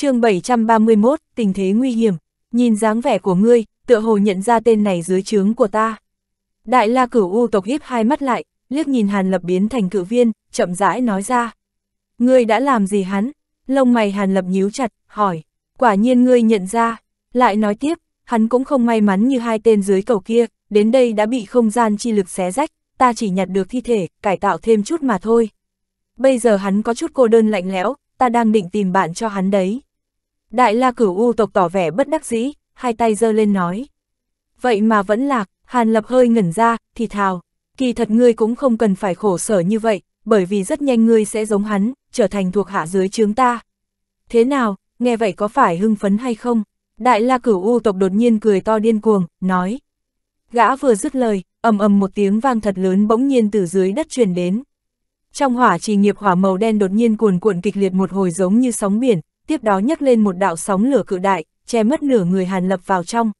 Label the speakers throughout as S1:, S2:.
S1: chương 731, tình thế nguy hiểm, nhìn dáng vẻ của ngươi, tựa hồ nhận ra tên này dưới trướng của ta. Đại la cửu u tộc híp hai mắt lại, liếc nhìn Hàn Lập biến thành cự viên, chậm rãi nói ra. Ngươi đã làm gì hắn? Lông mày Hàn Lập nhíu chặt, hỏi. Quả nhiên ngươi nhận ra. Lại nói tiếp, hắn cũng không may mắn như hai tên dưới cầu kia, đến đây đã bị không gian chi lực xé rách, ta chỉ nhặt được thi thể, cải tạo thêm chút mà thôi. Bây giờ hắn có chút cô đơn lạnh lẽo, ta đang định tìm bạn cho hắn đấy. Đại la cửu u tộc tỏ vẻ bất đắc dĩ, hai tay giơ lên nói. Vậy mà vẫn lạc, Hàn Lập hơi ngẩn ra, thì thào. Kỳ thật ngươi cũng không cần phải khổ sở như vậy, bởi vì rất nhanh ngươi sẽ giống hắn, trở thành thuộc hạ dưới chướng ta. Thế nào, nghe vậy có phải hưng phấn hay không? Đại la cửu u tộc đột nhiên cười to điên cuồng, nói. Gã vừa dứt lời, ầm ầm một tiếng vang thật lớn bỗng nhiên từ dưới đất truyền đến. Trong hỏa trì nghiệp hỏa màu đen đột nhiên cuồn cuộn kịch liệt một hồi giống như sóng biển, tiếp đó nhấc lên một đạo sóng lửa cự đại, che mất nửa người Hàn Lập vào trong.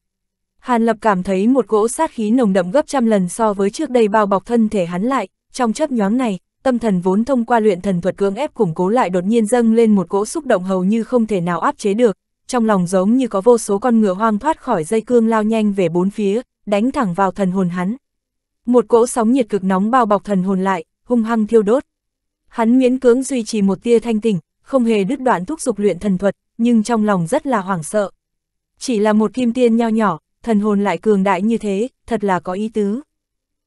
S1: Hàn Lập cảm thấy một gỗ sát khí nồng đậm gấp trăm lần so với trước đây bao bọc thân thể hắn lại, trong chớp nhoáng này, tâm thần vốn thông qua luyện thần thuật cưỡng ép củng cố lại đột nhiên dâng lên một gỗ xúc động hầu như không thể nào áp chế được, trong lòng giống như có vô số con ngựa hoang thoát khỏi dây cương lao nhanh về bốn phía, đánh thẳng vào thần hồn hắn. Một cỗ sóng nhiệt cực nóng bao bọc thần hồn lại, hung hăng thiêu đốt. Hắn miễn cưỡng duy trì một tia thanh tỉnh, không hề đứt đoạn thúc dục luyện thần thuật, nhưng trong lòng rất là hoảng sợ. Chỉ là một kim tiên nho nhỏ, thần hồn lại cường đại như thế, thật là có ý tứ.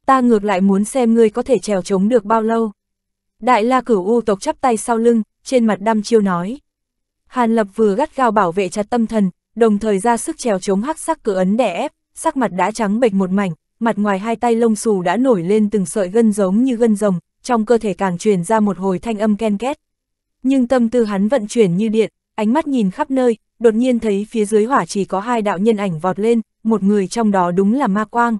S1: Ta ngược lại muốn xem ngươi có thể trèo chống được bao lâu. Đại la cửu u tộc chắp tay sau lưng, trên mặt đăm chiêu nói. Hàn lập vừa gắt gao bảo vệ chặt tâm thần, đồng thời ra sức trèo chống hắc sắc cửa ấn đè ép, sắc mặt đã trắng bệch một mảnh, mặt ngoài hai tay lông xù đã nổi lên từng sợi gân giống như gân rồng, trong cơ thể càng truyền ra một hồi thanh âm ken két, nhưng tâm tư hắn vận chuyển như điện, ánh mắt nhìn khắp nơi, đột nhiên thấy phía dưới hỏa chỉ có hai đạo nhân ảnh vọt lên, một người trong đó đúng là ma quang.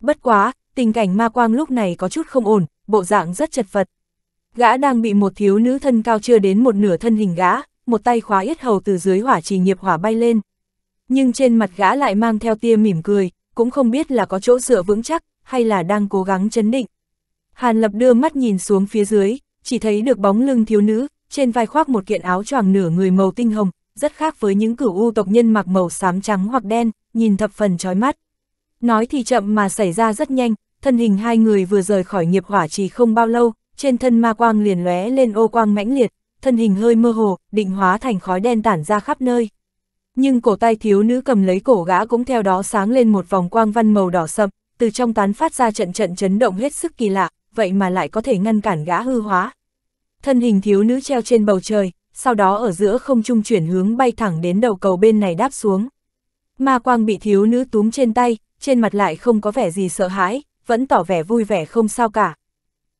S1: Bất quá, tình cảnh ma quang lúc này có chút không ổn, bộ dạng rất chật vật. Gã đang bị một thiếu nữ thân cao chưa đến một nửa thân hình gã, một tay khóa yết hầu từ dưới hỏa trì nghiệp hỏa bay lên. Nhưng trên mặt gã lại mang theo tia mỉm cười, cũng không biết là có chỗ dựa vững chắc, hay là đang cố gắng chấn định. Hàn lập đưa mắt nhìn xuống phía dưới, chỉ thấy được bóng lưng thiếu nữ, trên vai khoác một kiện áo choàng nửa người màu tinh hồng, rất khác với những cửu u tộc nhân mặc màu xám trắng hoặc đen, nhìn thập phần chói mắt. Nói thì chậm mà xảy ra rất nhanh, thân hình hai người vừa rời khỏi nghiệp hỏa trì không bao lâu, trên thân ma quang liền lóe lên ô quang mãnh liệt, thân hình hơi mơ hồ, định hóa thành khói đen tản ra khắp nơi. Nhưng cổ tay thiếu nữ cầm lấy cổ gã cũng theo đó sáng lên một vòng quang văn màu đỏ sậm, từ trong tán phát ra trận trận chấn động hết sức kỳ lạ, vậy mà lại có thể ngăn cản gã hư hóa, thân hình thiếu nữ treo trên bầu trời, sau đó ở giữa không trung chuyển hướng bay thẳng đến đầu cầu bên này đáp xuống. Ma quang bị thiếu nữ túm trên tay, trên mặt lại không có vẻ gì sợ hãi, vẫn tỏ vẻ vui vẻ không sao cả.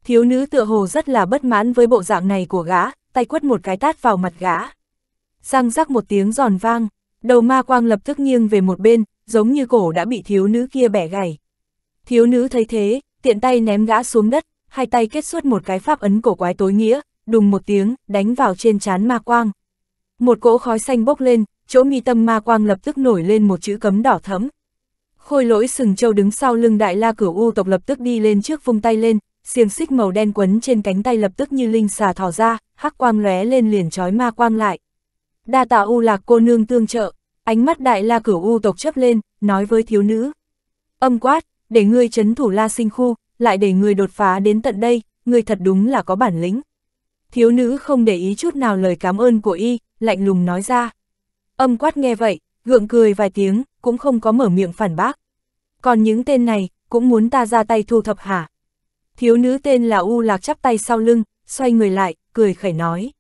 S1: Thiếu nữ tựa hồ rất là bất mãn với bộ dạng này của gã, tay quất một cái tát vào mặt gã. Răng rắc một tiếng giòn vang, đầu ma quang lập tức nghiêng về một bên, giống như cổ đã bị thiếu nữ kia bẻ gãy. Thiếu nữ thấy thế, tiện tay ném gã xuống đất, hai tay kết xuất một cái pháp ấn cổ quái tối nghĩa, đùng một tiếng, đánh vào trên chán ma quang. Một cỗ khói xanh bốc lên, chỗ mi tâm ma quang lập tức nổi lên một chữ cấm đỏ thẫm. Khôi lỗi sừng châu đứng sau lưng đại la cửu u tộc lập tức đi lên trước vung tay lên, xiềng xích màu đen quấn trên cánh tay lập tức như linh xà thỏ ra, hắc quang lóe lên liền trói ma quang lại. Đa tạ u lạc cô nương tương trợ, ánh mắt đại la cửu u tộc chấp lên, nói với thiếu nữ. Âm quát, để ngươi chấn thủ la sinh khu, lại để ngươi đột phá đến tận đây, ngươi thật đúng là có bản lĩnh thiếu nữ không để ý chút nào lời cảm ơn của y, lạnh lùng nói ra. Âm quát nghe vậy, gượng cười vài tiếng, cũng không có mở miệng phản bác. Còn những tên này, cũng muốn ta ra tay thu thập hả? Thiếu nữ tên là U Lạc chắp tay sau lưng, xoay người lại, cười khẩy nói.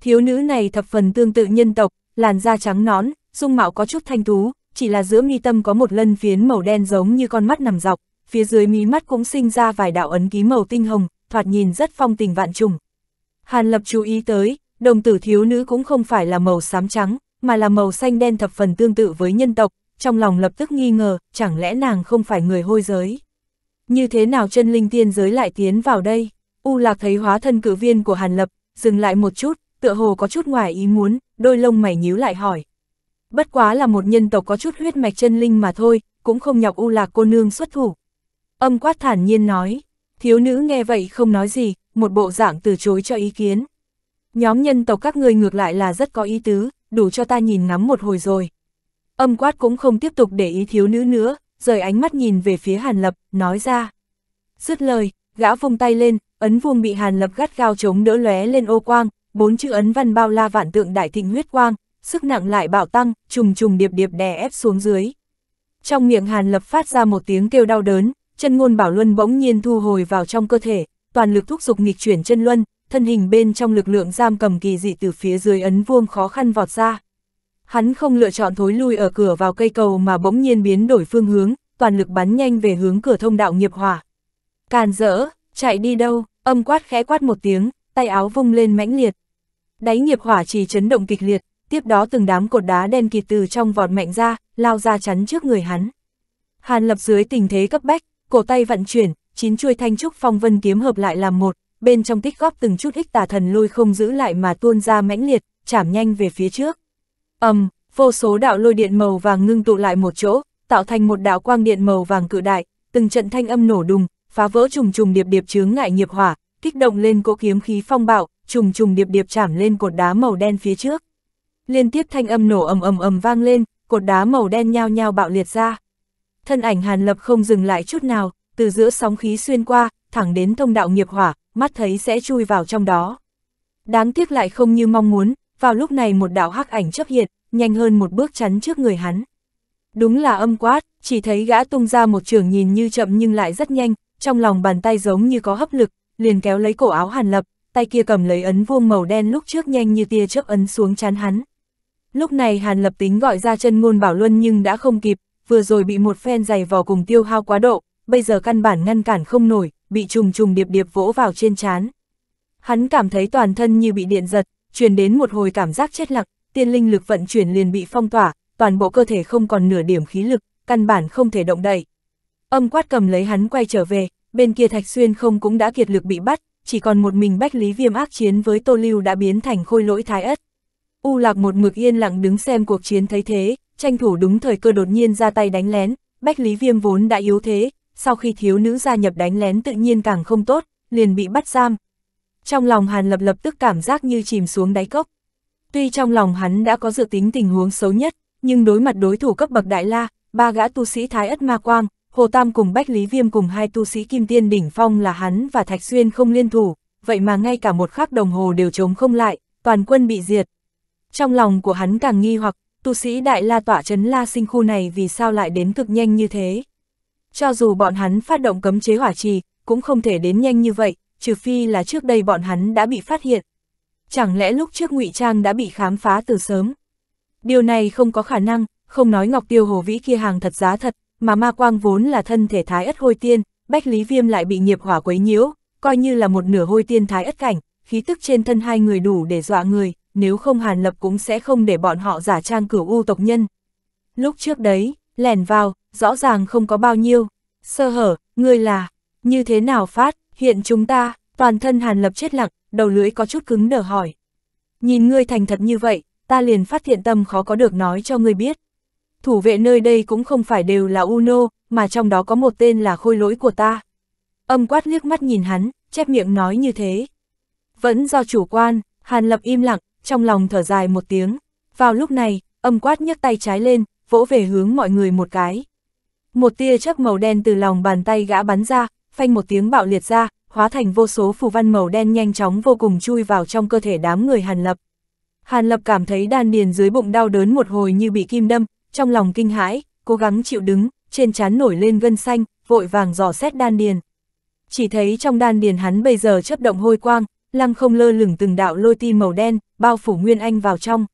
S1: Thiếu nữ này thập phần tương tự nhân tộc, làn da trắng nón, dung mạo có chút thanh tú, chỉ là giữa mi tâm có một lân phiến màu đen giống như con mắt nằm dọc, phía dưới mí mắt cũng sinh ra vài đạo ấn ký màu tinh hồng, thoạt nhìn rất phong tình vạn trùng. Hàn Lập chú ý tới, đồng tử thiếu nữ cũng không phải là màu xám trắng, mà là màu xanh đen thập phần tương tự với nhân tộc, trong lòng lập tức nghi ngờ, chẳng lẽ nàng không phải người hôi giới. Như thế nào chân linh tiên giới lại tiến vào đây? U Lạc thấy hóa thân cử viên của Hàn Lập, dừng lại một chút, tựa hồ có chút ngoài ý muốn, đôi lông mày nhíu lại hỏi. Bất quá là một nhân tộc có chút huyết mạch chân linh mà thôi, cũng không nhọc U Lạc cô nương xuất thủ. Âm quát thản nhiên nói, thiếu nữ nghe vậy không nói gì, một bộ dạng từ chối cho ý kiến. Nhóm nhân tộc các ngươi ngược lại là rất có ý tứ, đủ cho ta nhìn ngắm một hồi rồi. Âm quát cũng không tiếp tục để ý thiếu nữ nữa, rời ánh mắt nhìn về phía Hàn Lập, nói ra. Dứt lời, gã vung tay lên, ấn vuông bị Hàn Lập gắt gao chống đỡ lóe lên ô quang, bốn chữ ấn văn bao la vạn tượng đại thịnh huyết quang, sức nặng lại bạo tăng, trùng trùng điệp điệp đè ép xuống dưới. Trong miệng Hàn Lập phát ra một tiếng kêu đau đớn, chân ngôn bảo luân bỗng nhiên thu hồi vào trong cơ thể, toàn lực thúc dục nghịch chuyển chân luân, thân hình bên trong lực lượng giam cầm kỳ dị từ phía dưới ấn vuông khó khăn vọt ra. Hắn không lựa chọn thối lui ở cửa vào cây cầu mà bỗng nhiên biến đổi phương hướng, toàn lực bắn nhanh về hướng cửa thông đạo nghiệp hỏa. Càn rỡ, chạy đi đâu, âm quát khẽ quát một tiếng, tay áo vung lên mãnh liệt. Đáy nghiệp hỏa chỉ chấn động kịch liệt, tiếp đó từng đám cột đá đen kịt từ trong vọt mạnh ra, lao ra chắn trước người hắn. Hàn lập dưới tình thế cấp bách, cổ tay vận chuyển, chín chuôi thanh trúc phong vân kiếm hợp lại làm một, bên trong tích góp từng chút ích tà thần lôi không giữ lại mà tuôn ra mãnh liệt, chảm nhanh về phía trước. ầm, um, vô số đạo lôi điện màu vàng ngưng tụ lại một chỗ, tạo thành một đạo quang điện màu vàng cự đại, từng trận thanh âm nổ đùng, phá vỡ trùng trùng điệp điệp chướng ngại nghiệp hỏa, kích động lên cỗ kiếm khí phong bạo, trùng trùng điệp điệp chảm lên cột đá màu đen phía trước. Liên tiếp thanh âm nổ ầm ầm ầm vang lên, cột đá màu đen nhao nhao bạo liệt ra. Thân ảnh Hàn Lập không dừng lại chút nào, từ giữa sóng khí xuyên qua, thẳng đến thông đạo nghiệp hỏa, mắt thấy sẽ chui vào trong đó. Đáng tiếc lại không như mong muốn, vào lúc này một đạo hắc ảnh chấp hiện, nhanh hơn một bước chắn trước người hắn. Đúng là âm quát, chỉ thấy gã tung ra một trường nhìn như chậm nhưng lại rất nhanh, trong lòng bàn tay giống như có hấp lực, liền kéo lấy cổ áo hàn lập, tay kia cầm lấy ấn vuông màu đen lúc trước nhanh như tia chớp ấn xuống chắn hắn. Lúc này Hàn Lập tính gọi ra chân ngôn bảo luân nhưng đã không kịp, vừa rồi bị một phen giày vò cùng tiêu hao quá độ, bây giờ căn bản ngăn cản không nổi, bị trùng trùng điệp điệp vỗ vào trên chán. Hắn cảm thấy toàn thân như bị điện giật, truyền đến một hồi cảm giác chết lặng, tiên linh lực vận chuyển liền bị phong tỏa, toàn bộ cơ thể không còn nửa điểm khí lực, căn bản không thể động đậy. Âm quát cầm lấy hắn quay trở về, bên kia Thạch Xuyên không cũng đã kiệt lực bị bắt, chỉ còn một mình Bách Lý Viêm ác chiến với Tô Lưu đã biến thành khôi lỗi thái ất. U Lạc một mực yên lặng đứng xem cuộc chiến thấy thế, tranh thủ đúng thời cơ đột nhiên ra tay đánh lén, Bách Lý Viêm vốn đã yếu thế, sau khi thiếu nữ gia nhập đánh lén tự nhiên càng không tốt, liền bị bắt giam. Trong lòng Hàn Lập lập tức cảm giác như chìm xuống đáy cốc. Tuy trong lòng hắn đã có dự tính tình huống xấu nhất, nhưng đối mặt đối thủ cấp bậc Đại La, ba gã tu sĩ Thái Ất Ma Quang, Hồ Tam cùng Bách Lý Viêm cùng hai tu sĩ Kim Tiên Đỉnh Phong là hắn và Thạch Xuyên không liên thủ, vậy mà ngay cả một khắc đồng hồ đều chống không lại, toàn quân bị diệt. Trong lòng của hắn càng nghi hoặc, tu sĩ Đại La tỏa chấn La sinh khu này vì sao lại đến cực nhanh như thế. Cho dù bọn hắn phát động cấm chế hỏa trì, cũng không thể đến nhanh như vậy, trừ phi là trước đây bọn hắn đã bị phát hiện. Chẳng lẽ lúc trước ngụy Trang đã bị khám phá từ sớm? Điều này không có khả năng, không nói Ngọc Tiêu Hồ Vĩ kia hàng thật giá thật, mà Ma Quang vốn là thân thể thái ất hôi tiên, Bách Lý Viêm lại bị nghiệp hỏa quấy nhiễu, coi như là một nửa hôi tiên thái ất cảnh, khí tức trên thân hai người đủ để dọa người, nếu không Hàn Lập cũng sẽ không để bọn họ giả trang cửu u tộc nhân. Lúc trước đấy, lẻn vào, rõ ràng không có bao nhiêu. Sơ hở, ngươi là, như thế nào phát, hiện chúng ta, toàn thân Hàn Lập chết lặng, đầu lưỡi có chút cứng đờ hỏi. Nhìn ngươi thành thật như vậy, ta liền phát hiện tâm khó có được nói cho ngươi biết. Thủ vệ nơi đây cũng không phải đều là Uno, mà trong đó có một tên là khôi lỗi của ta. Âm quát liếc mắt nhìn hắn, chép miệng nói như thế. Vẫn do chủ quan, Hàn Lập im lặng, trong lòng thở dài một tiếng. Vào lúc này, âm quát nhấc tay trái lên, vỗ về hướng mọi người một cái. Một tia chớp màu đen từ lòng bàn tay gã bắn ra, phanh một tiếng bạo liệt ra, hóa thành vô số phù văn màu đen nhanh chóng vô cùng chui vào trong cơ thể đám người Hàn Lập. Hàn Lập cảm thấy đan điền dưới bụng đau đớn một hồi như bị kim đâm, trong lòng kinh hãi, cố gắng chịu đứng, trên trán nổi lên gân xanh, vội vàng dò xét đan điền. Chỉ thấy trong đan điền hắn bây giờ chấp động hôi quang, lăng không lơ lửng từng đạo lôi ti màu đen, bao phủ Nguyên Anh vào trong.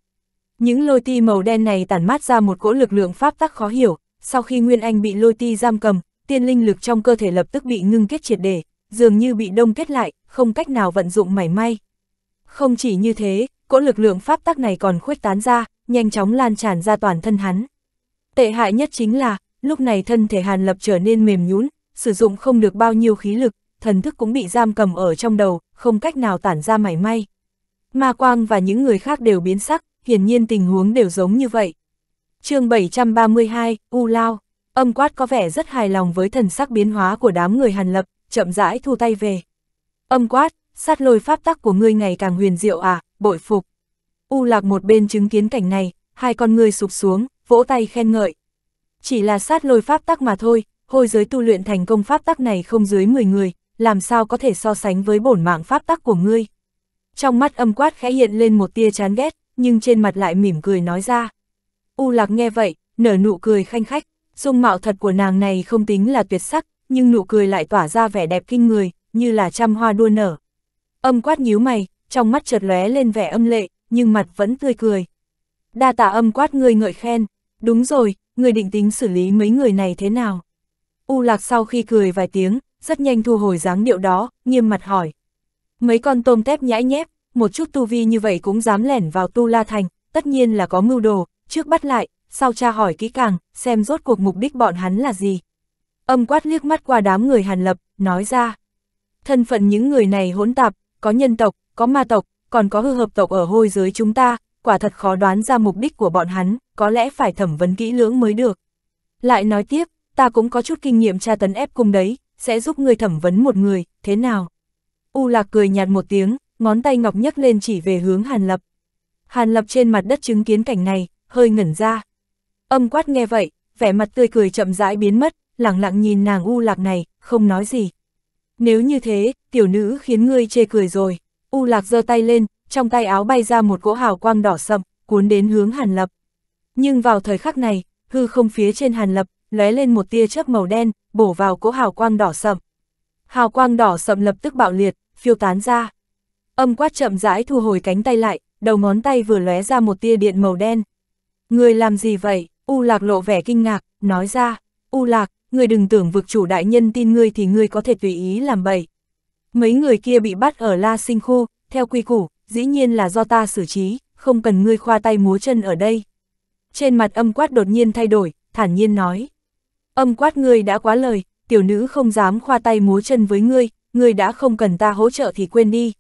S1: Những lôi ti màu đen này tản mát ra một cỗ lực lượng pháp tắc khó hiểu, sau khi Nguyên Anh bị lôi ti giam cầm, tiên linh lực trong cơ thể lập tức bị ngưng kết triệt để, dường như bị đông kết lại, không cách nào vận dụng mảy may. Không chỉ như thế, cỗ lực lượng pháp tắc này còn khuếch tán ra, nhanh chóng lan tràn ra toàn thân hắn. Tệ hại nhất chính là, lúc này thân thể Hàn Lập trở nên mềm nhũn, sử dụng không được bao nhiêu khí lực, thần thức cũng bị giam cầm ở trong đầu, không cách nào tản ra mảy may. Ma Quang và những người khác đều biến sắc, hiển nhiên tình huống đều giống như vậy. chương 732, U Lao, âm quát có vẻ rất hài lòng với thần sắc biến hóa của đám người hàn lập, chậm rãi thu tay về. Âm quát, sát lôi pháp tắc của ngươi ngày càng huyền diệu à, bội phục. U lạc một bên chứng kiến cảnh này, hai con người sụp xuống, vỗ tay khen ngợi. Chỉ là sát lôi pháp tắc mà thôi, hôi giới tu luyện thành công pháp tắc này không dưới 10 người, làm sao có thể so sánh với bổn mạng pháp tắc của ngươi. Trong mắt âm quát khẽ hiện lên một tia chán ghét, nhưng trên mặt lại mỉm cười nói ra. U lạc nghe vậy, nở nụ cười khanh khách, dung mạo thật của nàng này không tính là tuyệt sắc, nhưng nụ cười lại tỏa ra vẻ đẹp kinh người, như là trăm hoa đua nở. Âm quát nhíu mày, trong mắt chợt lóe lên vẻ âm lệ, nhưng mặt vẫn tươi cười. Đa tạ âm quát người ngợi khen, đúng rồi, người định tính xử lý mấy người này thế nào? U lạc sau khi cười vài tiếng, rất nhanh thu hồi dáng điệu đó, nghiêm mặt hỏi. Mấy con tôm tép nhãi nhép, một chút tu vi như vậy cũng dám lẻn vào tu la thành, tất nhiên là có mưu đồ, trước bắt lại, sau tra hỏi kỹ càng, xem rốt cuộc mục đích bọn hắn là gì. Âm quát liếc mắt qua đám người hàn lập, nói ra. Thân phận những người này hỗn tạp, có nhân tộc, có ma tộc, còn có hư hợp tộc ở hôi giới chúng ta, quả thật khó đoán ra mục đích của bọn hắn, có lẽ phải thẩm vấn kỹ lưỡng mới được. Lại nói tiếp, ta cũng có chút kinh nghiệm tra tấn ép cùng đấy, sẽ giúp người thẩm vấn một người, thế nào? U lạc cười nhạt một tiếng, ngón tay ngọc nhấc lên chỉ về hướng Hàn Lập. Hàn Lập trên mặt đất chứng kiến cảnh này, hơi ngẩn ra. Âm quát nghe vậy, vẻ mặt tươi cười chậm rãi biến mất, lặng lặng nhìn nàng u lạc này, không nói gì. Nếu như thế, tiểu nữ khiến ngươi chê cười rồi. U lạc giơ tay lên, trong tay áo bay ra một cỗ hào quang đỏ sậm, cuốn đến hướng Hàn Lập. Nhưng vào thời khắc này, hư không phía trên Hàn Lập, lóe lên một tia chớp màu đen, bổ vào cỗ hào quang đỏ sậm. Hào quang đỏ sậm lập tức bạo liệt, phiêu tán ra. Âm quát chậm rãi thu hồi cánh tay lại, đầu ngón tay vừa lóe ra một tia điện màu đen. Người làm gì vậy? U Lạc lộ vẻ kinh ngạc, nói ra, U Lạc, người đừng tưởng vực chủ đại nhân tin ngươi thì ngươi có thể tùy ý làm bậy. Mấy người kia bị bắt ở La Sinh Khu, theo quy củ, dĩ nhiên là do ta xử trí, không cần ngươi khoa tay múa chân ở đây. Trên mặt âm quát đột nhiên thay đổi, thản nhiên nói. Âm quát ngươi đã quá lời, tiểu nữ không dám khoa tay múa chân với ngươi, ngươi đã không cần ta hỗ trợ thì quên đi.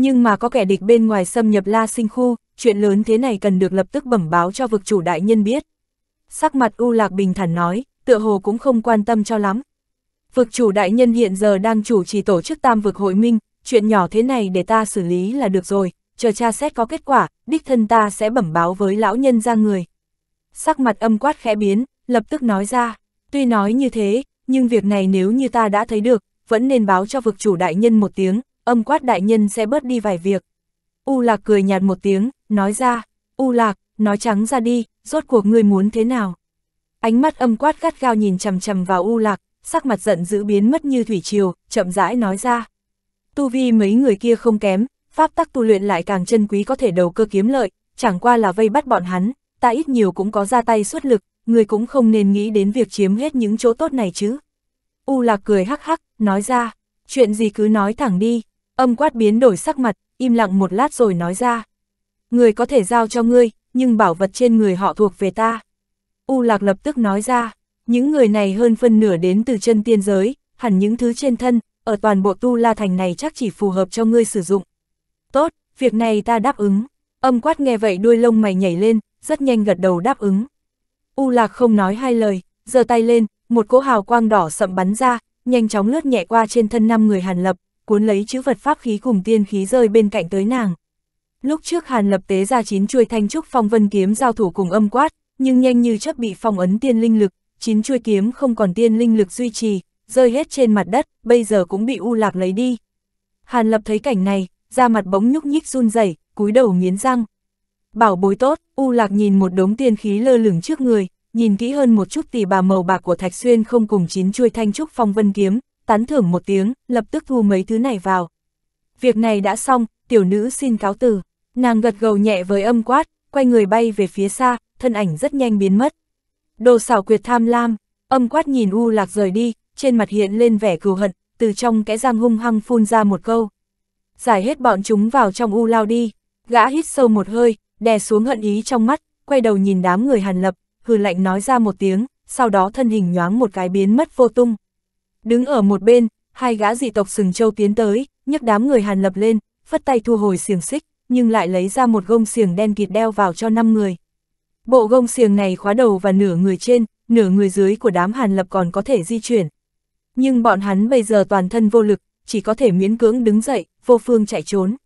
S1: Nhưng mà có kẻ địch bên ngoài xâm nhập la sinh khu, chuyện lớn thế này cần được lập tức bẩm báo cho vực chủ đại nhân biết. Sắc mặt U Lạc bình thản nói, tựa hồ cũng không quan tâm cho lắm. Vực chủ đại nhân hiện giờ đang chủ trì tổ chức tam vực hội minh, chuyện nhỏ thế này để ta xử lý là được rồi, chờ cha xét có kết quả, đích thân ta sẽ bẩm báo với lão nhân ra người. Sắc mặt âm quát khẽ biến, lập tức nói ra, tuy nói như thế, nhưng việc này nếu như ta đã thấy được, vẫn nên báo cho vực chủ đại nhân một tiếng, âm quát đại nhân sẽ bớt đi vài việc. U Lạc cười nhạt một tiếng, nói ra, U Lạc, nói trắng ra đi, rốt cuộc ngươi muốn thế nào? Ánh mắt âm quát gắt gao nhìn chầm chầm vào U Lạc, sắc mặt giận dữ biến mất như thủy triều, chậm rãi nói ra. Tu vi mấy người kia không kém, pháp tắc tu luyện lại càng chân quý có thể đầu cơ kiếm lợi, chẳng qua là vây bắt bọn hắn, ta ít nhiều cũng có ra tay xuất lực, người cũng không nên nghĩ đến việc chiếm hết những chỗ tốt này chứ. U Lạc cười hắc hắc, nói ra, chuyện gì cứ nói thẳng đi. Âm quát biến đổi sắc mặt, im lặng một lát rồi nói ra. Người có thể giao cho ngươi, nhưng bảo vật trên người họ thuộc về ta. U lạc lập tức nói ra, những người này hơn phân nửa đến từ chân tiên giới, hẳn những thứ trên thân, ở toàn bộ tu la thành này chắc chỉ phù hợp cho ngươi sử dụng. Tốt, việc này ta đáp ứng. Âm quát nghe vậy đuôi lông mày nhảy lên, rất nhanh gật đầu đáp ứng. U lạc không nói hai lời, giơ tay lên, một cỗ hào quang đỏ sậm bắn ra, nhanh chóng lướt nhẹ qua trên thân năm người hàn lập, cuốn lấy chữ vật pháp khí cùng tiên khí rơi bên cạnh tới nàng. Lúc trước Hàn lập tế ra chín chuôi thanh trúc phong vân kiếm giao thủ cùng âm quát, nhưng nhanh như chấp bị phong ấn tiên linh lực, chín chuôi kiếm không còn tiên linh lực duy trì, rơi hết trên mặt đất, bây giờ cũng bị u lạc lấy đi. Hàn lập thấy cảnh này, da mặt bỗng nhúc nhích run rẩy, cúi đầu nghiến răng. Bảo bối tốt, u lạc nhìn một đống tiên khí lơ lửng trước người, nhìn kỹ hơn một chút tỷ bà màu bạc của Thạch Xuyên không cùng chín chuôi thanh trúc phong vân kiếm, tán thưởng một tiếng, lập tức thu mấy thứ này vào. Việc này đã xong, tiểu nữ xin cáo từ. Nàng gật gầu nhẹ với âm quát, quay người bay về phía xa, thân ảnh rất nhanh biến mất. Đồ xảo quyệt tham lam, âm quát nhìn U Lạc rời đi, trên mặt hiện lên vẻ cừu hận, từ trong cái răng hung hăng phun ra một câu. Giải hết bọn chúng vào trong U lao đi, gã hít sâu một hơi, đè xuống hận ý trong mắt, quay đầu nhìn đám người hàn lập, hừ lạnh nói ra một tiếng, sau đó thân hình nhoáng một cái biến mất vô tung. Đứng ở một bên, hai gã dị tộc sừng châu tiến tới, nhấc đám người hàn lập lên, phất tay thu hồi xiềng xích, nhưng lại lấy ra một gông xiềng đen kịt đeo vào cho năm người. Bộ gông xiềng này khóa đầu và nửa người trên, nửa người dưới của đám hàn lập còn có thể di chuyển. Nhưng bọn hắn bây giờ toàn thân vô lực, chỉ có thể miễn cưỡng đứng dậy, vô phương chạy trốn.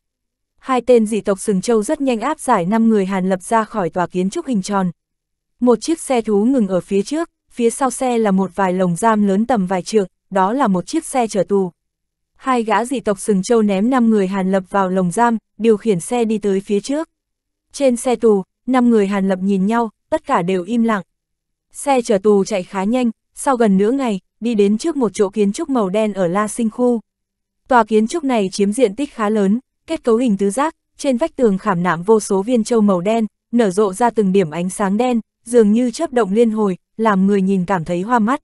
S1: Hai tên dị tộc sừng châu rất nhanh áp giải năm người hàn lập ra khỏi tòa kiến trúc hình tròn. Một chiếc xe thú ngừng ở phía trước, phía sau xe là một vài lồng giam lớn tầm vài trượng, đó là một chiếc xe chở tù. Hai gã dị tộc sừng châu ném 5 người Hàn Lập vào lồng giam, điều khiển xe đi tới phía trước. Trên xe tù, 5 người Hàn Lập nhìn nhau, tất cả đều im lặng. Xe chở tù chạy khá nhanh, sau gần nửa ngày, đi đến trước một chỗ kiến trúc màu đen ở La Sinh Khu. Tòa kiến trúc này chiếm diện tích khá lớn, kết cấu hình tứ giác, trên vách tường khảm nạm vô số viên châu màu đen, nở rộ ra từng điểm ánh sáng đen, dường như chớp động liên hồi, làm người nhìn cảm thấy hoa mắt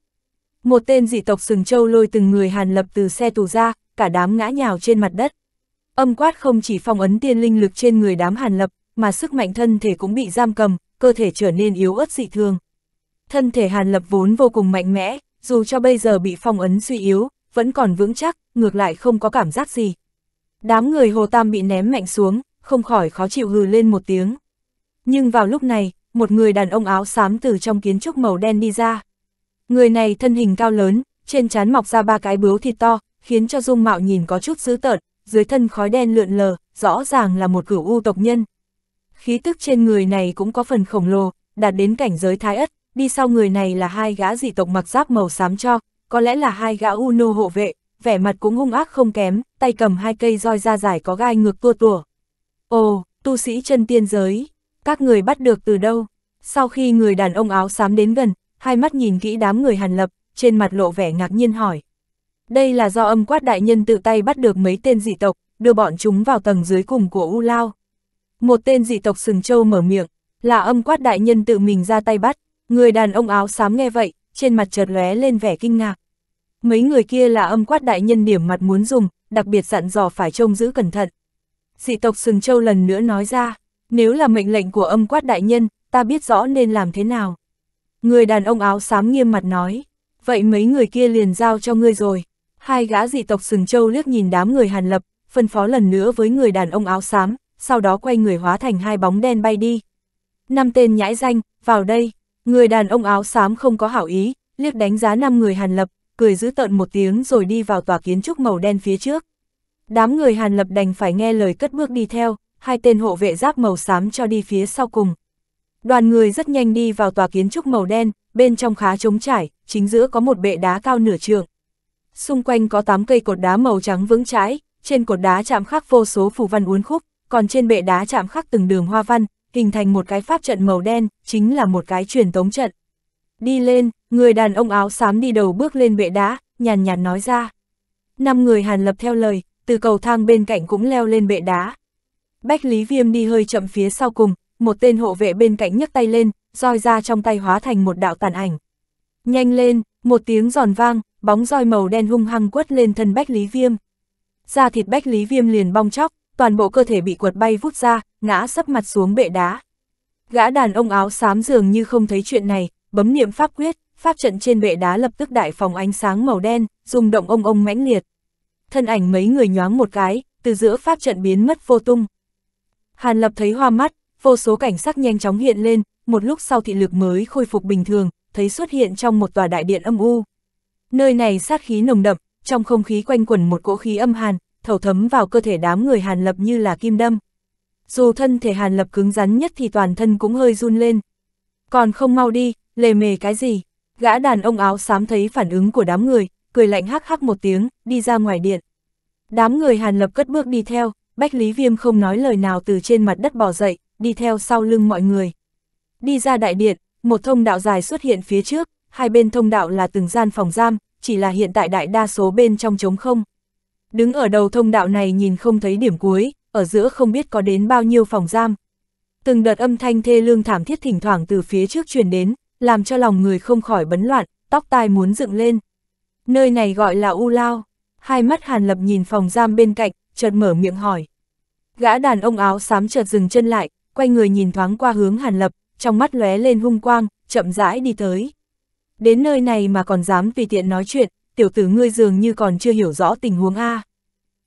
S1: một tên dị tộc sừng châu lôi từng người hàn lập từ xe tù ra, cả đám ngã nhào trên mặt đất. Âm quát không chỉ phong ấn tiên linh lực trên người đám hàn lập, mà sức mạnh thân thể cũng bị giam cầm, cơ thể trở nên yếu ớt dị thường. Thân thể hàn lập vốn vô cùng mạnh mẽ, dù cho bây giờ bị phong ấn suy yếu, vẫn còn vững chắc, ngược lại không có cảm giác gì. Đám người Hồ Tam bị ném mạnh xuống, không khỏi khó chịu hừ lên một tiếng. Nhưng vào lúc này, một người đàn ông áo xám từ trong kiến trúc màu đen đi ra, Người này thân hình cao lớn, trên trán mọc ra ba cái bướu thịt to, khiến cho dung mạo nhìn có chút dữ tợn, dưới thân khói đen lượn lờ, rõ ràng là một cửu u tộc nhân. Khí tức trên người này cũng có phần khổng lồ, đạt đến cảnh giới thái ất, đi sau người này là hai gã dị tộc mặc giáp màu xám cho, có lẽ là hai gã u nô hộ vệ, vẻ mặt cũng hung ác không kém, tay cầm hai cây roi da dài có gai ngược tua tủa. Ồ, tu sĩ chân tiên giới, các người bắt được từ đâu? Sau khi người đàn ông áo xám đến gần, hai mắt nhìn kỹ đám người Hàn Lập, trên mặt lộ vẻ ngạc nhiên hỏi. Đây là do âm quát đại nhân tự tay bắt được mấy tên dị tộc, đưa bọn chúng vào tầng dưới cùng của U Lao. Một tên dị tộc sừng châu mở miệng, là âm quát đại nhân tự mình ra tay bắt, người đàn ông áo xám nghe vậy, trên mặt chợt lóe lên vẻ kinh ngạc. Mấy người kia là âm quát đại nhân điểm mặt muốn dùng, đặc biệt dặn dò phải trông giữ cẩn thận. Dị tộc sừng châu lần nữa nói ra, nếu là mệnh lệnh của âm quát đại nhân, ta biết rõ nên làm thế nào. Người đàn ông áo xám nghiêm mặt nói, vậy mấy người kia liền giao cho ngươi rồi. Hai gã dị tộc sừng châu liếc nhìn đám người hàn lập, phân phó lần nữa với người đàn ông áo xám, sau đó quay người hóa thành hai bóng đen bay đi. Năm tên nhãi danh, vào đây, người đàn ông áo xám không có hảo ý, liếc đánh giá năm người hàn lập, cười giữ tợn một tiếng rồi đi vào tòa kiến trúc màu đen phía trước. Đám người hàn lập đành phải nghe lời cất bước đi theo, hai tên hộ vệ giáp màu xám cho đi phía sau cùng, Đoàn người rất nhanh đi vào tòa kiến trúc màu đen, bên trong khá trống trải, chính giữa có một bệ đá cao nửa trường. Xung quanh có 8 cây cột đá màu trắng vững chãi, trên cột đá chạm khắc vô số phù văn uốn khúc, còn trên bệ đá chạm khắc từng đường hoa văn, hình thành một cái pháp trận màu đen, chính là một cái truyền tống trận. Đi lên, người đàn ông áo xám đi đầu bước lên bệ đá, nhàn nhạt nói ra. Năm người hàn lập theo lời, từ cầu thang bên cạnh cũng leo lên bệ đá. Bách Lý Viêm đi hơi chậm phía sau cùng, một tên hộ vệ bên cạnh nhấc tay lên, roi ra trong tay hóa thành một đạo tàn ảnh. Nhanh lên, một tiếng giòn vang, bóng roi màu đen hung hăng quất lên thân Bách Lý Viêm. Da thịt Bách Lý Viêm liền bong chóc, toàn bộ cơ thể bị quật bay vút ra, ngã sấp mặt xuống bệ đá. Gã đàn ông áo xám dường như không thấy chuyện này, bấm niệm pháp quyết, pháp trận trên bệ đá lập tức đại phòng ánh sáng màu đen, rung động ông ông mãnh liệt. Thân ảnh mấy người nhoáng một cái, từ giữa pháp trận biến mất vô tung. Hàn Lập thấy hoa mắt, vô số cảnh sắc nhanh chóng hiện lên, một lúc sau thị lực mới khôi phục bình thường, thấy xuất hiện trong một tòa đại điện âm u. Nơi này sát khí nồng đậm, trong không khí quanh quẩn một cỗ khí âm hàn, thấu thấm vào cơ thể đám người Hàn Lập như là kim đâm. Dù thân thể Hàn Lập cứng rắn nhất thì toàn thân cũng hơi run lên. Còn không mau đi, lề mề cái gì? Gã đàn ông áo xám thấy phản ứng của đám người, cười lạnh hắc hắc một tiếng, đi ra ngoài điện. Đám người Hàn Lập cất bước đi theo, Bách Lý Viêm không nói lời nào từ trên mặt đất bỏ dậy, đi theo sau lưng mọi người. Đi ra đại điện, một thông đạo dài xuất hiện phía trước, hai bên thông đạo là từng gian phòng giam, chỉ là hiện tại đại đa số bên trong trống không. Đứng ở đầu thông đạo này nhìn không thấy điểm cuối, ở giữa không biết có đến bao nhiêu phòng giam. Từng đợt âm thanh thê lương thảm thiết thỉnh thoảng từ phía trước truyền đến, làm cho lòng người không khỏi bấn loạn, tóc tai muốn dựng lên. Nơi này gọi là U Lao. Hai mắt Hàn Lập nhìn phòng giam bên cạnh, chợt mở miệng hỏi. Gã đàn ông áo xám chợt dừng chân lại, quay người nhìn thoáng qua hướng Hàn Lập, trong mắt lóe lên hung quang, chậm rãi đi tới. Đến nơi này mà còn dám tùy tiện nói chuyện, tiểu tử ngươi dường như còn chưa hiểu rõ tình huống A.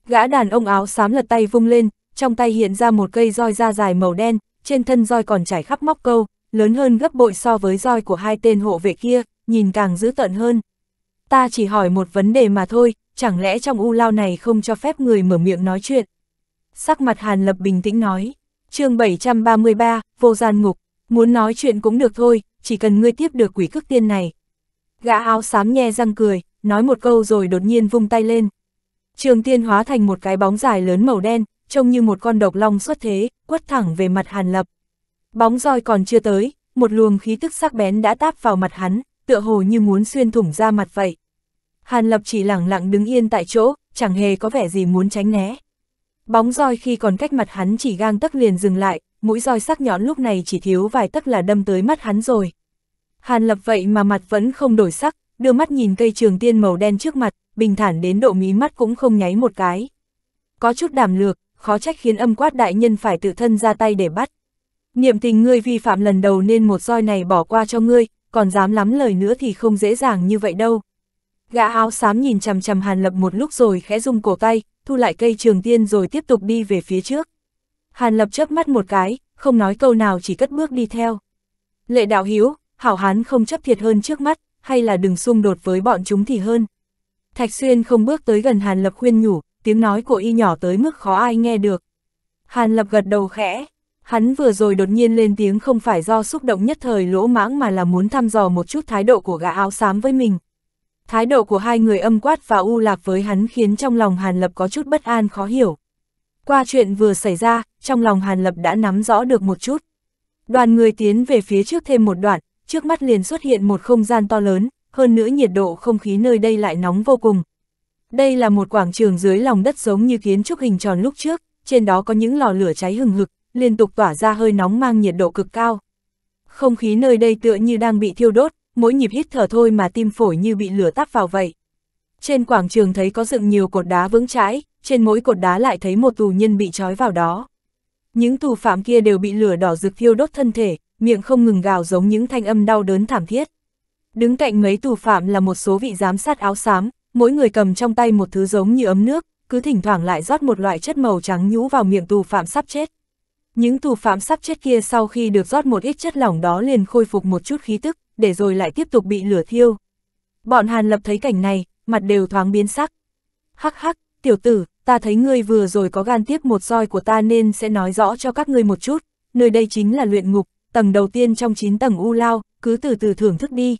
S1: Gã đàn ông áo xám lật tay vung lên, trong tay hiện ra một cây roi da dài màu đen, trên thân roi còn trải khắp móc câu, lớn hơn gấp bội so với roi của hai tên hộ vệ kia, nhìn càng dữ tợn hơn. Ta chỉ hỏi một vấn đề mà thôi, chẳng lẽ trong u lao này không cho phép người mở miệng nói chuyện? Sắc mặt Hàn Lập bình tĩnh nói chương 733, vô gian ngục, muốn nói chuyện cũng được thôi, chỉ cần ngươi tiếp được quỷ cước tiên này. Gã áo xám nhe răng cười, nói một câu rồi đột nhiên vung tay lên. Trường tiên hóa thành một cái bóng dài lớn màu đen, trông như một con độc long xuất thế, quất thẳng về mặt Hàn Lập. Bóng roi còn chưa tới, một luồng khí tức sắc bén đã táp vào mặt hắn, tựa hồ như muốn xuyên thủng ra mặt vậy. Hàn Lập chỉ lẳng lặng đứng yên tại chỗ, chẳng hề có vẻ gì muốn tránh né. Bóng roi khi còn cách mặt hắn chỉ gang tấc liền dừng lại, mũi roi sắc nhọn lúc này chỉ thiếu vài tấc là đâm tới mắt hắn rồi. Hàn lập vậy mà mặt vẫn không đổi sắc, đưa mắt nhìn cây trường tiên màu đen trước mặt, bình thản đến độ mí mắt cũng không nháy một cái. Có chút đảm lược, khó trách khiến âm quát đại nhân phải tự thân ra tay để bắt. Niệm tình ngươi vi phạm lần đầu nên một roi này bỏ qua cho ngươi, còn dám lắm lời nữa thì không dễ dàng như vậy đâu. Gã áo xám nhìn chằm chằm Hàn Lập một lúc rồi khẽ rung cổ tay, thu lại cây trường tiên rồi tiếp tục đi về phía trước. Hàn lập chớp mắt một cái, không nói câu nào chỉ cất bước đi theo. Lệ đạo hiếu, hảo hán không chấp thiệt hơn trước mắt, hay là đừng xung đột với bọn chúng thì hơn. Thạch xuyên không bước tới gần hàn lập khuyên nhủ, tiếng nói của y nhỏ tới mức khó ai nghe được. Hàn lập gật đầu khẽ, hắn vừa rồi đột nhiên lên tiếng không phải do xúc động nhất thời lỗ mãng mà là muốn thăm dò một chút thái độ của gã áo xám với mình. Thái độ của hai người âm quát và u lạc với hắn khiến trong lòng Hàn Lập có chút bất an khó hiểu. Qua chuyện vừa xảy ra, trong lòng Hàn Lập đã nắm rõ được một chút. Đoàn người tiến về phía trước thêm một đoạn, trước mắt liền xuất hiện một không gian to lớn, hơn nữa nhiệt độ không khí nơi đây lại nóng vô cùng. Đây là một quảng trường dưới lòng đất giống như kiến trúc hình tròn lúc trước, trên đó có những lò lửa cháy hừng hực, liên tục tỏa ra hơi nóng mang nhiệt độ cực cao. Không khí nơi đây tựa như đang bị thiêu đốt, mỗi nhịp hít thở thôi mà tim phổi như bị lửa tắp vào vậy. Trên quảng trường thấy có dựng nhiều cột đá vững chãi, trên mỗi cột đá lại thấy một tù nhân bị trói vào đó. Những tù phạm kia đều bị lửa đỏ rực thiêu đốt thân thể, miệng không ngừng gào giống những thanh âm đau đớn thảm thiết. Đứng cạnh mấy tù phạm là một số vị giám sát áo xám, mỗi người cầm trong tay một thứ giống như ấm nước, cứ thỉnh thoảng lại rót một loại chất màu trắng nhũ vào miệng tù phạm sắp chết. Những tù phạm sắp chết kia sau khi được rót một ít chất lỏng đó liền khôi phục một chút khí tức, để rồi lại tiếp tục bị lửa thiêu. Bọn Hàn Lập thấy cảnh này, mặt đều thoáng biến sắc. Hắc hắc, tiểu tử, ta thấy ngươi vừa rồi có gan tiếp một roi của ta nên sẽ nói rõ cho các ngươi một chút, nơi đây chính là luyện ngục, tầng đầu tiên trong 9 tầng u lao, cứ từ từ thưởng thức đi.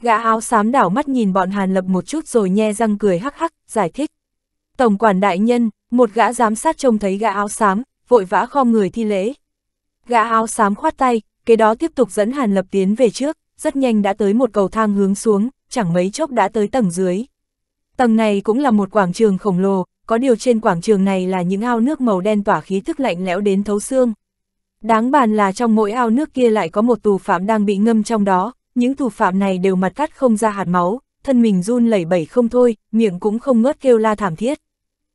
S1: Gã áo xám đảo mắt nhìn bọn Hàn Lập một chút rồi nhe răng cười hắc hắc, giải thích. Tổng quản đại nhân, một gã giám sát trông thấy gã áo xám, vội vã khom người thi lễ. Gã áo xám khoát tay, kế đó tiếp tục dẫn Hàn Lập tiến về trước rất nhanh đã tới một cầu thang hướng xuống, chẳng mấy chốc đã tới tầng dưới. Tầng này cũng là một quảng trường khổng lồ, có điều trên quảng trường này là những ao nước màu đen tỏa khí thức lạnh lẽo đến thấu xương. Đáng bàn là trong mỗi ao nước kia lại có một tù phạm đang bị ngâm trong đó, những tù phạm này đều mặt cắt không ra hạt máu, thân mình run lẩy bẩy không thôi, miệng cũng không ngớt kêu la thảm thiết.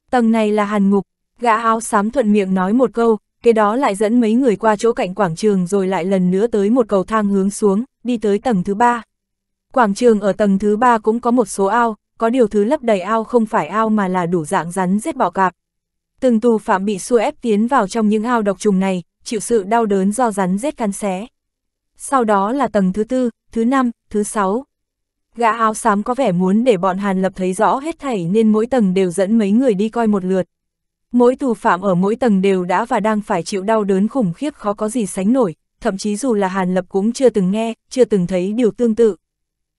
S1: Tầng này là hàn ngục, gã áo xám thuận miệng nói một câu, kế đó lại dẫn mấy người qua chỗ cạnh quảng trường rồi lại lần nữa tới một cầu thang hướng xuống, đi tới tầng thứ ba. Quảng trường ở tầng thứ ba cũng có một số ao, có điều thứ lấp đầy ao không phải ao mà là đủ dạng rắn giết bọ cạp. Từng tù phạm bị xua ép tiến vào trong những ao độc trùng này, chịu sự đau đớn do rắn rết cắn xé. Sau đó là tầng thứ tư, thứ năm, thứ sáu. Gã áo xám có vẻ muốn để bọn Hàn Lập thấy rõ hết thảy nên mỗi tầng đều dẫn mấy người đi coi một lượt. Mỗi tù phạm ở mỗi tầng đều đã và đang phải chịu đau đớn khủng khiếp khó có gì sánh nổi, thậm chí dù là Hàn Lập cũng chưa từng nghe, chưa từng thấy điều tương tự.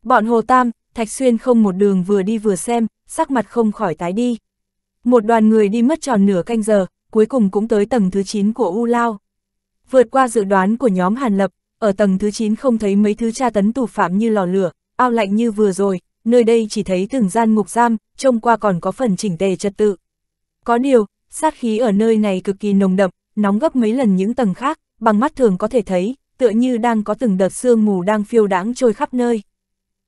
S1: Bọn Hồ Tam, Thạch Xuyên không một đường vừa đi vừa xem, sắc mặt không khỏi tái đi. Một đoàn người đi mất tròn nửa canh giờ, cuối cùng cũng tới tầng thứ 9 của U Lao. Vượt qua dự đoán của nhóm Hàn Lập, ở tầng thứ 9 không thấy mấy thứ tra tấn tù phạm như lò lửa, ao lạnh như vừa rồi, nơi đây chỉ thấy từng gian ngục giam, trông qua còn có phần chỉnh tề trật tự. Có điều, sát khí ở nơi này cực kỳ nồng đậm, nóng gấp mấy lần những tầng khác, bằng mắt thường có thể thấy, tựa như đang có từng đợt sương mù đang phiêu đáng trôi khắp nơi.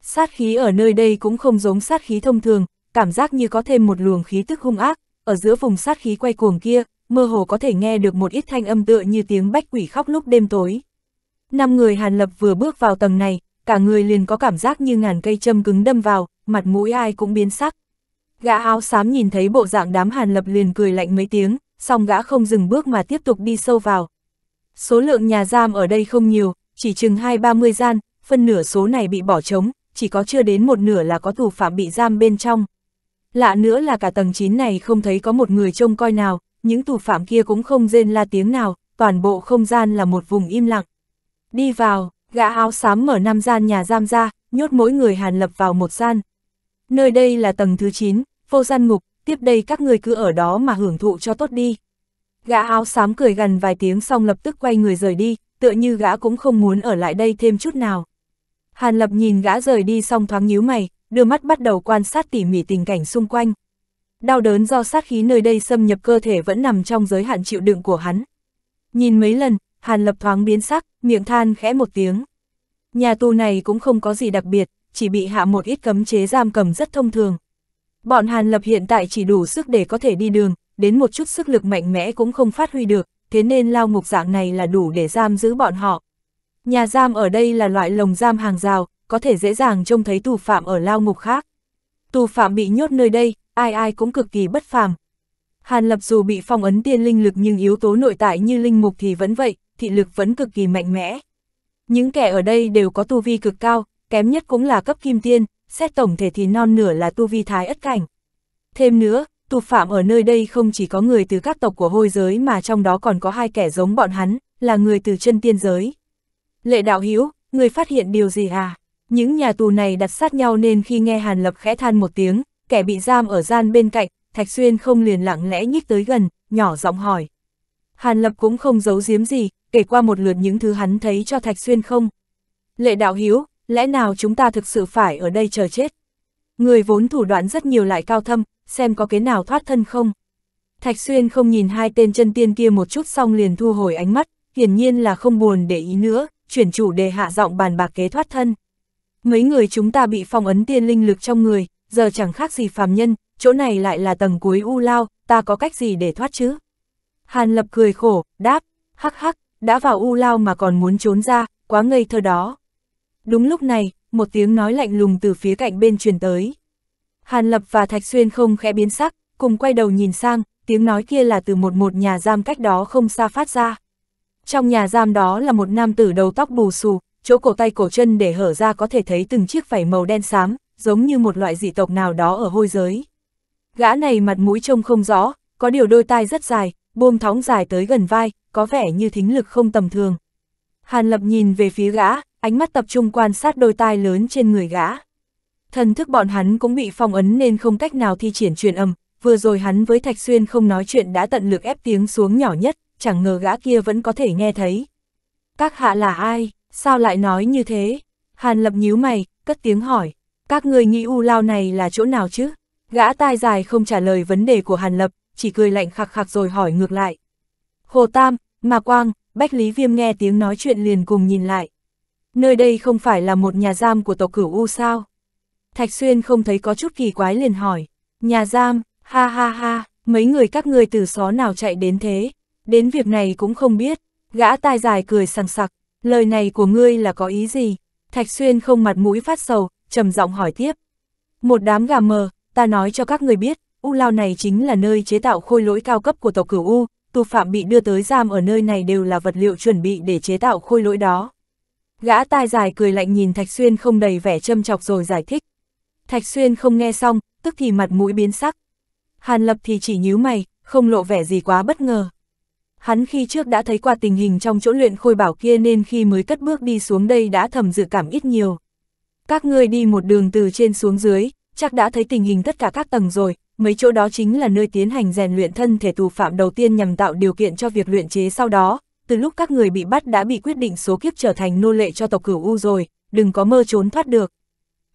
S1: Sát khí ở nơi đây cũng không giống sát khí thông thường, cảm giác như có thêm một luồng khí tức hung ác, ở giữa vùng sát khí quay cuồng kia, mơ hồ có thể nghe được một ít thanh âm tựa như tiếng bách quỷ khóc lúc đêm tối. Năm người Hàn Lập vừa bước vào tầng này, cả người liền có cảm giác như ngàn cây châm cứng đâm vào, mặt mũi ai cũng biến sắc. Gã áo xám nhìn thấy bộ dạng đám Hàn Lập liền cười lạnh mấy tiếng, song gã không dừng bước mà tiếp tục đi sâu vào, Số lượng nhà giam ở đây không nhiều, chỉ chừng 2-30 gian, phân nửa số này bị bỏ trống, chỉ có chưa đến một nửa là có tù phạm bị giam bên trong. Lạ nữa là cả tầng 9 này không thấy có một người trông coi nào, những tù phạm kia cũng không rên la tiếng nào, toàn bộ không gian là một vùng im lặng. Đi vào, gã áo xám mở năm gian nhà giam ra, nhốt mỗi người hàn lập vào một gian. Nơi đây là tầng thứ 9, vô gian ngục, tiếp đây các người cứ ở đó mà hưởng thụ cho tốt đi. Gã áo xám cười gần vài tiếng xong lập tức quay người rời đi, tựa như gã cũng không muốn ở lại đây thêm chút nào. Hàn Lập nhìn gã rời đi xong thoáng nhíu mày, đưa mắt bắt đầu quan sát tỉ mỉ tình cảnh xung quanh. Đau đớn do sát khí nơi đây xâm nhập cơ thể vẫn nằm trong giới hạn chịu đựng của hắn. Nhìn mấy lần, Hàn Lập thoáng biến sắc, miệng than khẽ một tiếng. Nhà tù này cũng không có gì đặc biệt, chỉ bị hạ một ít cấm chế giam cầm rất thông thường. Bọn Hàn Lập hiện tại chỉ đủ sức để có thể đi đường, đến một chút sức lực mạnh mẽ cũng không phát huy được, thế nên lao ngục dạng này là đủ để giam giữ bọn họ. Nhà giam ở đây là loại lồng giam hàng rào, có thể dễ dàng trông thấy tù phạm ở lao ngục khác. Tù phạm bị nhốt nơi đây, ai ai cũng cực kỳ bất phàm. Hàn Lập dù bị phong ấn tiên linh lực nhưng yếu tố nội tại như linh mục thì vẫn vậy, thị lực vẫn cực kỳ mạnh mẽ. Những kẻ ở đây đều có tu vi cực cao, kém nhất cũng là cấp kim tiên, xét tổng thể thì non nửa là tu vi thái ất cảnh. Thêm nữa, Tù phạm ở nơi đây không chỉ có người từ các tộc của hôi giới mà trong đó còn có hai kẻ giống bọn hắn, là người từ chân tiên giới. Lệ đạo Hiếu, người phát hiện điều gì à? Những nhà tù này đặt sát nhau nên khi nghe Hàn Lập khẽ than một tiếng, kẻ bị giam ở gian bên cạnh, Thạch Xuyên không liền lặng lẽ nhích tới gần, nhỏ giọng hỏi. Hàn Lập cũng không giấu giếm gì, kể qua một lượt những thứ hắn thấy cho Thạch Xuyên không. Lệ đạo Hiếu, lẽ nào chúng ta thực sự phải ở đây chờ chết? Người vốn thủ đoạn rất nhiều lại cao thâm, xem có kế nào thoát thân không. Thạch Xuyên không nhìn hai tên chân tiên kia một chút xong liền thu hồi ánh mắt, hiển nhiên là không buồn để ý nữa, chuyển chủ đề hạ giọng bàn bạc kế thoát thân. Mấy người chúng ta bị phong ấn tiên linh lực trong người, giờ chẳng khác gì phàm nhân, chỗ này lại là tầng cuối u lao, ta có cách gì để thoát chứ? Hàn Lập cười khổ, đáp, hắc hắc, đã vào u lao mà còn muốn trốn ra, quá ngây thơ đó. Đúng lúc này, một tiếng nói lạnh lùng từ phía cạnh bên truyền tới. Hàn Lập và Thạch Xuyên không khẽ biến sắc, cùng quay đầu nhìn sang, tiếng nói kia là từ một một nhà giam cách đó không xa phát ra. Trong nhà giam đó là một nam tử đầu tóc bù xù, chỗ cổ tay cổ chân để hở ra có thể thấy từng chiếc vảy màu đen xám, giống như một loại dị tộc nào đó ở hôi giới. Gã này mặt mũi trông không rõ, có điều đôi tai rất dài, buông thóng dài tới gần vai, có vẻ như thính lực không tầm thường. Hàn Lập nhìn về phía gã, ánh mắt tập trung quan sát đôi tai lớn trên người gã. Thần thức bọn hắn cũng bị phong ấn nên không cách nào thi triển truyền âm, vừa rồi hắn với Thạch Xuyên không nói chuyện đã tận lực ép tiếng xuống nhỏ nhất, chẳng ngờ gã kia vẫn có thể nghe thấy. Các hạ là ai, sao lại nói như thế? Hàn lập nhíu mày, cất tiếng hỏi, các người nghĩ u lao này là chỗ nào chứ? Gã tai dài không trả lời vấn đề của Hàn lập, chỉ cười lạnh khạc khạc rồi hỏi ngược lại. Hồ Tam, Mà Quang, Bách Lý Viêm nghe tiếng nói chuyện liền cùng nhìn lại nơi đây không phải là một nhà giam của tộc cửu U sao? Thạch Xuyên không thấy có chút kỳ quái liền hỏi, nhà giam, ha ha ha, mấy người các ngươi từ xó nào chạy đến thế, đến việc này cũng không biết, gã tai dài cười sằng sặc, lời này của ngươi là có ý gì? Thạch Xuyên không mặt mũi phát sầu, trầm giọng hỏi tiếp. Một đám gà mờ, ta nói cho các người biết, U Lao này chính là nơi chế tạo khôi lỗi cao cấp của tộc cửu U, tù phạm bị đưa tới giam ở nơi này đều là vật liệu chuẩn bị để chế tạo khôi lỗi đó. Gã tai dài cười lạnh nhìn Thạch Xuyên không đầy vẻ châm chọc rồi giải thích. Thạch Xuyên không nghe xong, tức thì mặt mũi biến sắc. Hàn Lập thì chỉ nhíu mày, không lộ vẻ gì quá bất ngờ. Hắn khi trước đã thấy qua tình hình trong chỗ luyện khôi bảo kia nên khi mới cất bước đi xuống đây đã thầm dự cảm ít nhiều. Các ngươi đi một đường từ trên xuống dưới, chắc đã thấy tình hình tất cả các tầng rồi, mấy chỗ đó chính là nơi tiến hành rèn luyện thân thể tù phạm đầu tiên nhằm tạo điều kiện cho việc luyện chế sau đó, từ lúc các người bị bắt đã bị quyết định số kiếp trở thành nô lệ cho tộc cửu U rồi, đừng có mơ trốn thoát được.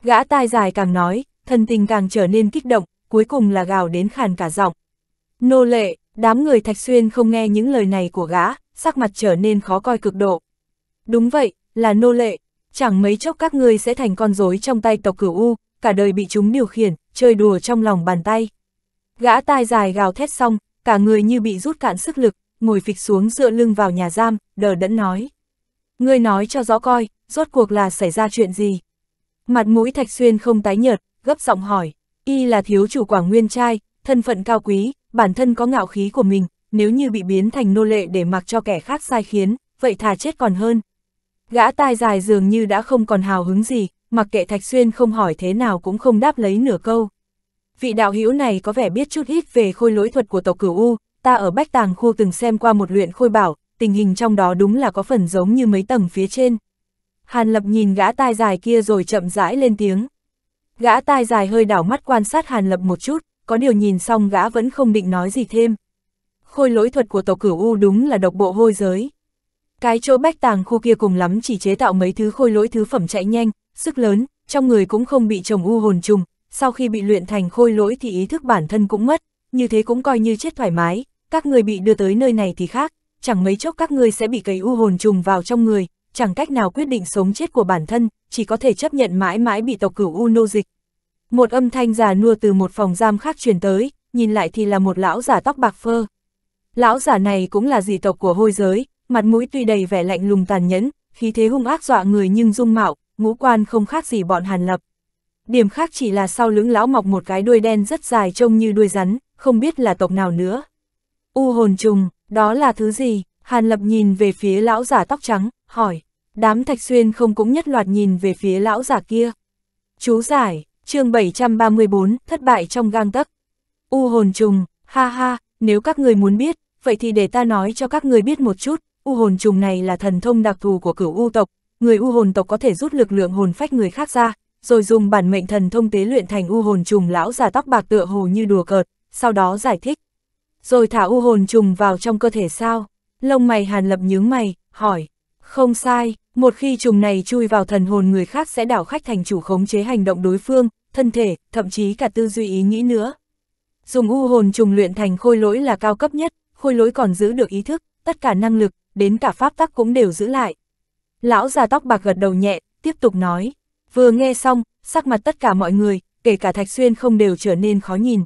S1: Gã tai dài càng nói, thần tình càng trở nên kích động, cuối cùng là gào đến khàn cả giọng. Nô lệ, đám người Thạch Xuyên không nghe những lời này của gã, sắc mặt trở nên khó coi cực độ. Đúng vậy, là nô lệ, chẳng mấy chốc các ngươi sẽ thành con rối trong tay tộc cửu U, cả đời bị chúng điều khiển, chơi đùa trong lòng bàn tay. Gã tai dài gào thét xong, cả người như bị rút cạn sức lực, ngồi phịch xuống dựa lưng vào nhà giam, đờ đẫn nói. Ngươi nói cho rõ coi, rốt cuộc là xảy ra chuyện gì? Mặt mũi Thạch Xuyên không tái nhợt, gấp giọng hỏi, y là thiếu chủ Quảng Nguyên trai, thân phận cao quý, bản thân có ngạo khí của mình, nếu như bị biến thành nô lệ để mặc cho kẻ khác sai khiến, vậy thà chết còn hơn. Gã tai dài dường như đã không còn hào hứng gì, mặc kệ Thạch Xuyên không hỏi thế nào cũng không đáp lấy nửa câu. Vị đạo hữu này có vẻ biết chút ít về khôi lỗi thuật của tộc cửu U, ta ở Bách Tàng Khu từng xem qua một luyện khôi bảo, tình hình trong đó đúng là có phần giống như mấy tầng phía trên. Hàn Lập nhìn gã tai dài kia rồi chậm rãi lên tiếng. Gã tai dài hơi đảo mắt quan sát Hàn Lập một chút, có điều nhìn xong gã vẫn không định nói gì thêm. Khôi lỗi thuật của tộc cửu U đúng là độc bộ hôi giới. Cái chỗ bách tàng khu kia cùng lắm chỉ chế tạo mấy thứ khôi lỗi thứ phẩm chạy nhanh, sức lớn, trong người cũng không bị trồng u hồn trùng, sau khi bị luyện thành khôi lỗi thì ý thức bản thân cũng mất như thế cũng coi như chết thoải mái, các người bị đưa tới nơi này thì khác, chẳng mấy chốc các người sẽ bị cấy u hồn trùng vào trong người, chẳng cách nào quyết định sống chết của bản thân, chỉ có thể chấp nhận mãi mãi bị tộc cửu u nô dịch. Một âm thanh già nua từ một phòng giam khác truyền tới, nhìn lại thì là một lão giả tóc bạc phơ. Lão giả này cũng là dị tộc của hôi giới, mặt mũi tuy đầy vẻ lạnh lùng tàn nhẫn, khí thế hung ác dọa người nhưng dung mạo, ngũ quan không khác gì bọn Hàn Lập. Điểm khác chỉ là sau lưỡng lão mọc một cái đuôi đen rất dài trông như đuôi rắn, không biết là tộc nào nữa. U hồn trùng, đó là thứ gì? Hàn Lập nhìn về phía lão giả tóc trắng, hỏi. Đám thạch xuyên không cũng nhất loạt nhìn về phía lão giả kia. Chú giải, chương 734, thất bại trong gang tấc. U hồn trùng, ha ha, nếu các người muốn biết, vậy thì để ta nói cho các người biết một chút, u hồn trùng này là thần thông đặc thù của cửu u tộc, người u hồn tộc có thể rút lực lượng hồn phách người khác ra, rồi dùng bản mệnh thần thông tế luyện thành u hồn trùng lão già tóc bạc tựa hồ như đùa cợt, sau đó giải thích. Rồi thả u hồn trùng vào trong cơ thể sao? Lông mày hàn lập nhướng mày, hỏi. Không sai, một khi trùng này chui vào thần hồn người khác sẽ đảo khách thành chủ khống chế hành động đối phương, thân thể, thậm chí cả tư duy ý nghĩ nữa. Dùng u hồn trùng luyện thành khôi lỗi là cao cấp nhất, khôi lỗi còn giữ được ý thức, tất cả năng lực, đến cả pháp tắc cũng đều giữ lại. Lão già tóc bạc gật đầu nhẹ, tiếp tục nói. Vừa nghe xong, sắc mặt tất cả mọi người, kể cả Thạch Xuyên không đều trở nên khó nhìn,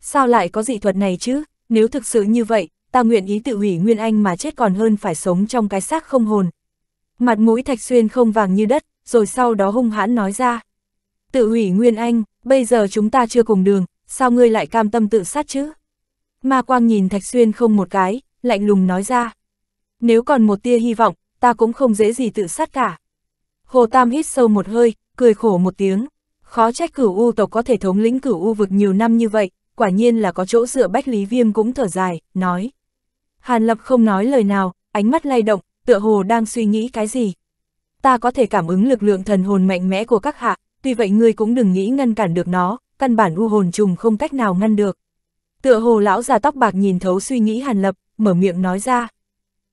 S1: Sao lại có dị thuật này chứ? Nếu thực sự như vậy, ta nguyện ý tự hủy Nguyên Anh mà chết còn hơn phải sống trong cái xác không hồn. Mặt mũi Thạch Xuyên không vàng như đất, rồi sau đó hung hãn nói ra. Tự hủy Nguyên Anh, bây giờ chúng ta chưa cùng đường, sao ngươi lại cam tâm tự sát chứ? Ma Quang nhìn Thạch Xuyên không một cái, lạnh lùng nói ra. Nếu còn một tia hy vọng, ta cũng không dễ gì tự sát cả. Hồ Tam hít sâu một hơi, cười khổ một tiếng. Khó trách cửu U tộc có thể thống lĩnh cửu U vực nhiều năm như vậy, quả nhiên là có chỗ dựa Bách Lý Viêm cũng thở dài, nói. Hàn Lập không nói lời nào, ánh mắt lay động, tựa hồ đang suy nghĩ cái gì. Ta có thể cảm ứng lực lượng thần hồn mạnh mẽ của các hạ, tuy vậy ngươi cũng đừng nghĩ ngăn cản được nó, căn bản u hồn trùng không cách nào ngăn được. Tựa hồ lão già tóc bạc nhìn thấu suy nghĩ Hàn Lập, mở miệng nói ra.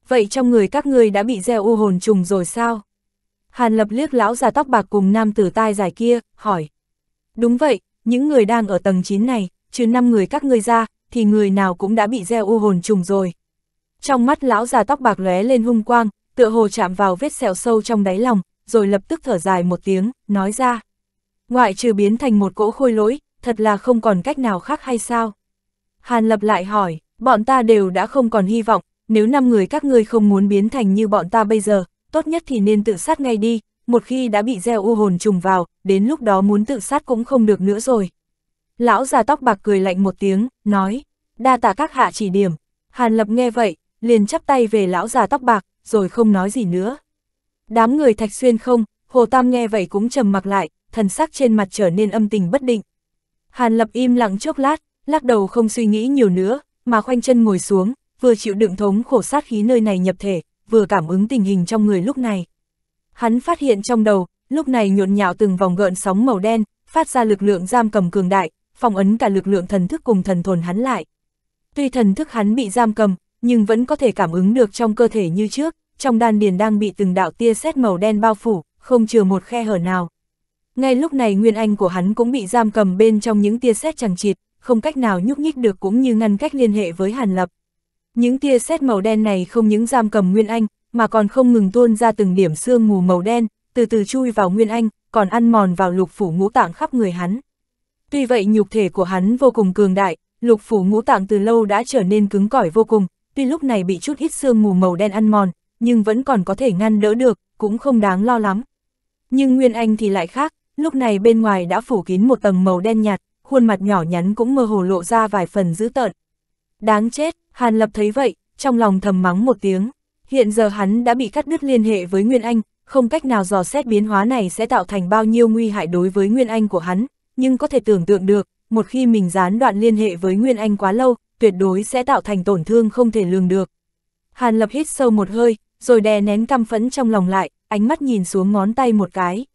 S1: Vậy trong người các ngươi đã bị gieo u hồn trùng rồi sao? Hàn Lập liếc lão già tóc bạc cùng nam tử tai dài kia, hỏi. Đúng vậy, những người đang ở tầng 9 này, chứ năm người các ngươi ra, thì người nào cũng đã bị gieo u hồn trùng rồi. Trong mắt lão già tóc bạc lóe lên hung quang, tựa hồ chạm vào vết sẹo sâu trong đáy lòng, rồi lập tức thở dài một tiếng, nói ra. Ngoại trừ biến thành một cỗ khôi lỗi, thật là không còn cách nào khác hay sao? Hàn lập lại hỏi, bọn ta đều đã không còn hy vọng, nếu năm người các ngươi không muốn biến thành như bọn ta bây giờ, tốt nhất thì nên tự sát ngay đi, một khi đã bị gieo u hồn trùng vào, đến lúc đó muốn tự sát cũng không được nữa rồi. Lão già tóc bạc cười lạnh một tiếng, nói, đa tạ các hạ chỉ điểm. Hàn Lập nghe vậy, liền chắp tay về lão già tóc bạc, rồi không nói gì nữa. Đám người thạch xuyên không, Hồ Tam nghe vậy cũng trầm mặc lại, thần sắc trên mặt trở nên âm tình bất định. Hàn Lập im lặng chốc lát, lắc đầu không suy nghĩ nhiều nữa, mà khoanh chân ngồi xuống, vừa chịu đựng thống khổ sát khí nơi này nhập thể, vừa cảm ứng tình hình trong người lúc này. Hắn phát hiện trong đầu, lúc này nhộn nhạo từng vòng gợn sóng màu đen, phát ra lực lượng giam cầm cường đại, phong ấn cả lực lượng thần thức cùng thần thuần hắn lại. Tuy thần thức hắn bị giam cầm, nhưng vẫn có thể cảm ứng được trong cơ thể như trước, trong đan điền đang bị từng đạo tia sét màu đen bao phủ, không chừa một khe hở nào. Ngay lúc này nguyên anh của hắn cũng bị giam cầm bên trong những tia sét chằng chịt, không cách nào nhúc nhích được cũng như ngăn cách liên hệ với Hàn Lập. Những tia sét màu đen này không những giam cầm nguyên anh, mà còn không ngừng tuôn ra từng điểm sương mù màu đen, từ từ chui vào nguyên anh, còn ăn mòn vào lục phủ ngũ tạng khắp người hắn. Tuy vậy nhục thể của hắn vô cùng cường đại, lục phủ ngũ tạng từ lâu đã trở nên cứng cỏi vô cùng, tuy lúc này bị chút ít xương mù màu đen ăn mòn, nhưng vẫn còn có thể ngăn đỡ được, cũng không đáng lo lắm. Nhưng Nguyên Anh thì lại khác, lúc này bên ngoài đã phủ kín một tầng màu đen nhạt, khuôn mặt nhỏ nhắn cũng mơ hồ lộ ra vài phần dữ tợn. Đáng chết, Hàn Lập thấy vậy, trong lòng thầm mắng một tiếng. Hiện giờ hắn đã bị cắt đứt liên hệ với Nguyên Anh, không cách nào dò xét biến hóa này sẽ tạo thành bao nhiêu nguy hại đối với Nguyên Anh của hắn, nhưng có thể tưởng tượng được, một khi mình gián đoạn liên hệ với Nguyên Anh quá lâu, tuyệt đối sẽ tạo thành tổn thương không thể lường được. Hàn Lập hít sâu một hơi, rồi đè nén căm phẫn trong lòng lại, ánh mắt nhìn xuống ngón tay một cái.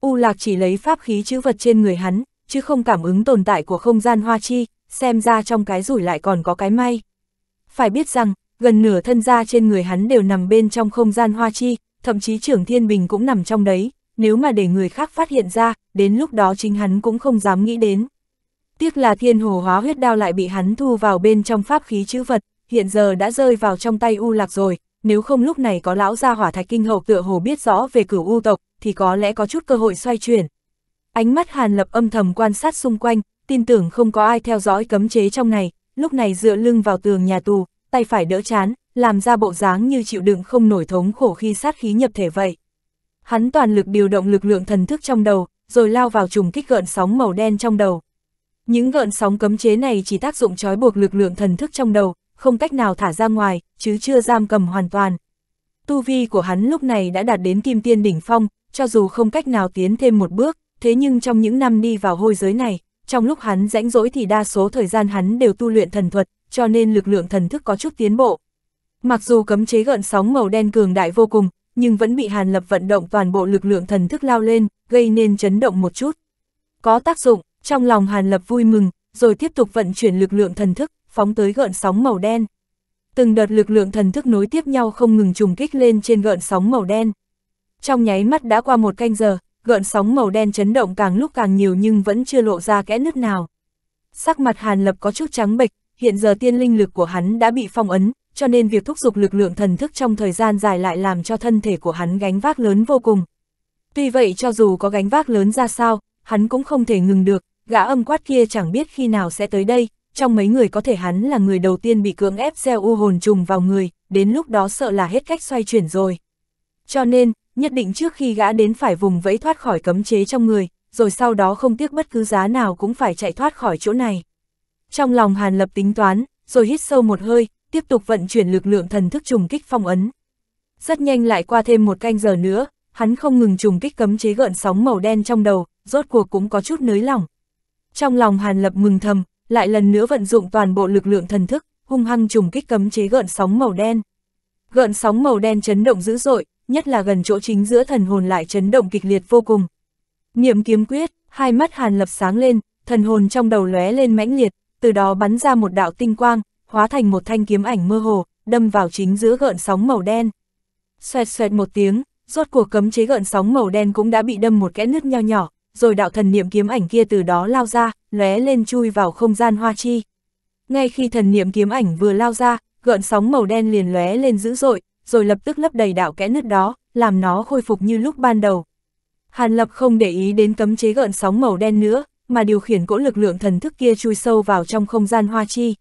S1: U Lạc chỉ lấy pháp khí chữ vật trên người hắn, chứ không cảm ứng tồn tại của không gian hoa chi, xem ra trong cái rủi lại còn có cái may. Phải biết rằng, gần nửa thân gia trên người hắn đều nằm bên trong không gian hoa chi, thậm chí trưởng thiên bình cũng nằm trong đấy, nếu mà để người khác phát hiện ra, đến lúc đó chính hắn cũng không dám nghĩ đến. Tiếc là thiên hồ hóa huyết đao lại bị hắn thu vào bên trong pháp khí chữ vật, hiện giờ đã rơi vào trong tay U Lạc rồi, nếu không lúc này có lão gia hỏa thạch kinh hậu tựa hồ biết rõ về cửu U tộc, thì có lẽ có chút cơ hội xoay chuyển. Ánh mắt Hàn Lập âm thầm quan sát xung quanh, tin tưởng không có ai theo dõi cấm chế trong này, lúc này dựa lưng vào tường nhà tù, tay phải đỡ chán, làm ra bộ dáng như chịu đựng không nổi thống khổ khi sát khí nhập thể vậy hắn toàn lực điều động lực lượng thần thức trong đầu, rồi lao vào trùng kích gợn sóng màu đen trong đầu. Những gợn sóng cấm chế này chỉ tác dụng trói buộc lực lượng thần thức trong đầu, không cách nào thả ra ngoài, chứ chưa giam cầm hoàn toàn. Tu vi của hắn lúc này đã đạt đến kim tiên đỉnh phong, cho dù không cách nào tiến thêm một bước, thế nhưng trong những năm đi vào hôi giới này, trong lúc hắn rãnh rỗi thì đa số thời gian hắn đều tu luyện thần thuật, cho nên lực lượng thần thức có chút tiến bộ. Mặc dù cấm chế gợn sóng màu đen cường đại vô cùng, nhưng vẫn bị Hàn Lập vận động toàn bộ lực lượng thần thức lao lên, gây nên chấn động một chút. Có tác dụng, trong lòng Hàn Lập vui mừng, rồi tiếp tục vận chuyển lực lượng thần thức, phóng tới gợn sóng màu đen. Từng đợt lực lượng thần thức nối tiếp nhau không ngừng trùng kích lên trên gợn sóng màu đen. Trong nháy mắt đã qua một canh giờ, gợn sóng màu đen chấn động càng lúc càng nhiều nhưng vẫn chưa lộ ra kẽ nứt nào. Sắc mặt Hàn Lập có chút trắng bệch, hiện giờ tiên linh lực của hắn đã bị phong ấn, cho nên việc thúc giục lực lượng thần thức trong thời gian dài lại làm cho thân thể của hắn gánh vác lớn vô cùng. Tuy vậy cho dù có gánh vác lớn ra sao, hắn cũng không thể ngừng được, gã âm quát kia chẳng biết khi nào sẽ tới đây, trong mấy người có thể hắn là người đầu tiên bị cưỡng ép gieo u hồn trùng vào người, đến lúc đó sợ là hết cách xoay chuyển rồi. Cho nên, nhất định trước khi gã đến phải vùng vẫy thoát khỏi cấm chế trong người, rồi sau đó không tiếc bất cứ giá nào cũng phải chạy thoát khỏi chỗ này. Trong lòng Hàn Lập tính toán, rồi hít sâu một hơi, tiếp tục vận chuyển lực lượng thần thức trùng kích phong ấn. Rất nhanh lại qua thêm một canh giờ nữa, hắn không ngừng trùng kích cấm chế gợn sóng màu đen trong đầu, rốt cuộc cũng có chút nới lỏng. Trong lòng Hàn Lập mừng thầm, lại lần nữa vận dụng toàn bộ lực lượng thần thức, hung hăng trùng kích cấm chế gợn sóng màu đen. Gợn sóng màu đen chấn động dữ dội, nhất là gần chỗ chính giữa thần hồn lại chấn động kịch liệt vô cùng. Niệm kiếm quyết, hai mắt Hàn Lập sáng lên, thần hồn trong đầu lóe lên mãnh liệt, từ đó bắn ra một đạo tinh quang, hóa thành một thanh kiếm ảnh mơ hồ, đâm vào chính giữa gợn sóng màu đen. Xoẹt xoẹt một tiếng, rốt cuộc cấm chế gợn sóng màu đen cũng đã bị đâm một kẽ nứt nho nhỏ, rồi đạo thần niệm kiếm ảnh kia từ đó lao ra, lóe lên chui vào không gian hoa chi. Ngay khi thần niệm kiếm ảnh vừa lao ra, gợn sóng màu đen liền lóe lên dữ dội, rồi lập tức lấp đầy đạo kẽ nứt đó, làm nó khôi phục như lúc ban đầu. Hàn Lập không để ý đến cấm chế gợn sóng màu đen nữa, mà điều khiển cỗ lực lượng thần thức kia chui sâu vào trong không gian hoa chi.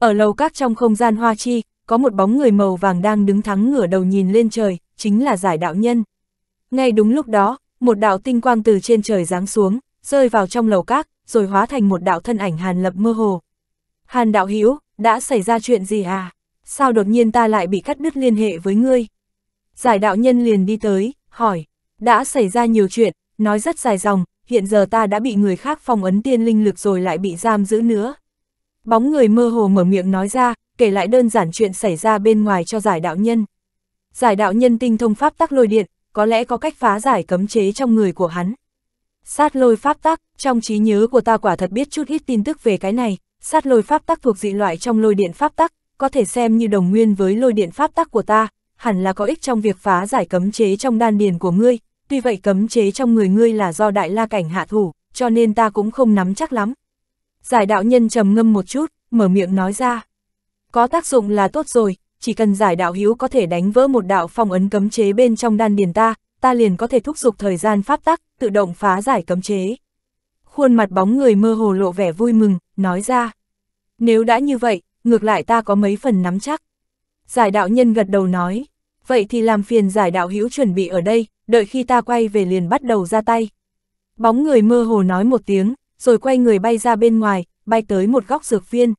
S1: Ở lầu các trong không gian hoa chi, có một bóng người màu vàng đang đứng thắng ngửa đầu nhìn lên trời, chính là giải đạo nhân. Ngay đúng lúc đó, một đạo tinh quang từ trên trời giáng xuống, rơi vào trong lầu các, rồi hóa thành một đạo thân ảnh Hàn Lập mơ hồ. Hàn đạo Hiếu đã xảy ra chuyện gì à? Sao đột nhiên ta lại bị cắt đứt liên hệ với ngươi? Giải đạo nhân liền đi tới, hỏi, đã xảy ra nhiều chuyện, nói rất dài dòng, hiện giờ ta đã bị người khác phong ấn tiên linh lực rồi lại bị giam giữ nữa. Bóng người mơ hồ mở miệng nói ra, kể lại đơn giản chuyện xảy ra bên ngoài cho giải đạo nhân. Giải đạo nhân tinh thông pháp tắc lôi điện, có lẽ có cách phá giải cấm chế trong người của hắn. Sát lôi pháp tắc, trong trí nhớ của ta quả thật biết chút ít tin tức về cái này, sát lôi pháp tắc thuộc dị loại trong lôi điện pháp tắc, có thể xem như đồng nguyên với lôi điện pháp tắc của ta, hẳn là có ích trong việc phá giải cấm chế trong đan điền của ngươi, tuy vậy cấm chế trong người ngươi là do đại la cảnh hạ thủ, cho nên ta cũng không nắm chắc lắm, Giải đạo nhân trầm ngâm một chút, mở miệng nói ra. Có tác dụng là tốt rồi, chỉ cần giải đạo hữu có thể đánh vỡ một đạo phong ấn cấm chế bên trong đan điền ta, ta liền có thể thúc giục thời gian pháp tắc, tự động phá giải cấm chế. Khuôn mặt bóng người mơ hồ lộ vẻ vui mừng, nói ra. Nếu đã như vậy, ngược lại ta có mấy phần nắm chắc. Giải đạo nhân gật đầu nói, vậy thì làm phiền giải đạo hữu chuẩn bị ở đây, đợi khi ta quay về liền bắt đầu ra tay. Bóng người mơ hồ nói một tiếng, rồi quay người bay ra bên ngoài, bay tới một góc dược viên.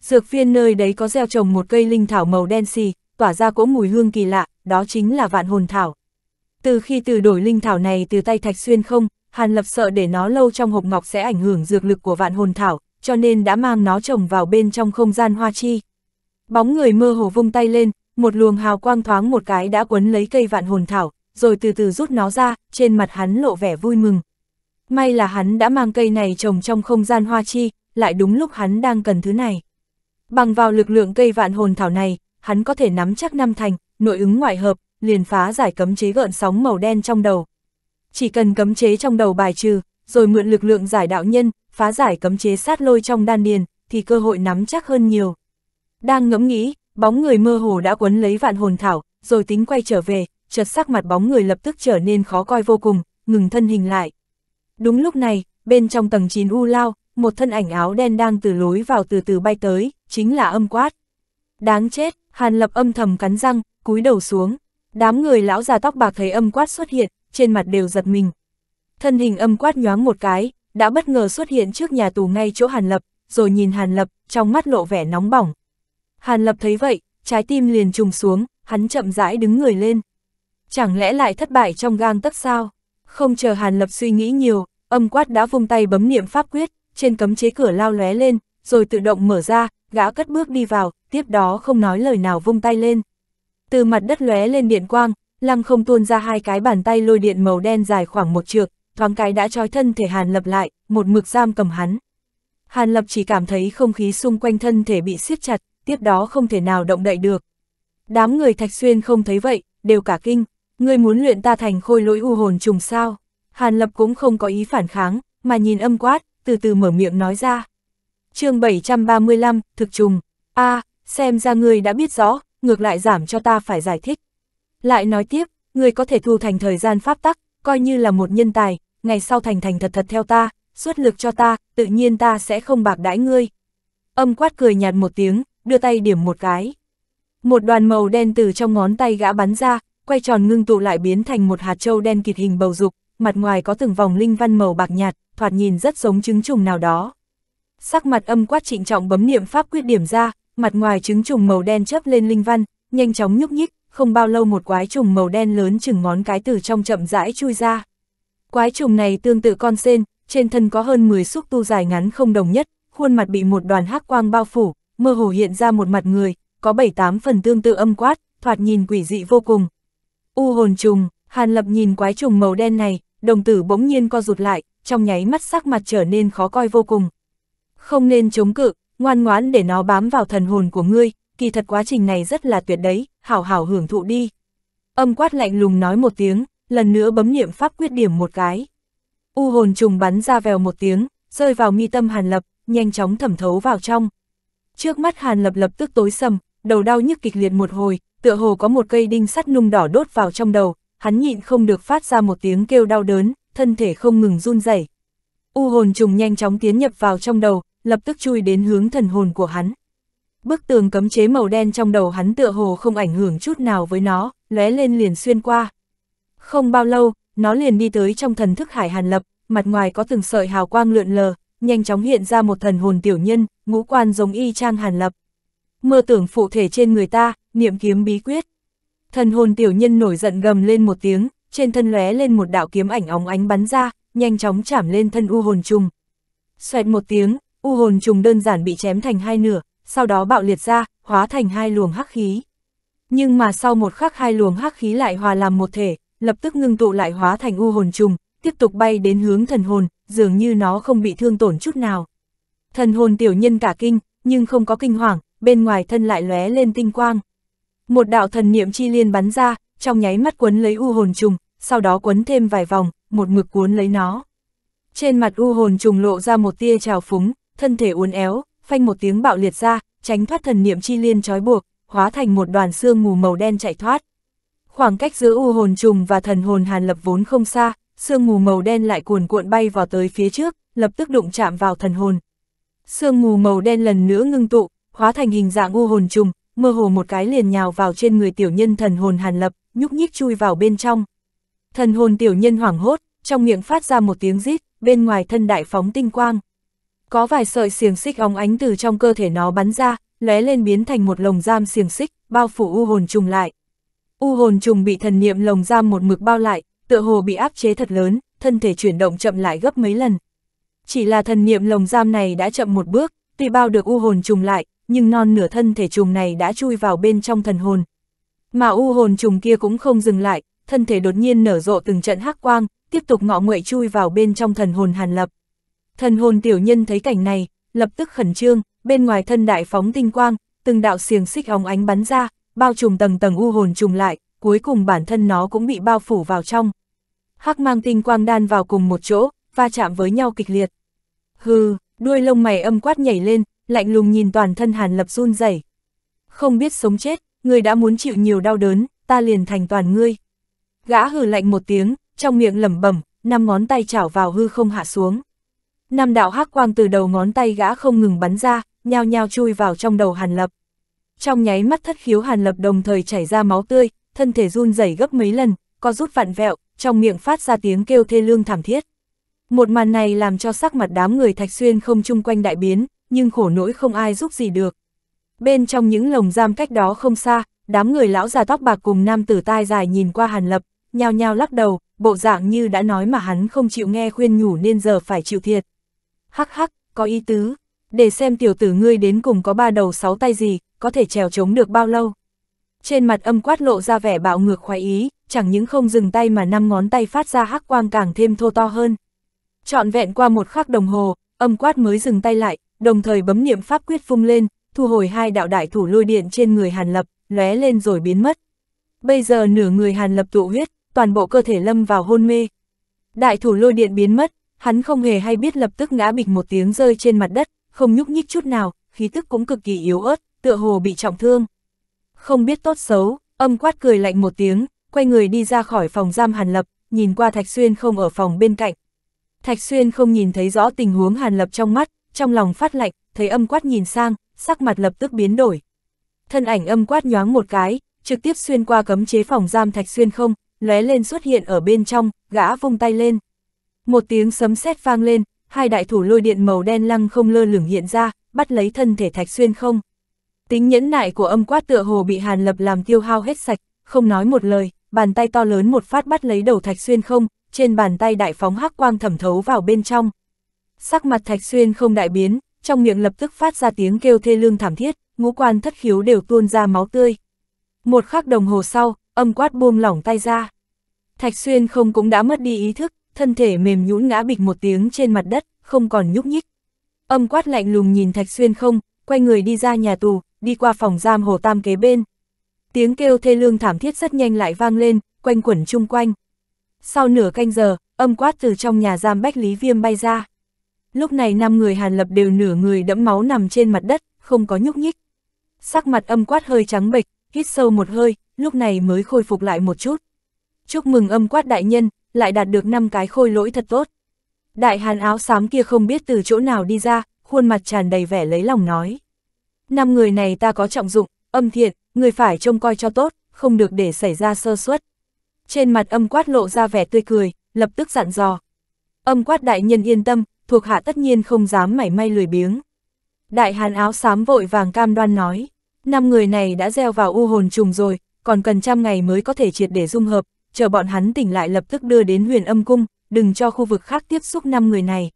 S1: Dược viên nơi đấy có gieo trồng một cây linh thảo màu đen xì, tỏa ra cỗ mùi hương kỳ lạ, đó chính là vạn hồn thảo. Từ khi từ đổi linh thảo này từ tay Thạch Xuyên không, Hàn Lập sợ để nó lâu trong hộp ngọc sẽ ảnh hưởng dược lực của vạn hồn thảo, cho nên đã mang nó trồng vào bên trong không gian hoa chi. Bóng người mơ hồ vung tay lên, một luồng hào quang thoáng một cái đã quấn lấy cây vạn hồn thảo, rồi từ từ rút nó ra, trên mặt hắn lộ vẻ vui mừng. May là hắn đã mang cây này trồng trong không gian hoa chi, lại đúng lúc hắn đang cần thứ này. Bằng vào lực lượng cây vạn hồn thảo này, hắn có thể nắm chắc năm thành, nội ứng ngoại hợp, liền phá giải cấm chế gợn sóng màu đen trong đầu. Chỉ cần cấm chế trong đầu bài trừ, rồi mượn lực lượng giải đạo nhân, phá giải cấm chế sát lôi trong đan điền, thì cơ hội nắm chắc hơn nhiều. Đang ngẫm nghĩ, bóng người mơ hồ đã quấn lấy vạn hồn thảo, rồi tính quay trở về, chợt sắc mặt bóng người lập tức trở nên khó coi vô cùng, ngừng thân hình lại. Đúng lúc này, bên trong tầng 9 U Lao, một thân ảnh áo đen đang từ lối vào từ từ bay tới, chính là âm quát. Đáng chết, Hàn Lập âm thầm cắn răng, cúi đầu xuống. Đám người lão già tóc bạc thấy âm quát xuất hiện, trên mặt đều giật mình. Thân hình âm quát nhoáng một cái, đã bất ngờ xuất hiện trước nhà tù ngay chỗ Hàn Lập, rồi nhìn Hàn Lập, trong mắt lộ vẻ nóng bỏng. Hàn Lập thấy vậy, trái tim liền trùng xuống, hắn chậm rãi đứng người lên. Chẳng lẽ lại thất bại trong gang tấc sao? Không chờ Hàn Lập suy nghĩ nhiều, âm quát đã vung tay bấm niệm pháp quyết, trên cấm chế cửa lao lóe lên, rồi tự động mở ra, gã cất bước đi vào, tiếp đó không nói lời nào vung tay lên. Từ mặt đất lóe lên điện quang, lăng không tuôn ra hai cái bàn tay lôi điện màu đen dài khoảng một trượng, thoáng cái đã trói thân thể Hàn Lập lại, một mực giam cầm hắn. Hàn Lập chỉ cảm thấy không khí xung quanh thân thể bị siết chặt, tiếp đó không thể nào động đậy được. Đám người Thạch Xuyên không thấy vậy, đều cả kinh, Ngươi muốn luyện ta thành khôi lỗi u hồn trùng sao? Hàn Lập cũng không có ý phản kháng, mà nhìn âm quát, từ từ mở miệng nói ra. chương 735, thực trùng. a à, xem ra ngươi đã biết rõ, ngược lại giảm cho ta phải giải thích. Lại nói tiếp, ngươi có thể thu thành thời gian pháp tắc, coi như là một nhân tài, ngày sau thành thành thật thật theo ta, xuất lực cho ta, tự nhiên ta sẽ không bạc đãi ngươi. Âm quát cười nhạt một tiếng, đưa tay điểm một cái. Một đoàn màu đen từ trong ngón tay gã bắn ra, quay tròn ngưng tụ lại biến thành một hạt trâu đen kịt hình bầu dục, mặt ngoài có từng vòng linh văn màu bạc nhạt, thoạt nhìn rất giống trứng trùng nào đó. Sắc mặt âm quát trịnh trọng bấm niệm pháp quyết điểm ra, mặt ngoài trứng trùng màu đen chấp lên linh văn, nhanh chóng nhúc nhích, không bao lâu một quái trùng màu đen lớn chừng ngón cái từ trong chậm rãi chui ra. Quái trùng này tương tự con sen, trên thân có hơn 10 xúc tu dài ngắn không đồng nhất, khuôn mặt bị một đoàn hắc quang bao phủ, mơ hồ hiện ra một mặt người, có 7-8 phần tương tự âm quát, thoạt nhìn quỷ dị vô cùng, U hồn trùng, Hàn Lập nhìn quái trùng màu đen này, đồng tử bỗng nhiên co rụt lại, trong nháy mắt sắc mặt trở nên khó coi vô cùng. Không nên chống cự, ngoan ngoãn để nó bám vào thần hồn của ngươi, kỳ thật quá trình này rất là tuyệt đấy, hảo hảo hưởng thụ đi. Âm quát lạnh lùng nói một tiếng, lần nữa bấm niệm pháp quyết điểm một cái. U hồn trùng bắn ra vèo một tiếng, rơi vào mi tâm Hàn Lập, nhanh chóng thẩm thấu vào trong. Trước mắt Hàn Lập lập tức tối sầm, đầu đau nhức kịch liệt một hồi, tựa hồ có một cây đinh sắt nung đỏ đốt vào trong đầu, hắn nhịn không được phát ra một tiếng kêu đau đớn, thân thể không ngừng run rẩy. U hồn trùng nhanh chóng tiến nhập vào trong đầu, lập tức chui đến hướng thần hồn của hắn. Bức tường cấm chế màu đen trong đầu hắn tựa hồ không ảnh hưởng chút nào với nó, lóe lên liền xuyên qua. Không bao lâu, nó liền đi tới trong thần thức hải hàn lập, mặt ngoài có từng sợi hào quang lượn lờ, nhanh chóng hiện ra một thần hồn tiểu nhân, ngũ quan giống y trang hàn lập. Mơ tưởng phụ thể trên người ta, niệm kiếm bí quyết. Thần hồn tiểu nhân nổi giận gầm lên một tiếng, trên thân lóe lên một đạo kiếm ảnh óng ánh bắn ra, nhanh chóng chạm lên thân u hồn trùng. Xoẹt một tiếng, u hồn trùng đơn giản bị chém thành hai nửa, sau đó bạo liệt ra, hóa thành hai luồng hắc khí. Nhưng mà sau một khắc hai luồng hắc khí lại hòa làm một thể, lập tức ngưng tụ lại hóa thành u hồn trùng, tiếp tục bay đến hướng thần hồn, dường như nó không bị thương tổn chút nào. Thần hồn tiểu nhân cả kinh, nhưng không có kinh hoàng, bên ngoài thân lại lóe lên tinh quang. Một đạo thần niệm chi liên bắn ra, trong nháy mắt quấn lấy u hồn trùng, sau đó quấn thêm vài vòng, một mực cuốn lấy nó. Trên mặt u hồn trùng lộ ra một tia trào phúng, thân thể uốn éo, phanh một tiếng bạo liệt ra, tránh thoát thần niệm chi liên trói buộc, hóa thành một đoàn xương mù màu đen chạy thoát. Khoảng cách giữa u hồn trùng và thần hồn hàn lập vốn không xa, xương mù màu đen lại cuồn cuộn bay vào tới phía trước, lập tức đụng chạm vào thần hồn. Xương mù màu đen lần nữa ngưng tụ, hóa thành hình dạng u hồn trùng, mơ hồ một cái liền nhào vào trên người tiểu nhân thần hồn hàn lập, nhúc nhích chui vào bên trong. Thần hồn tiểu nhân hoảng hốt, trong miệng phát ra một tiếng rít, bên ngoài thân đại phóng tinh quang. Có vài sợi xiềng xích óng ánh từ trong cơ thể nó bắn ra, lóe lên biến thành một lồng giam xiềng xích, bao phủ u hồn trùng lại. U hồn trùng bị thần niệm lồng giam một mực bao lại, tựa hồ bị áp chế thật lớn, thân thể chuyển động chậm lại gấp mấy lần. Chỉ là thần niệm lồng giam này đã chậm một bước, tuy bao được u hồn trùng lại, nhưng non nửa thân thể trùng này đã chui vào bên trong thần hồn. Mà u hồn trùng kia cũng không dừng lại, thân thể đột nhiên nở rộ từng trận hắc quang, tiếp tục ngọ nguậy chui vào bên trong thần hồn Hàn Lập. Thần hồn tiểu nhân thấy cảnh này, lập tức khẩn trương, bên ngoài thân đại phóng tinh quang, từng đạo xiềng xích óng ánh bắn ra, bao trùm tầng tầng u hồn trùng lại, cuối cùng bản thân nó cũng bị bao phủ vào trong. Hắc mang tinh quang đan vào cùng một chỗ, va chạm với nhau kịch liệt. Hừ, đuôi lông mày âm quát nhảy lên, lạnh lùng nhìn toàn thân Hàn Lập run rẩy. Không biết sống chết, ngươi đã muốn chịu nhiều đau đớn, ta liền thành toàn ngươi. Gã hừ lạnh một tiếng, trong miệng lẩm bẩm, năm ngón tay chảo vào hư không hạ xuống. Năm đạo hắc quang từ đầu ngón tay gã không ngừng bắn ra, nhao nhao chui vào trong đầu Hàn Lập. Trong nháy mắt thất khiếu Hàn Lập đồng thời chảy ra máu tươi, thân thể run rẩy gấp mấy lần, có rút vặn vẹo, trong miệng phát ra tiếng kêu thê lương thảm thiết. Một màn này làm cho sắc mặt đám người Thạch Xuyên không chung quanh đại biến, nhưng khổ nỗi không ai giúp gì được. Bên trong những lồng giam cách đó không xa, đám người lão già tóc bạc cùng nam tử tai dài nhìn qua Hàn Lập, nhao nhao lắc đầu, bộ dạng như đã nói mà hắn không chịu nghe khuyên nhủ nên giờ phải chịu thiệt. Hắc hắc, có ý tứ, để xem tiểu tử ngươi đến cùng có ba đầu sáu tay gì, có thể trèo chống được bao lâu. Trên mặt âm quát lộ ra vẻ bạo ngược khoái ý, chẳng những không dừng tay mà năm ngón tay phát ra hắc quang càng thêm thô to hơn. Trọn vẹn qua một khắc đồng hồ, âm quát mới dừng tay lại, đồng thời bấm niệm pháp quyết phung lên, thu hồi hai đạo đại thủ lôi điện trên người Hàn Lập, lóe lên rồi biến mất. Bây giờ nửa người Hàn Lập tụ huyết, toàn bộ cơ thể lâm vào hôn mê. Đại thủ lôi điện biến mất, hắn không hề hay biết lập tức ngã bịch một tiếng rơi trên mặt đất, không nhúc nhích chút nào, khí tức cũng cực kỳ yếu ớt, tựa hồ bị trọng thương. Không biết tốt xấu, âm quát cười lạnh một tiếng, quay người đi ra khỏi phòng giam Hàn Lập, nhìn qua Thạch Xuyên không ở phòng bên cạnh. Thạch Xuyên không nhìn thấy rõ tình huống Hàn Lập trong mắt, trong lòng phát lạnh, thấy âm quát nhìn sang, sắc mặt lập tức biến đổi. Thân ảnh âm quát nhoáng một cái, trực tiếp xuyên qua cấm chế phòng giam thạch xuyên không, lóe lên xuất hiện ở bên trong, gã vung tay lên. Một tiếng sấm sét vang lên, hai đại thủ lôi điện màu đen lăng không lơ lửng hiện ra, bắt lấy thân thể thạch xuyên không. Tính nhẫn nại của âm quát tựa hồ bị hàn lập làm tiêu hao hết sạch, không nói một lời, bàn tay to lớn một phát bắt lấy đầu thạch xuyên không, trên bàn tay đại phóng hắc quang thẩm thấu vào bên trong. Sắc mặt Thạch Xuyên không đại biến, trong miệng lập tức phát ra tiếng kêu thê lương thảm thiết, ngũ quan thất khiếu đều tuôn ra máu tươi. Một khắc đồng hồ sau, âm quát buông lỏng tay ra. Thạch Xuyên không cũng đã mất đi ý thức, thân thể mềm nhũn ngã bịch một tiếng trên mặt đất, không còn nhúc nhích. Âm quát lạnh lùng nhìn Thạch Xuyên không, quay người đi ra nhà tù, đi qua phòng giam Hồ Tam kế bên. Tiếng kêu thê lương thảm thiết rất nhanh lại vang lên, quanh quẩn chung quanh. Sau nửa canh giờ, âm quát từ trong nhà giam Bách Lý Viêm bay ra. Lúc này năm người Hàn Lập đều nửa người đẫm máu nằm trên mặt đất, không có nhúc nhích. Sắc mặt âm quát hơi trắng bệch, hít sâu một hơi, lúc này mới khôi phục lại một chút. Chúc mừng âm quát đại nhân, lại đạt được năm cái khôi lỗi thật tốt. Đại hàn áo xám kia không biết từ chỗ nào đi ra, khuôn mặt tràn đầy vẻ lấy lòng nói. Năm người này ta có trọng dụng, âm thiện, người phải trông coi cho tốt, không được để xảy ra sơ suất. Trên mặt âm quát lộ ra vẻ tươi cười, lập tức dặn dò. Âm quát đại nhân yên tâm, thuộc hạ tất nhiên không dám mảy may lười biếng. Đại hàn áo xám vội vàng cam đoan nói, năm người này đã gieo vào u hồn trùng rồi, còn cần trăm ngày mới có thể triệt để dung hợp, chờ bọn hắn tỉnh lại lập tức đưa đến huyền âm cung, đừng cho khu vực khác tiếp xúc năm người này.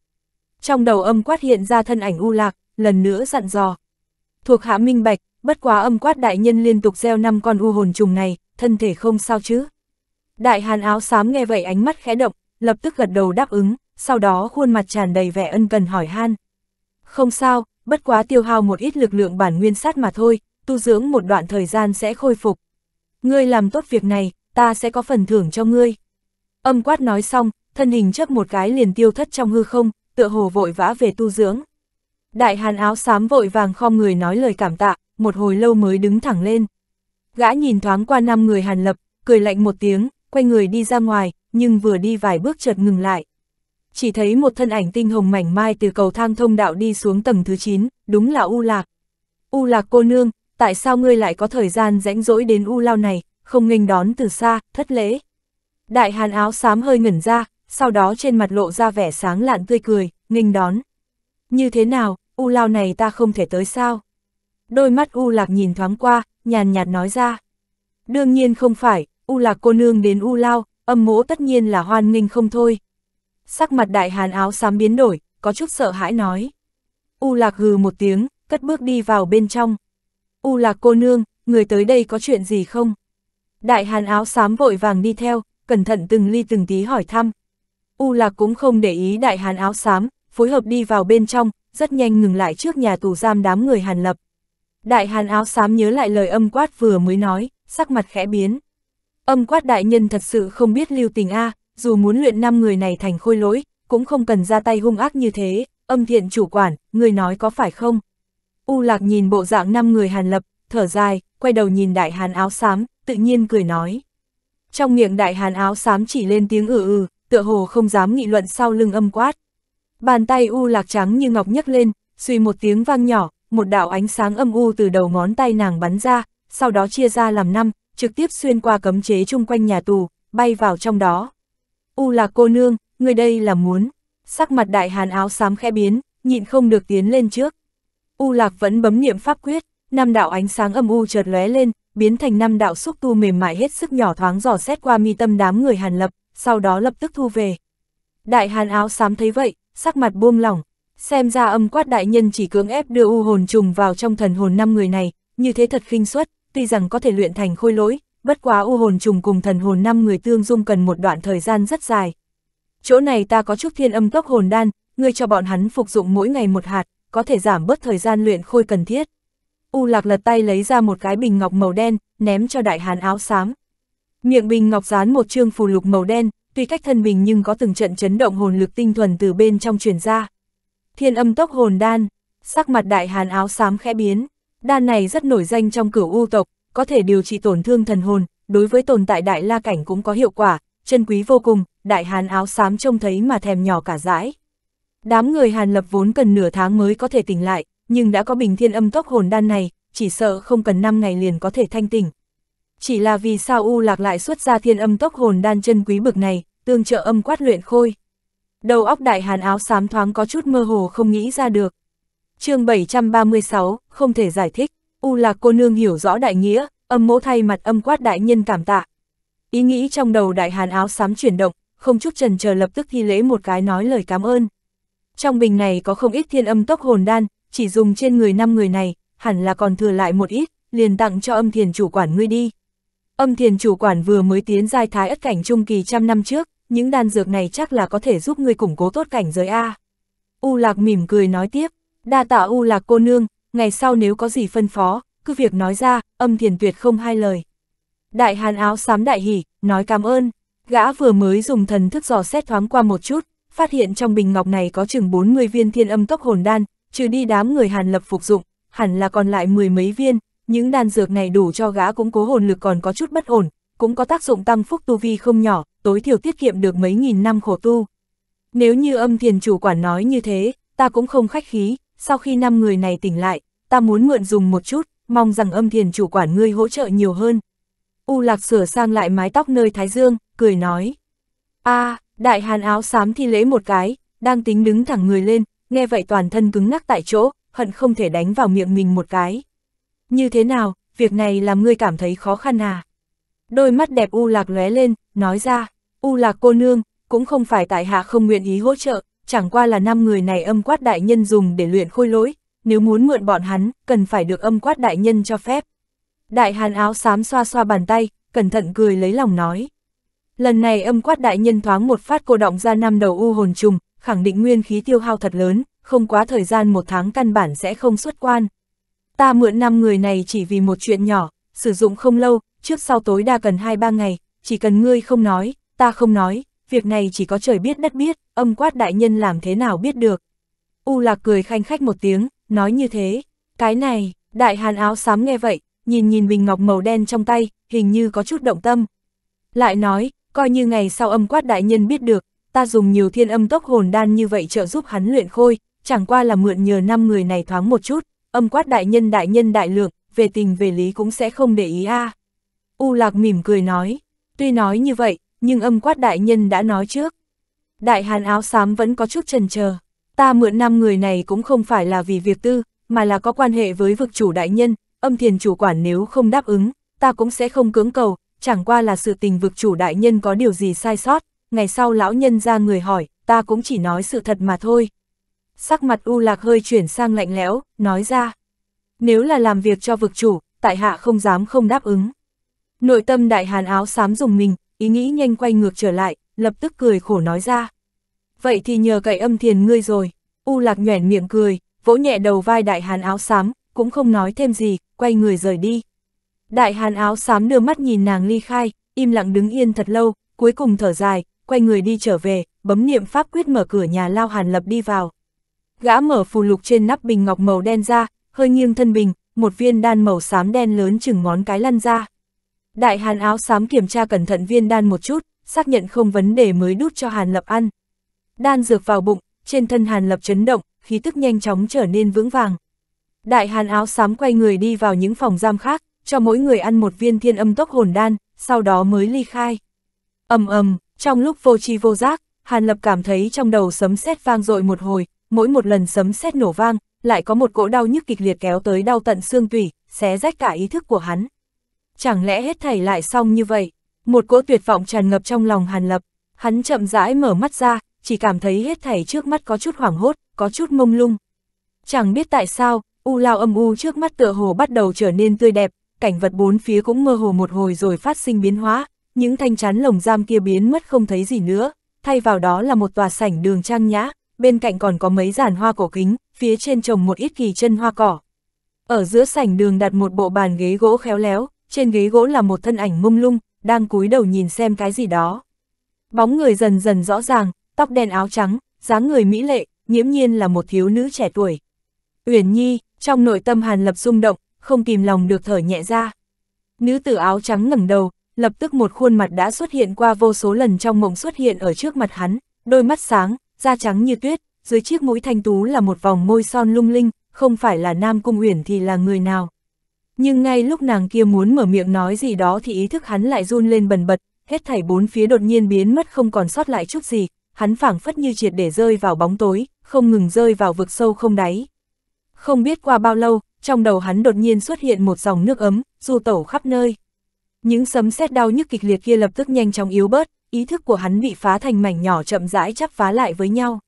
S1: Trong đầu âm quát hiện ra thân ảnh u lạc, lần nữa dặn dò. Thuộc hạ minh bạch, bất quá âm quát đại nhân liên tục gieo năm con u hồn trùng này, thân thể không sao chứ. Đại hàn áo xám nghe vậy ánh mắt khẽ động, lập tức gật đầu đáp ứng, sau đó khuôn mặt tràn đầy vẻ ân cần hỏi han. Không sao, bất quá tiêu hao một ít lực lượng bản nguyên sát mà thôi, tu dưỡng một đoạn thời gian sẽ khôi phục. Ngươi làm tốt việc này, ta sẽ có phần thưởng cho ngươi. Âm quát nói xong, thân hình chấp một cái liền tiêu thất trong hư không, tựa hồ vội vã về tu dưỡng. Đại hàn áo xám vội vàng khom người nói lời cảm tạ, một hồi lâu mới đứng thẳng lên. Gã nhìn thoáng qua năm người hàn lập, cười lạnh một tiếng, quay người đi ra ngoài, nhưng vừa đi vài bước chợt ngừng lại chỉ thấy một thân ảnh tinh hồng mảnh mai từ cầu thang thông đạo đi xuống tầng thứ 9, đúng là U Lạc. U Lạc cô nương, tại sao ngươi lại có thời gian rãnh rỗi đến U Lao này, không nghênh đón từ xa, thất lễ. Đại hàn áo xám hơi ngẩn ra, sau đó trên mặt lộ ra vẻ sáng lạn tươi cười, nghênh đón. Như thế nào, U Lao này ta không thể tới sao? Đôi mắt U Lạc nhìn thoáng qua, nhàn nhạt nói ra. Đương nhiên không phải, U Lạc cô nương đến U Lao, âm mỗ tất nhiên là hoan nghênh không thôi, Sắc mặt đại hàn áo xám biến đổi, có chút sợ hãi nói. U lạc hừ một tiếng, cất bước đi vào bên trong. U lạc cô nương, người tới đây có chuyện gì không? Đại hàn áo xám vội vàng đi theo, cẩn thận từng ly từng tí hỏi thăm. U lạc cũng không để ý đại hàn áo xám, phối hợp đi vào bên trong, rất nhanh ngừng lại trước nhà tù giam đám người hàn lập. Đại hàn áo xám nhớ lại lời âm quát vừa mới nói, sắc mặt khẽ biến. Âm quát đại nhân thật sự không biết lưu tình a à, dù muốn luyện năm người này thành khôi lỗi, cũng không cần ra tay hung ác như thế, âm thiện chủ quản, người nói có phải không? U lạc nhìn bộ dạng năm người hàn lập, thở dài, quay đầu nhìn đại hàn áo xám, tự nhiên cười nói. Trong miệng đại hàn áo xám chỉ lên tiếng ừ ừ, tựa hồ không dám nghị luận sau lưng âm quát. Bàn tay u lạc trắng như ngọc nhấc lên, suy một tiếng vang nhỏ, một đạo ánh sáng âm u từ đầu ngón tay nàng bắn ra, sau đó chia ra làm năm, trực tiếp xuyên qua cấm chế chung quanh nhà tù, bay vào trong đó. U là cô nương, người đây là muốn. Sắc mặt đại hàn áo xám khẽ biến, nhịn không được tiến lên trước. U lạc vẫn bấm niệm pháp quyết, năm đạo ánh sáng âm u chợt lóe lên, biến thành năm đạo xúc tu mềm mại hết sức nhỏ thoáng dò xét qua mi tâm đám người hàn lập, sau đó lập tức thu về. Đại hàn áo xám thấy vậy, sắc mặt buông lỏng, xem ra âm quát đại nhân chỉ cưỡng ép đưa u hồn trùng vào trong thần hồn năm người này, như thế thật khinh suất, tuy rằng có thể luyện thành khôi lỗi, bất quá u hồn trùng cùng thần hồn năm người tương dung cần một đoạn thời gian rất dài. Chỗ này ta có chút thiên âm cốc hồn đan, ngươi cho bọn hắn phục dụng mỗi ngày một hạt, có thể giảm bớt thời gian luyện khôi cần thiết. U lạc lật tay lấy ra một cái bình ngọc màu đen, ném cho đại hán áo xám. Miệng bình ngọc dán một chương phù lục màu đen, tuy cách thân bình nhưng có từng trận chấn động hồn lực tinh thuần từ bên trong truyền ra. Thiên âm tốc hồn đan, sắc mặt đại hàn áo xám khẽ biến, đan này rất nổi danh trong cửu u tộc, có thể điều trị tổn thương thần hồn, đối với tồn tại đại la cảnh cũng có hiệu quả, chân quý vô cùng, đại hàn áo xám trông thấy mà thèm nhỏ cả dãi. Đám người hàn lập vốn cần nửa tháng mới có thể tỉnh lại, nhưng đã có bình thiên âm tốc hồn đan này, chỉ sợ không cần 5 ngày liền có thể thanh tỉnh. Chỉ là vì sao U Lạc lại xuất ra thiên âm tốc hồn đan chân quý bực này, tương trợ âm quát luyện khôi. Đầu óc đại hàn áo xám thoáng có chút mơ hồ không nghĩ ra được. chương 736, không thể giải thích. U lạc cô nương hiểu rõ đại nghĩa, âm mẫu thay mặt âm quát đại nhân cảm tạ. Ý nghĩ trong đầu đại hàn áo xám chuyển động, không chút trần chờ lập tức thi lễ một cái nói lời cảm ơn. Trong bình này có không ít thiên âm tốc hồn đan, chỉ dùng trên người năm người này, hẳn là còn thừa lại một ít, liền tặng cho âm thiền chủ quản ngươi đi. Âm thiền chủ quản vừa mới tiến giai thái ất cảnh trung kỳ trăm năm trước, những đan dược này chắc là có thể giúp ngươi củng cố tốt cảnh giới A. U lạc mỉm cười nói tiếp, đa tạ U lạc cô nương, ngày sau nếu có gì phân phó, cứ việc nói ra, âm thiền tuyệt không hai lời. Đại hàn áo xám đại hỉ, nói cảm ơn, gã vừa mới dùng thần thức dò xét thoáng qua một chút, phát hiện trong bình ngọc này có chừng 40 viên thiên âm tốc hồn đan, trừ đi đám người hàn lập phục dụng, hẳn là còn lại mười mấy viên, những đan dược này đủ cho gã cũng cố hồn lực còn có chút bất ổn, cũng có tác dụng tăng phúc tu vi không nhỏ, tối thiểu tiết kiệm được mấy nghìn năm khổ tu. Nếu như âm thiền chủ quản nói như thế, ta cũng không khách khí, sau khi năm người này tỉnh lại, ta muốn mượn dùng một chút, mong rằng âm thiền chủ quản ngươi hỗ trợ nhiều hơn. U lạc sửa sang lại mái tóc nơi thái dương, cười nói. a à, đại hàn áo xám thi lễ một cái, đang tính đứng thẳng người lên, nghe vậy toàn thân cứng ngắc tại chỗ, hận không thể đánh vào miệng mình một cái. Như thế nào, việc này làm ngươi cảm thấy khó khăn à? Đôi mắt đẹp U lạc lóe lên, nói ra, U lạc cô nương, cũng không phải tại hạ không nguyện ý hỗ trợ, chẳng qua là năm người này âm quát đại nhân dùng để luyện khôi lỗi, nếu muốn mượn bọn hắn, cần phải được âm quát đại nhân cho phép. Đại hàn áo xám xoa xoa bàn tay, cẩn thận cười lấy lòng nói. Lần này âm quát đại nhân thoáng một phát cô động ra năm đầu u hồn trùng, khẳng định nguyên khí tiêu hao thật lớn, không quá thời gian một tháng căn bản sẽ không xuất quan. Ta mượn năm người này chỉ vì một chuyện nhỏ, sử dụng không lâu, trước sau tối đa cần 2-3 ngày, chỉ cần ngươi không nói, ta không nói, việc này chỉ có trời biết đất biết, âm quát đại nhân làm thế nào biết được. U lạc cười khanh khách một tiếng, nói như thế, cái này, đại hàn áo xám nghe vậy, nhìn nhìn bình ngọc màu đen trong tay, hình như có chút động tâm. Lại nói, coi như ngày sau âm quát đại nhân biết được, ta dùng nhiều thiên âm tốc hồn đan như vậy trợ giúp hắn luyện khôi, chẳng qua là mượn nhờ năm người này thoáng một chút, âm quát đại nhân đại nhân đại lượng, về tình về lý cũng sẽ không để ý a. À. U lạc mỉm cười nói, tuy nói như vậy, nhưng âm quát đại nhân đã nói trước. Đại hàn áo xám vẫn có chút trần chờ ta mượn năm người này cũng không phải là vì việc tư, mà là có quan hệ với vực chủ đại nhân, âm thiền chủ quản nếu không đáp ứng, ta cũng sẽ không cưỡng cầu, chẳng qua là sự tình vực chủ đại nhân có điều gì sai sót, ngày sau lão nhân ra người hỏi, ta cũng chỉ nói sự thật mà thôi. Sắc mặt U Lạc hơi chuyển sang lạnh lẽo, nói ra. Nếu là làm việc cho vực chủ, tại hạ không dám không đáp ứng. Nội tâm đại hàn áo xám dùng mình, ý nghĩ nhanh quay ngược trở lại, lập tức cười khổ nói ra. Vậy thì nhờ cậy âm thiền ngươi rồi, U Lạc nhoẻn miệng cười, vỗ nhẹ đầu vai đại hàn áo xám, cũng không nói thêm gì, quay người rời đi. Đại hàn áo xám đưa mắt nhìn nàng ly khai, im lặng đứng yên thật lâu, cuối cùng thở dài, quay người đi trở về, bấm niệm pháp quyết mở cửa nhà lao hàn lập đi vào. Gã mở phù lục trên nắp bình ngọc màu đen ra, hơi nghiêng thân bình, một viên đan màu xám đen lớn chừng ngón cái lăn ra. Đại hàn áo xám kiểm tra cẩn thận viên đan một chút, xác nhận không vấn đề mới đút cho hàn lập ăn. Đan dược vào bụng, trên thân hàn lập chấn động, khí tức nhanh chóng trở nên vững vàng. Đại hàn áo xám quay người đi vào những phòng giam khác, cho mỗi người ăn một viên thiên âm tốc hồn đan, sau đó mới ly khai. ầm ầm, trong lúc vô tri vô giác, Hàn Lập cảm thấy trong đầu sấm sét vang dội một hồi, mỗi một lần sấm sét nổ vang, lại có một cỗ đau nhức kịch liệt kéo tới đau tận xương tủy, xé rách cả ý thức của hắn. Chẳng lẽ hết thảy lại xong như vậy? Một cỗ tuyệt vọng tràn ngập trong lòng Hàn Lập, hắn chậm rãi mở mắt ra, chỉ cảm thấy hết thảy trước mắt có chút hoảng hốt, có chút mông lung. Chẳng biết tại sao, u lao âm u trước mắt tựa hồ bắt đầu trở nên tươi đẹp, cảnh vật bốn phía cũng mơ hồ một hồi rồi phát sinh biến hóa, những thanh chắn lồng giam kia biến mất không thấy gì nữa, thay vào đó là một tòa sảnh đường trang nhã, bên cạnh còn có mấy giàn hoa cổ kính, phía trên trồng một ít kỳ chân hoa cỏ. Ở giữa sảnh đường đặt một bộ bàn ghế gỗ khéo léo, trên ghế gỗ là một thân ảnh mông lung, đang cúi đầu nhìn xem cái gì đó. Bóng người dần dần rõ ràng, tóc đen áo trắng, dáng người mỹ lệ, nhiễm nhiên là một thiếu nữ trẻ tuổi. Uyển Nhi, trong nội tâm Hàn Lập rung động, không kìm lòng được thở nhẹ ra. Nữ tử áo trắng ngẩng đầu, lập tức một khuôn mặt đã xuất hiện qua vô số lần trong mộng xuất hiện ở trước mặt hắn, đôi mắt sáng, da trắng như tuyết, dưới chiếc mũi thanh tú là một vòng môi son lung linh, không phải là Nam Cung Uyển thì là người nào. Nhưng ngay lúc nàng kia muốn mở miệng nói gì đó thì ý thức hắn lại run lên bần bật, hết thảy bốn phía đột nhiên biến mất không còn sót lại chút gì, hắn phảng phất như triệt để rơi vào bóng tối, không ngừng rơi vào vực sâu không đáy. Không biết qua bao lâu, trong đầu hắn đột nhiên xuất hiện một dòng nước ấm, du tẩu khắp nơi. Những sấm sét đau nhức kịch liệt kia lập tức nhanh chóng yếu bớt, ý thức của hắn bị phá thành mảnh nhỏ chậm rãi chắp phá lại với nhau.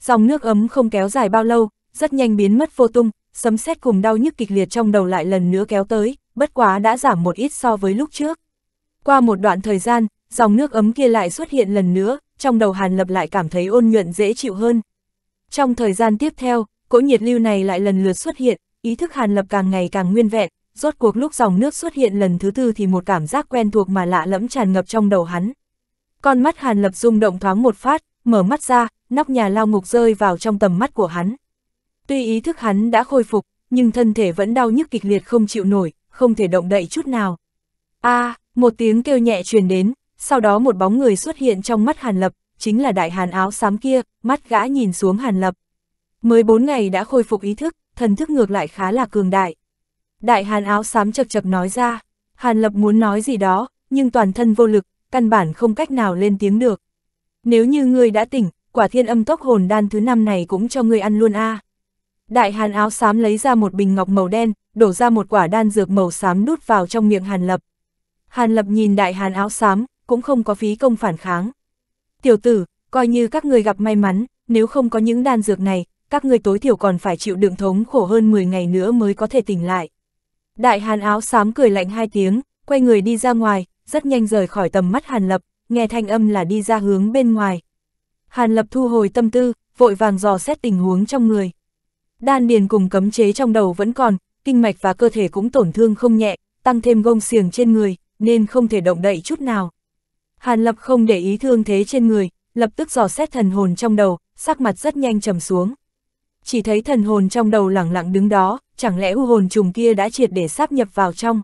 S1: Dòng nước ấm không kéo dài bao lâu, rất nhanh biến mất vô tung, sấm sét cùng đau nhức kịch liệt trong đầu lại lần nữa kéo tới, bất quá đã giảm một ít so với lúc trước. Qua một đoạn thời gian, dòng nước ấm kia lại xuất hiện lần nữa, trong đầu Hàn Lập lại cảm thấy ôn nhuận dễ chịu hơn. Trong thời gian tiếp theo, cỗ nhiệt lưu này lại lần lượt xuất hiện, ý thức Hàn Lập càng ngày càng nguyên vẹn, rốt cuộc lúc dòng nước xuất hiện lần thứ tư thì một cảm giác quen thuộc mà lạ lẫm tràn ngập trong đầu hắn. Con mắt Hàn Lập rung động thoáng một phát, mở mắt ra, nóc nhà lao ngục rơi vào trong tầm mắt của hắn. Tuy ý thức hắn đã khôi phục, nhưng thân thể vẫn đau nhức kịch liệt không chịu nổi, không thể động đậy chút nào. a à, một tiếng kêu nhẹ truyền đến, sau đó một bóng người xuất hiện trong mắt Hàn Lập, chính là đại hàn áo xám kia, mắt gã nhìn xuống Hàn Lập. Mới bốn ngày đã khôi phục ý thức, thần thức ngược lại khá là cường đại. Đại hàn áo xám chập chập nói ra, Hàn Lập muốn nói gì đó, nhưng toàn thân vô lực, căn bản không cách nào lên tiếng được. Nếu như ngươi đã tỉnh, quả thiên âm tốc hồn đan thứ năm này cũng cho ngươi ăn luôn a à. Đại hàn áo xám lấy ra một bình ngọc màu đen, đổ ra một quả đan dược màu xám nút vào trong miệng hàn lập. Hàn lập nhìn đại hàn áo xám, cũng không có phí công phản kháng. Tiểu tử, coi như các người gặp may mắn, nếu không có những đan dược này, các người tối thiểu còn phải chịu đựng thống khổ hơn 10 ngày nữa mới có thể tỉnh lại. Đại hàn áo xám cười lạnh hai tiếng, quay người đi ra ngoài, rất nhanh rời khỏi tầm mắt hàn lập, nghe thanh âm là đi ra hướng bên ngoài. Hàn lập thu hồi tâm tư, vội vàng dò xét tình huống trong người đan điền cùng cấm chế trong đầu vẫn còn, kinh mạch và cơ thể cũng tổn thương không nhẹ, tăng thêm gông xiềng trên người, nên không thể động đậy chút nào. Hàn Lập không để ý thương thế trên người, lập tức dò xét thần hồn trong đầu, sắc mặt rất nhanh trầm xuống. Chỉ thấy thần hồn trong đầu lẳng lặng đứng đó, chẳng lẽ u hồn trùng kia đã triệt để sáp nhập vào trong.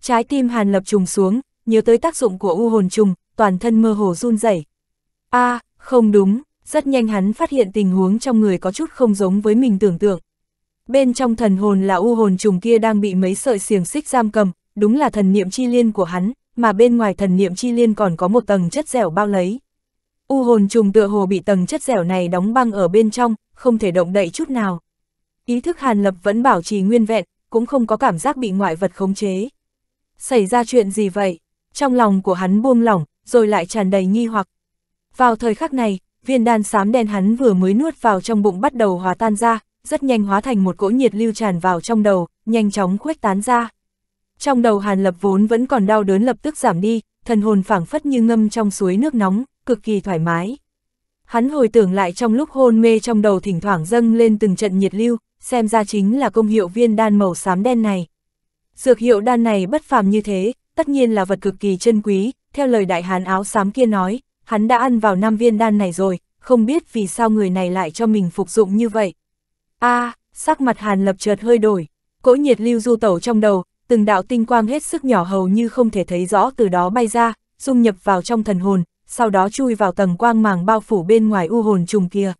S1: Trái tim Hàn Lập trùng xuống, nhớ tới tác dụng của u hồn trùng, toàn thân mơ hồ run rẩy. A, à, không đúng, rất nhanh hắn phát hiện tình huống trong người có chút không giống với mình tưởng tượng. Bên trong thần hồn là u hồn trùng kia đang bị mấy sợi xiềng xích giam cầm, đúng là thần niệm chi liên của hắn, mà bên ngoài thần niệm chi liên còn có một tầng chất dẻo bao lấy. U hồn trùng tựa hồ bị tầng chất dẻo này đóng băng ở bên trong, không thể động đậy chút nào. Ý thức Hàn Lập vẫn bảo trì nguyên vẹn, cũng không có cảm giác bị ngoại vật khống chế. Xảy ra chuyện gì vậy? Trong lòng của hắn buông lỏng, rồi lại tràn đầy nghi hoặc. Vào thời khắc này, viên đan xám đen hắn vừa mới nuốt vào trong bụng bắt đầu hóa tan ra, rất nhanh hóa thành một cỗ nhiệt lưu tràn vào trong đầu, nhanh chóng khuếch tán ra. Trong đầu Hàn Lập vốn vẫn còn đau đớn lập tức giảm đi, thần hồn phảng phất như ngâm trong suối nước nóng, cực kỳ thoải mái. Hắn hồi tưởng lại trong lúc hôn mê trong đầu thỉnh thoảng dâng lên từng trận nhiệt lưu, xem ra chính là công hiệu viên đan màu xám đen này. Dược hiệu đan này bất phàm như thế, tất nhiên là vật cực kỳ chân quý, theo lời đại hán áo xám kia nói, hắn đã ăn vào năm viên đan này rồi, không biết vì sao người này lại cho mình phục dụng như vậy. a à, sắc mặt Hàn Lập chợt hơi đổi, cỗ nhiệt lưu du tẩu trong đầu, từng đạo tinh quang hết sức nhỏ hầu như không thể thấy rõ từ đó bay ra, dung nhập vào trong thần hồn, sau đó chui vào tầng quang màng bao phủ bên ngoài u hồn trùng kia.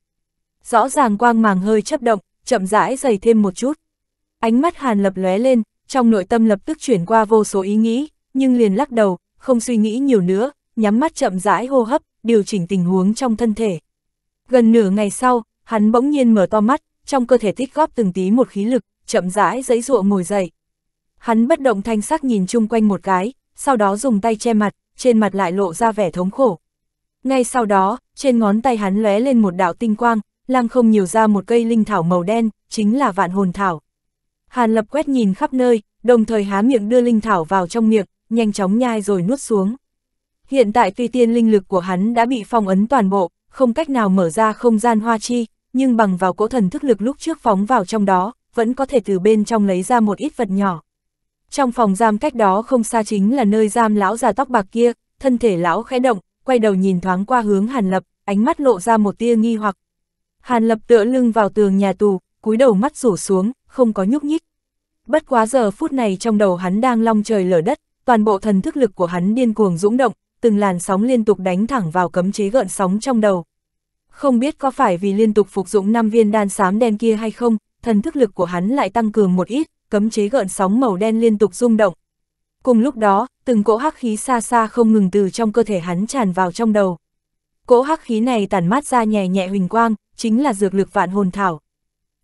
S1: Rõ ràng quang màng hơi chấp động, chậm rãi dày thêm một chút. Ánh mắt Hàn Lập lóe lên, trong nội tâm lập tức chuyển qua vô số ý nghĩ, nhưng liền lắc đầu, không suy nghĩ nhiều nữa, nhắm mắt chậm rãi hô hấp, điều chỉnh tình huống trong thân thể. Gần nửa ngày sau, hắn bỗng nhiên mở to mắt, trong cơ thể tích góp từng tí một khí lực, chậm rãi dãy dụa ngồi dậy. Hắn bất động thanh sắc nhìn chung quanh một cái, sau đó dùng tay che mặt, trên mặt lại lộ ra vẻ thống khổ. Ngay sau đó, trên ngón tay hắn lóe lên một đạo tinh quang, lang không nhiều ra một cây linh thảo màu đen, chính là vạn hồn thảo. Hàn lập quét nhìn khắp nơi, đồng thời há miệng đưa linh thảo vào trong miệng, nhanh chóng nhai rồi nuốt xuống. Hiện tại tuy tiên linh lực của hắn đã bị phong ấn toàn bộ, không cách nào mở ra không gian hoa chi, nhưng bằng vào cỗ thần thức lực lúc trước phóng vào trong đó, vẫn có thể từ bên trong lấy ra một ít vật nhỏ. Trong phòng giam cách đó không xa chính là nơi giam lão già tóc bạc kia, thân thể lão khẽ động, quay đầu nhìn thoáng qua hướng Hàn Lập, ánh mắt lộ ra một tia nghi hoặc. Hàn Lập tựa lưng vào tường nhà tù, cúi đầu mắt rủ xuống, không có nhúc nhích. Bất quá giờ phút này trong đầu hắn đang long trời lở đất, toàn bộ thần thức lực của hắn điên cuồng dũng động, từng làn sóng liên tục đánh thẳng vào cấm chế gợn sóng trong đầu. Không biết có phải vì liên tục phục dụng năm viên đan xám đen kia hay không, thần thức lực của hắn lại tăng cường một ít, cấm chế gợn sóng màu đen liên tục rung động. Cùng lúc đó, từng cỗ hắc khí xa xa không ngừng từ trong cơ thể hắn tràn vào trong đầu. Cỗ hắc khí này tản mát ra nhẹ nhẹ huỳnh quang, chính là dược lực vạn hồn thảo.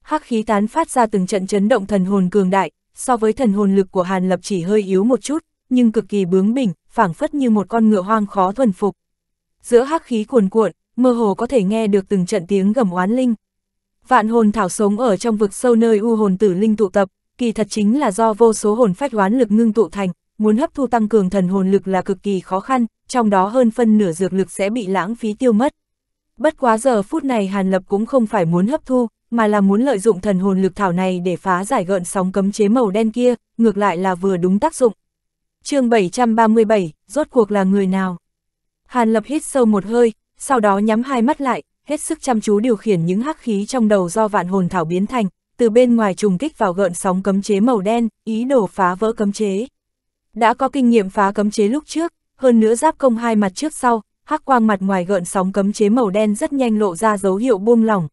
S1: Hắc khí tán phát ra từng trận chấn động thần hồn cường đại, so với thần hồn lực của Hàn Lập chỉ hơi yếu một chút, nhưng cực kỳ bướng bỉnh, phảng phất như một con ngựa hoang khó thuần phục. Giữa hắc khí cuồn cuộn, mơ hồ có thể nghe được từng trận tiếng gầm oán linh. Vạn hồn thảo sống ở trong vực sâu nơi u hồn tử linh tụ tập, kỳ thật chính là do vô số hồn phách oán lực ngưng tụ thành, muốn hấp thu tăng cường thần hồn lực là cực kỳ khó khăn, trong đó hơn phân nửa dược lực sẽ bị lãng phí tiêu mất. Bất quá giờ phút này Hàn Lập cũng không phải muốn hấp thu, mà là muốn lợi dụng thần hồn lực thảo này để phá giải gợn sóng cấm chế màu đen kia, ngược lại là vừa đúng tác dụng chương 737, rốt cuộc là người nào? Hàn Lập hít sâu một hơi, sau đó nhắm hai mắt lại, hết sức chăm chú điều khiển những hắc khí trong đầu do vạn hồn thảo biến thành, từ bên ngoài trùng kích vào gợn sóng cấm chế màu đen, ý đồ phá vỡ cấm chế. Đã có kinh nghiệm phá cấm chế lúc trước, hơn nữa giáp công hai mặt trước sau, hắc quang mặt ngoài gợn sóng cấm chế màu đen rất nhanh lộ ra dấu hiệu buông lỏng.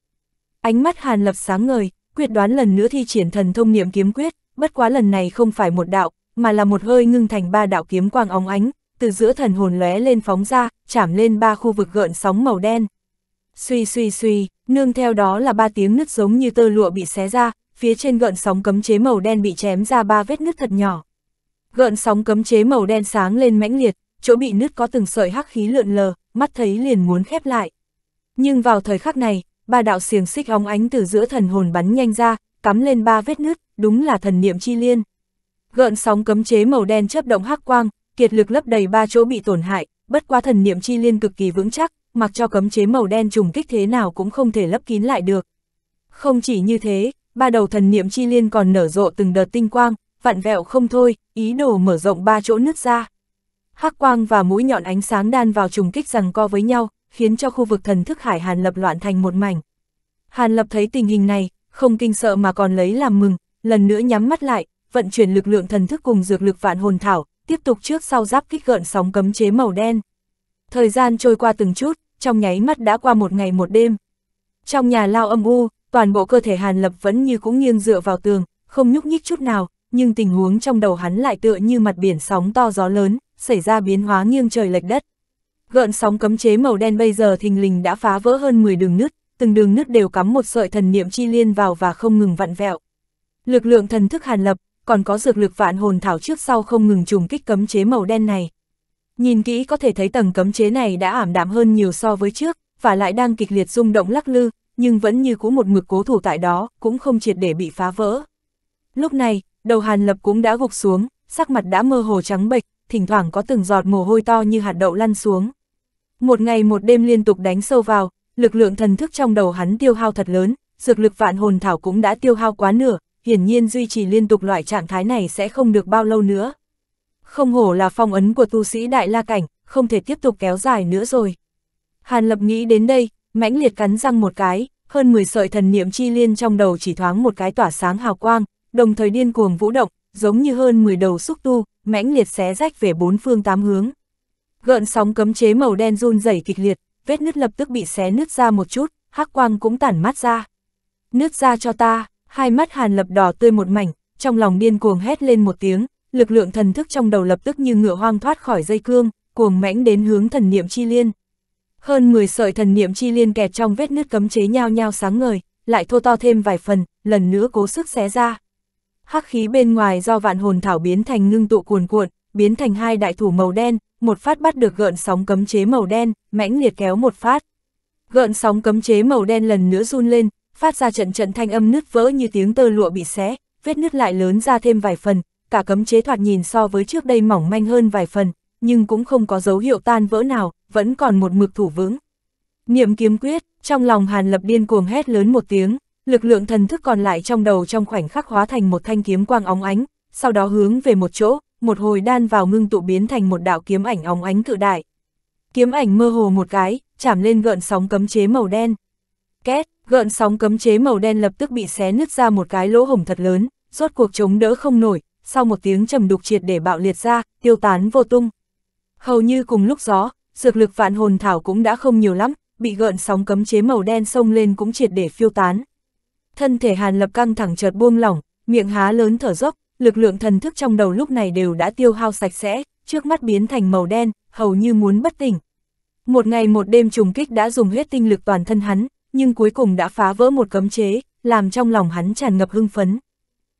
S1: Ánh mắt Hàn Lập sáng ngời, quyết đoán lần nữa thi triển thần thông niệm kiếm quyết, bất quá lần này không phải một đạo, mà là một hơi ngưng thành ba đạo kiếm quang óng ánh, từ giữa thần hồn lóe lên phóng ra, chạm lên ba khu vực gợn sóng màu đen. Suy suy suy, nương theo đó là ba tiếng nứt giống như tơ lụa bị xé ra, phía trên gợn sóng cấm chế màu đen bị chém ra ba vết nứt thật nhỏ. Gợn sóng cấm chế màu đen sáng lên mãnh liệt, chỗ bị nứt có từng sợi hắc khí lượn lờ, mắt thấy liền muốn khép lại. Nhưng vào thời khắc này, ba đạo xiềng xích óng ánh từ giữa thần hồn bắn nhanh ra, cắm lên ba vết nứt, đúng là thần niệm chi liên. Gợn sóng cấm chế màu đen chớp động hắc quang, kiệt lực lấp đầy ba chỗ bị tổn hại, bất quá thần niệm chi liên cực kỳ vững chắc, mặc cho cấm chế màu đen trùng kích thế nào cũng không thể lấp kín lại được. Không chỉ như thế, ba đầu thần niệm chi liên còn nở rộ từng đợt tinh quang, vặn vẹo không thôi, ý đồ mở rộng ba chỗ nứt ra. Hắc quang và mũi nhọn ánh sáng đan vào trùng kích rằng co với nhau, khiến cho khu vực thần thức hải Hàn Lập loạn thành một mảnh. Hàn Lập thấy tình hình này, không kinh sợ mà còn lấy làm mừng, lần nữa nhắm mắt lại, vận chuyển lực lượng thần thức cùng dược lực vạn hồn thảo, tiếp tục trước sau giáp kích gợn sóng cấm chế màu đen. Thời gian trôi qua từng chút, trong nháy mắt đã qua một ngày một đêm. Trong nhà lao âm u, toàn bộ cơ thể Hàn Lập vẫn như cũng nghiêng dựa vào tường, không nhúc nhích chút nào, nhưng tình huống trong đầu hắn lại tựa như mặt biển sóng to gió lớn, xảy ra biến hóa nghiêng trời lệch đất. Gợn sóng cấm chế màu đen bây giờ thình lình đã phá vỡ hơn 10 đường nứt, từng đường nứt đều cắm một sợi thần niệm chi liên vào và không ngừng vặn vẹo. Lực lượng thần thức Hàn Lập còn có dược lực vạn hồn thảo trước sau không ngừng trùng kích cấm chế màu đen này. Nhìn kỹ có thể thấy tầng cấm chế này đã ảm đạm hơn nhiều so với trước, và lại đang kịch liệt rung động lắc lư, nhưng vẫn như cũ một mực cố thủ tại đó, cũng không triệt để bị phá vỡ. Lúc này, đầu Hàn Lập cũng đã gục xuống, sắc mặt đã mơ hồ trắng bệch, thỉnh thoảng có từng giọt mồ hôi to như hạt đậu lăn xuống. Một ngày một đêm liên tục đánh sâu vào, lực lượng thần thức trong đầu hắn tiêu hao thật lớn, dược lực vạn hồn thảo cũng đã tiêu hao quá nửa, hiển nhiên duy trì liên tục loại trạng thái này sẽ không được bao lâu nữa. Không hổ là phong ấn của tu sĩ Đại La Cảnh, không thể tiếp tục kéo dài nữa rồi. Hàn Lập nghĩ đến đây, mãnh liệt cắn răng một cái, hơn 10 sợi thần niệm chi liên trong đầu chỉ thoáng một cái tỏa sáng hào quang, đồng thời điên cuồng vũ động, giống như hơn 10 đầu xúc tu, mãnh liệt xé rách về bốn phương tám hướng. Gợn sóng cấm chế màu đen run rẩy kịch liệt, vết nứt lập tức bị xé nứt ra một chút, hắc quang cũng tản mát ra. Nứt ra cho ta hai mắt hàn lập đỏ tươi một mảnh, trong lòng điên cuồng hét lên một tiếng, lực lượng thần thức trong đầu lập tức như ngựa hoang thoát khỏi dây cương, cuồng mãnh đến hướng thần niệm chi liên. Hơn 10 sợi thần niệm chi liên kẹt trong vết nứt cấm chế nhau nhau sáng ngời, lại thô to thêm vài phần, lần nữa cố sức xé ra. Hắc khí bên ngoài do vạn hồn thảo biến thành ngưng tụ cuồn cuộn, biến thành hai đại thủ màu đen, một phát bắt được gợn sóng cấm chế màu đen, mãnh liệt kéo một phát. Gợn sóng cấm chế màu đen lần nữa run lên, phát ra trận trận thanh âm nứt vỡ như tiếng tơ lụa bị xé, vết nứt lại lớn ra thêm vài phần, cả cấm chế thoạt nhìn so với trước đây mỏng manh hơn vài phần, nhưng cũng không có dấu hiệu tan vỡ nào, vẫn còn một mực thủ vững. Niệm kiếm quyết, trong lòng Hàn Lập điên cuồng hét lớn một tiếng, lực lượng thần thức còn lại trong đầu trong khoảnh khắc hóa thành một thanh kiếm quang óng ánh, sau đó hướng về một chỗ, một hồi đan vào ngưng tụ biến thành một đạo kiếm ảnh óng ánh cự đại. Kiếm ảnh mơ hồ một cái, chạm lên gợn sóng cấm chế màu đen. Két, gợn sóng cấm chế màu đen lập tức bị xé nứt ra một cái lỗ hổng thật lớn, rốt cuộc chống đỡ không nổi, sau một tiếng trầm đục triệt để bạo liệt ra, tiêu tán vô tung. Hầu như cùng lúc gió, dược lực vạn hồn thảo cũng đã không nhiều lắm, bị gợn sóng cấm chế màu đen xông lên cũng triệt để phiêu tán. Thân thể Hàn Lập căng thẳng chợt buông lỏng, miệng há lớn thở dốc, lực lượng thần thức trong đầu lúc này đều đã tiêu hao sạch sẽ, trước mắt biến thành màu đen, hầu như muốn bất tỉnh. Một ngày một đêm trùng kích đã dùng hết tinh lực toàn thân hắn, nhưng cuối cùng đã phá vỡ một cấm chế, làm trong lòng hắn tràn ngập hưng phấn.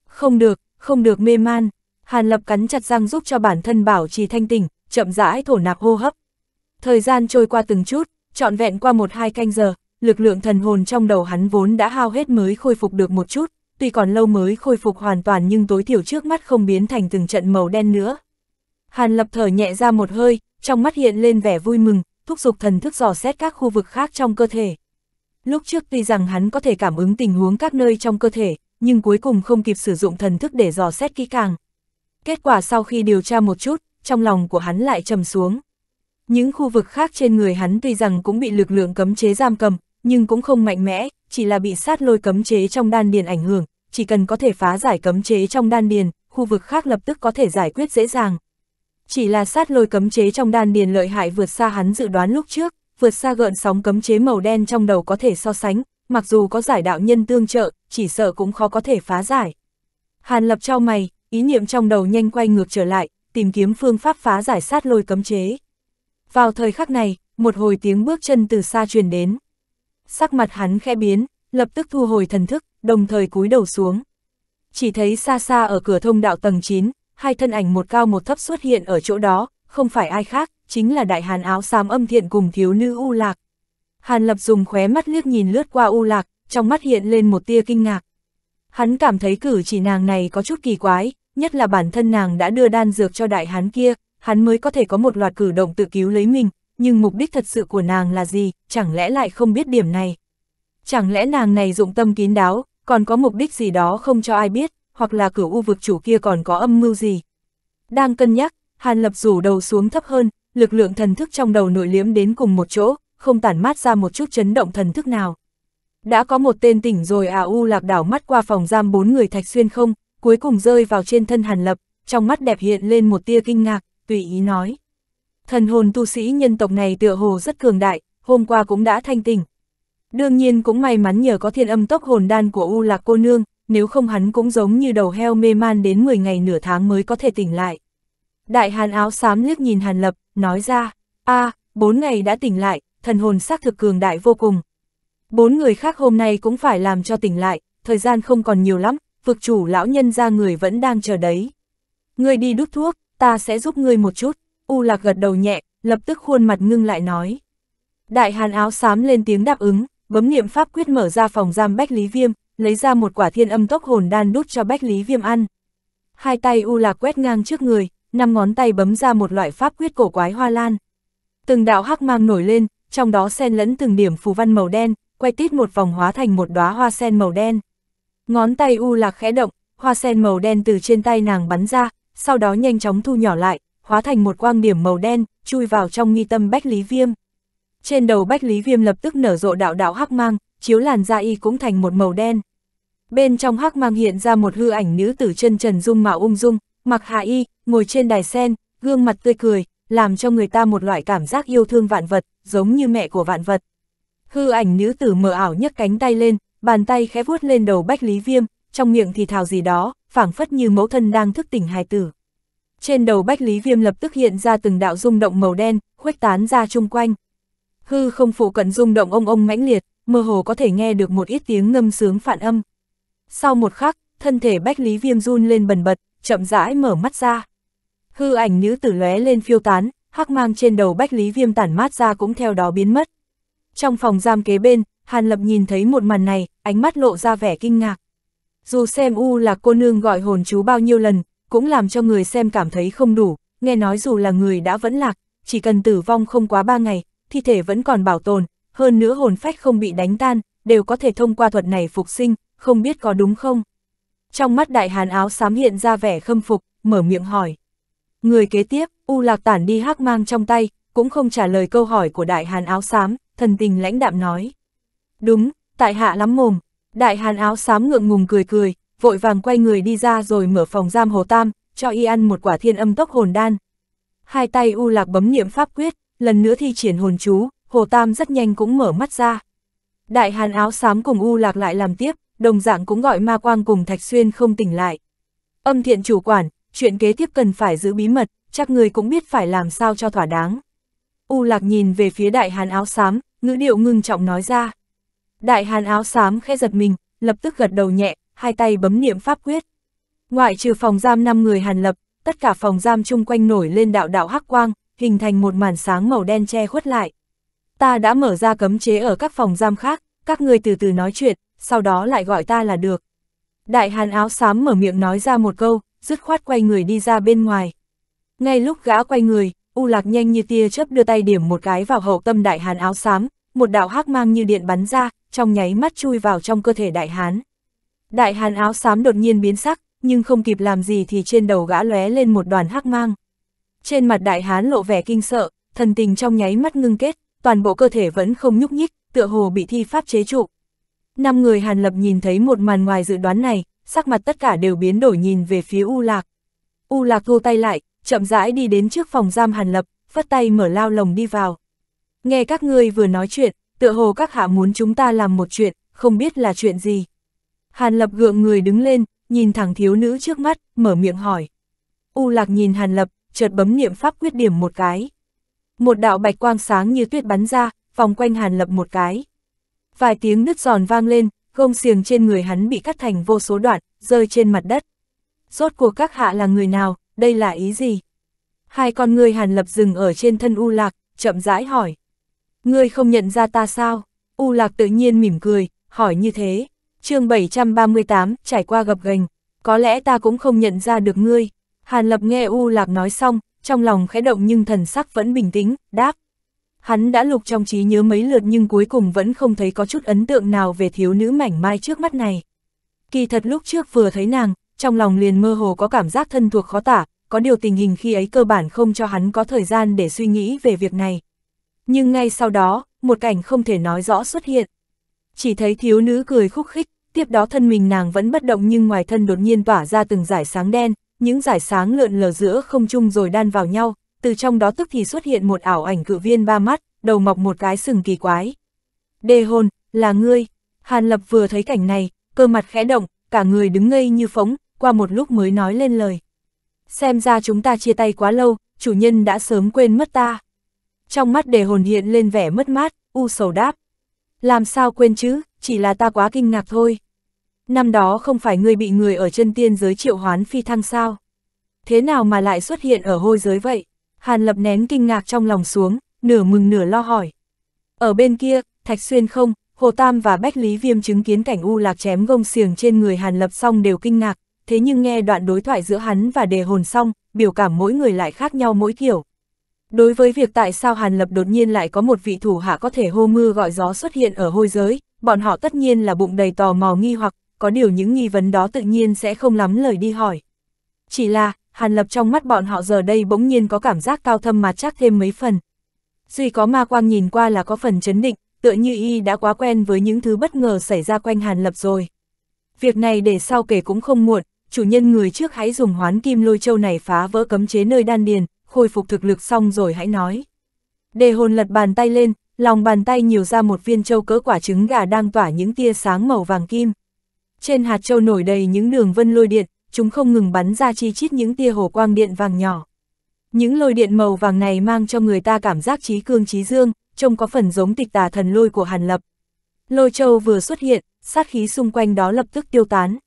S1: Không được, không được mê man, Hàn Lập cắn chặt răng giúp cho bản thân bảo trì thanh tỉnh, chậm rãi thổ nạp hô hấp. Thời gian trôi qua từng chút, trọn vẹn qua một hai canh giờ, lực lượng thần hồn trong đầu hắn vốn đã hao hết mới khôi phục được một chút, tuy còn lâu mới khôi phục hoàn toàn nhưng tối thiểu trước mắt không biến thành từng trận màu đen nữa. Hàn Lập thở nhẹ ra một hơi, trong mắt hiện lên vẻ vui mừng, thúc giục thần thức dò xét các khu vực khác trong cơ thể. Lúc trước tuy rằng hắn có thể cảm ứng tình huống các nơi trong cơ thể, nhưng cuối cùng không kịp sử dụng thần thức để dò xét kỹ càng. Kết quả sau khi điều tra một chút, trong lòng của hắn lại trầm xuống. Những khu vực khác trên người hắn tuy rằng cũng bị lực lượng cấm chế giam cầm, nhưng cũng không mạnh mẽ, chỉ là bị sát lôi cấm chế trong đan điền ảnh hưởng, chỉ cần có thể phá giải cấm chế trong đan điền, khu vực khác lập tức có thể giải quyết dễ dàng. Chỉ là sát lôi cấm chế trong đan điền lợi hại vượt xa hắn dự đoán lúc trước, vượt xa gợn sóng cấm chế màu đen trong đầu có thể so sánh, mặc dù có giải đạo nhân tương trợ, chỉ sợ cũng khó có thể phá giải. Hàn lập trao mày, ý niệm trong đầu nhanh quay ngược trở lại, tìm kiếm phương pháp phá giải sát lôi cấm chế. Vào thời khắc này, một hồi tiếng bước chân từ xa truyền đến. Sắc mặt hắn khẽ biến, lập tức thu hồi thần thức, đồng thời cúi đầu xuống. Chỉ thấy xa xa ở cửa thông đạo tầng 9, hai thân ảnh một cao một thấp xuất hiện ở chỗ đó, không phải ai khác, chính là đại hàn áo xám âm thiện cùng thiếu nữ U Lạc. Hàn Lập dùng khóe mắt liếc nhìn lướt qua U Lạc, trong mắt hiện lên một tia kinh ngạc. Hắn cảm thấy cử chỉ nàng này có chút kỳ quái, nhất là bản thân nàng đã đưa đan dược cho đại hán kia, hắn mới có thể có một loạt cử động tự cứu lấy mình, nhưng mục đích thật sự của nàng là gì, chẳng lẽ lại không biết điểm này. Chẳng lẽ nàng này dụng tâm kín đáo, còn có mục đích gì đó không cho ai biết, hoặc là cửu u vực chủ kia còn có âm mưu gì. Đang cân nhắc, Hàn Lập rủ đầu xuống thấp hơn, lực lượng thần thức trong đầu nội liếm đến cùng một chỗ, không tản mát ra một chút chấn động thần thức nào. Đã có một tên tỉnh rồi à u lạc đảo mắt qua phòng giam bốn người thạch xuyên không, cuối cùng rơi vào trên thân hàn lập, trong mắt đẹp hiện lên một tia kinh ngạc, tùy ý nói. Thần hồn tu sĩ nhân tộc này tựa hồ rất cường đại, hôm qua cũng đã thanh tỉnh. Đương nhiên cũng may mắn nhờ có thiên âm tốc hồn đan của U Lạc cô nương, nếu không hắn cũng giống như đầu heo mê man đến 10 ngày nửa tháng mới có thể tỉnh lại. Đại hàn áo xám liếc nhìn hàn lập, nói ra, a à, bốn ngày đã tỉnh lại, thần hồn xác thực cường đại vô cùng. Bốn người khác hôm nay cũng phải làm cho tỉnh lại, thời gian không còn nhiều lắm, vực chủ lão nhân ra người vẫn đang chờ đấy. Ngươi đi đút thuốc, ta sẽ giúp ngươi một chút, U Lạc gật đầu nhẹ, lập tức khuôn mặt ngưng lại nói. Đại hàn áo xám lên tiếng đáp ứng, bấm niệm pháp quyết mở ra phòng giam Bách Lý Viêm, lấy ra một quả thiên âm tốc hồn đan đút cho Bách Lý Viêm ăn. Hai tay U Lạc quét ngang trước người, năm ngón tay bấm ra một loại pháp quyết cổ quái hoa lan. Từng đạo hắc mang nổi lên, trong đó xen lẫn từng điểm phù văn màu đen, quay tít một vòng hóa thành một đóa hoa sen màu đen. Ngón tay U Lạc khẽ động, hoa sen màu đen từ trên tay nàng bắn ra, sau đó nhanh chóng thu nhỏ lại, hóa thành một quang điểm màu đen, chui vào trong nghi tâm Bách Lý Viêm. Trên đầu Bách Lý Viêm lập tức nở rộ đạo đạo hắc mang, chiếu làn da y cũng thành một màu đen. Bên trong hắc mang hiện ra một hư ảnh nữ tử chân trần dung mạo ung dung, mặc hạ y, ngồi trên đài sen, gương mặt tươi cười, làm cho người ta một loại cảm giác yêu thương vạn vật, giống như mẹ của vạn vật. Hư ảnh nữ tử mờ ảo nhấc cánh tay lên, bàn tay khẽ vuốt lên đầu Bách Lý Viêm, trong miệng thì thào gì đó, phảng phất như mẫu thân đang thức tỉnh hài tử. Trên đầu Bách Lý Viêm lập tức hiện ra từng đạo rung động màu đen, khuếch tán ra chung quanh. Hư không phụ cận rung động ông ông mãnh liệt, mơ hồ có thể nghe được một ít tiếng ngâm sướng phản âm. Sau một khắc, thân thể Bách Lý Viêm run lên bần bật, chậm rãi mở mắt ra. Hư ảnh nữ tử lóe lên phiêu tán, hắc mang trên đầu Bách Lý Viêm tản mát ra cũng theo đó biến mất. Trong phòng giam kế bên, Hàn Lập nhìn thấy một màn này, ánh mắt lộ ra vẻ kinh ngạc. Dù xem U là cô nương gọi hồn chú bao nhiêu lần, cũng làm cho người xem cảm thấy không đủ, nghe nói dù là người đã vẫn lạc, chỉ cần tử vong không quá ba ngày, thi thể vẫn còn bảo tồn, hơn nữa hồn phách không bị đánh tan, đều có thể thông qua thuật này phục sinh, không biết có đúng không? Trong mắt đại hàn áo xám hiện ra vẻ khâm phục, mở miệng hỏi. Người kế tiếp, U Lạc tản đi hắc mang trong tay, cũng không trả lời câu hỏi của đại hàn áo xám, thần tình lãnh đạm nói. Đúng, tại hạ lắm mồm, đại hàn áo xám ngượng ngùng cười cười, vội vàng quay người đi ra rồi mở phòng giam Hồ Tam, cho y ăn một quả thiên âm tốc hồn đan. Hai tay U Lạc bấm niệm pháp quyết, lần nữa thi triển hồn chú, Hồ Tam rất nhanh cũng mở mắt ra. Đại hàn áo xám cùng U Lạc lại làm tiếp, đồng dạng cũng gọi ma quang cùng Thạch Xuyên không tỉnh lại. Âm thiện chủ quản, chuyện kế tiếp cần phải giữ bí mật, chắc người cũng biết phải làm sao cho thỏa đáng. U lạc nhìn về phía đại hàn áo xám, ngữ điệu ngưng trọng nói ra. Đại hàn áo xám khẽ giật mình, lập tức gật đầu nhẹ, hai tay bấm niệm pháp quyết. Ngoại trừ phòng giam 5 người hàn lập, tất cả phòng giam chung quanh nổi lên đạo đạo hắc quang, hình thành một màn sáng màu đen che khuất lại. Ta đã mở ra cấm chế ở các phòng giam khác, các người từ từ nói chuyện, sau đó lại gọi ta là được. Đại hàn áo xám mở miệng nói ra một câu, dứt khoát quay người đi ra bên ngoài. Ngay lúc gã quay người, U Lạc nhanh như tia chớp đưa tay điểm một cái vào hậu tâm đại hán áo xám, một đạo hắc mang như điện bắn ra, trong nháy mắt chui vào trong cơ thể đại hán. Đại hán áo xám đột nhiên biến sắc, nhưng không kịp làm gì thì trên đầu gã lóe lên một đoàn hắc mang. Trên mặt đại hán lộ vẻ kinh sợ, thần tình trong nháy mắt ngưng kết, toàn bộ cơ thể vẫn không nhúc nhích, tựa hồ bị thi pháp chế trụ. Năm người Hàn Lập nhìn thấy một màn ngoài dự đoán này, sắc mặt tất cả đều biến đổi nhìn về phía U Lạc. U Lạc thu tay lại, chậm rãi đi đến trước phòng giam Hàn Lập, phất tay mở lao lồng đi vào. Nghe các ngươi vừa nói chuyện, tựa hồ các hạ muốn chúng ta làm một chuyện, không biết là chuyện gì. Hàn Lập gượng người đứng lên, nhìn thẳng thiếu nữ trước mắt, mở miệng hỏi. U Lạc nhìn Hàn Lập, chợt bấm niệm pháp quyết điểm một cái. Một đạo bạch quang sáng như tuyết bắn ra, vòng quanh Hàn Lập một cái. Vài tiếng nứt giòn vang lên, gông xiềng trên người hắn bị cắt thành vô số đoạn, rơi trên mặt đất. Rốt cuộc các hạ là người nào, đây là ý gì? Hai con người hàn lập dừng ở trên thân U Lạc, chậm rãi hỏi. Ngươi không nhận ra ta sao? U Lạc tự nhiên mỉm cười, hỏi như thế. chương 738, trải qua gập gành, có lẽ ta cũng không nhận ra được ngươi. Hàn lập nghe U Lạc nói xong, trong lòng khẽ động nhưng thần sắc vẫn bình tĩnh, đáp. Hắn đã lục trong trí nhớ mấy lượt nhưng cuối cùng vẫn không thấy có chút ấn tượng nào về thiếu nữ mảnh mai trước mắt này. Kỳ thật lúc trước vừa thấy nàng, trong lòng liền mơ hồ có cảm giác thân thuộc khó tả, có điều tình hình khi ấy cơ bản không cho hắn có thời gian để suy nghĩ về việc này. Nhưng ngay sau đó, một cảnh không thể nói rõ xuất hiện. Chỉ thấy thiếu nữ cười khúc khích, tiếp đó thân mình nàng vẫn bất động nhưng ngoài thân đột nhiên tỏa ra từng giải sáng đen, những giải sáng lượn lờ giữa không chung rồi đan vào nhau, từ trong đó tức thì xuất hiện một ảo ảnh cự viên ba mắt, đầu mọc một cái sừng kỳ quái. Đề hồn, là ngươi. Hàn Lập vừa thấy cảnh này, cơ mặt khẽ động, cả người đứng ngây như phóng, qua một lúc mới nói lên lời. Xem ra chúng ta chia tay quá lâu, chủ nhân đã sớm quên mất ta. Trong mắt đề hồn hiện lên vẻ mất mát, u sầu đáp. Làm sao quên chứ, chỉ là ta quá kinh ngạc thôi. Năm đó không phải ngươi bị người ở chân tiên giới triệu hoán phi thăng sao? Thế nào mà lại xuất hiện ở hôi giới vậy? Hàn Lập nén kinh ngạc trong lòng xuống, nửa mừng nửa lo hỏi. Ở bên kia, Thạch Xuyên không, Hồ Tam và Bách Lý Viêm chứng kiến cảnh U Lạc chém gông xiềng trên người Hàn Lập xong đều kinh ngạc, thế nhưng nghe đoạn đối thoại giữa hắn và đề hồn xong, biểu cảm mỗi người lại khác nhau mỗi kiểu. Đối với việc tại sao Hàn Lập đột nhiên lại có một vị thủ hạ có thể hô mưa gọi gió xuất hiện ở hôi giới, bọn họ tất nhiên là bụng đầy tò mò nghi hoặc, có điều những nghi vấn đó tự nhiên sẽ không lắm lời đi hỏi. Chỉ là, Hàn Lập trong mắt bọn họ giờ đây bỗng nhiên có cảm giác cao thâm mà chắc thêm mấy phần. Duy có ma quang nhìn qua là có phần chấn định, tựa như y đã quá quen với những thứ bất ngờ xảy ra quanh Hàn Lập rồi. Việc này để sau kể cũng không muộn, chủ nhân người trước hãy dùng hoán kim lôi châu này phá vỡ cấm chế nơi đan điền, khôi phục thực lực xong rồi hãy nói. Đề hồn lật bàn tay lên, lòng bàn tay nhiều ra một viên châu cỡ quả trứng gà đang tỏa những tia sáng màu vàng kim. Trên hạt châu nổi đầy những đường vân lôi điện, chúng không ngừng bắn ra chi chít những tia hồ quang điện vàng nhỏ. Những lôi điện màu vàng này mang cho người ta cảm giác trí cương trí dương, trông có phần giống tịch tà thần lôi của Hàn Lập. Lôi châu vừa xuất hiện, sát khí xung quanh đó lập tức tiêu tán.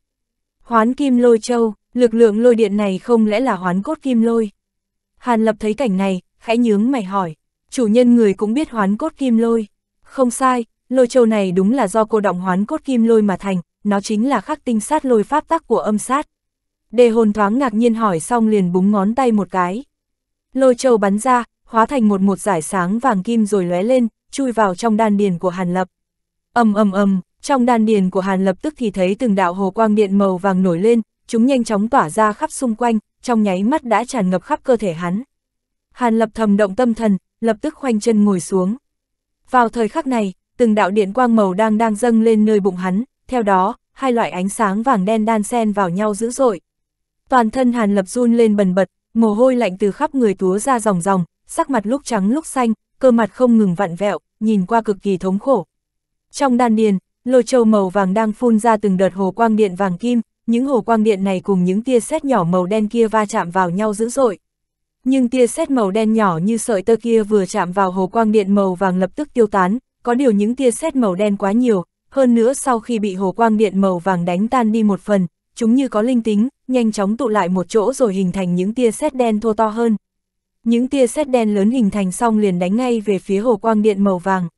S1: Hoán kim lôi châu, lực lượng lôi điện này không lẽ là hoán cốt kim lôi? Hàn Lập thấy cảnh này, khẽ nhướng mày hỏi, chủ nhân người cũng biết hoán cốt kim lôi. Không sai, lôi châu này đúng là do cô động hoán cốt kim lôi mà thành, nó chính là khắc tinh sát lôi pháp tắc của âm sát. Đề hồn thoáng ngạc nhiên hỏi xong liền búng ngón tay một cái. Lôi châu bắn ra, hóa thành một một giải sáng vàng kim rồi lóe lên, chui vào trong đan điền của Hàn Lập. ầm ầm ầm, trong đan điền của Hàn Lập tức thì thấy từng đạo hồ quang điện màu vàng nổi lên, chúng nhanh chóng tỏa ra khắp xung quanh, trong nháy mắt đã tràn ngập khắp cơ thể hắn. Hàn Lập thầm động tâm thần, lập tức khoanh chân ngồi xuống. Vào thời khắc này, từng đạo điện quang màu đang đang dâng lên nơi bụng hắn, theo đó, hai loại ánh sáng vàng đen đan xen vào nhau dữ dội, Toàn thân Hàn Lập run lên bần bật, mồ hôi lạnh từ khắp người túa ra ròng ròng, sắc mặt lúc trắng lúc xanh, cơ mặt không ngừng vặn vẹo, nhìn qua cực kỳ thống khổ. Trong đan điền, lôi châu màu vàng đang phun ra từng đợt hồ quang điện vàng kim, những hồ quang điện này cùng những tia sét nhỏ màu đen kia va chạm vào nhau dữ dội. Nhưng tia sét màu đen nhỏ như sợi tơ kia vừa chạm vào hồ quang điện màu vàng lập tức tiêu tán, có điều những tia sét màu đen quá nhiều, hơn nữa sau khi bị hồ quang điện màu vàng đánh tan đi một phần, chúng như có linh tính, nhanh chóng tụ lại một chỗ rồi hình thành những tia sét đen thô to hơn. Những tia sét đen lớn hình thành xong liền đánh ngay về phía hồ quang điện màu vàng.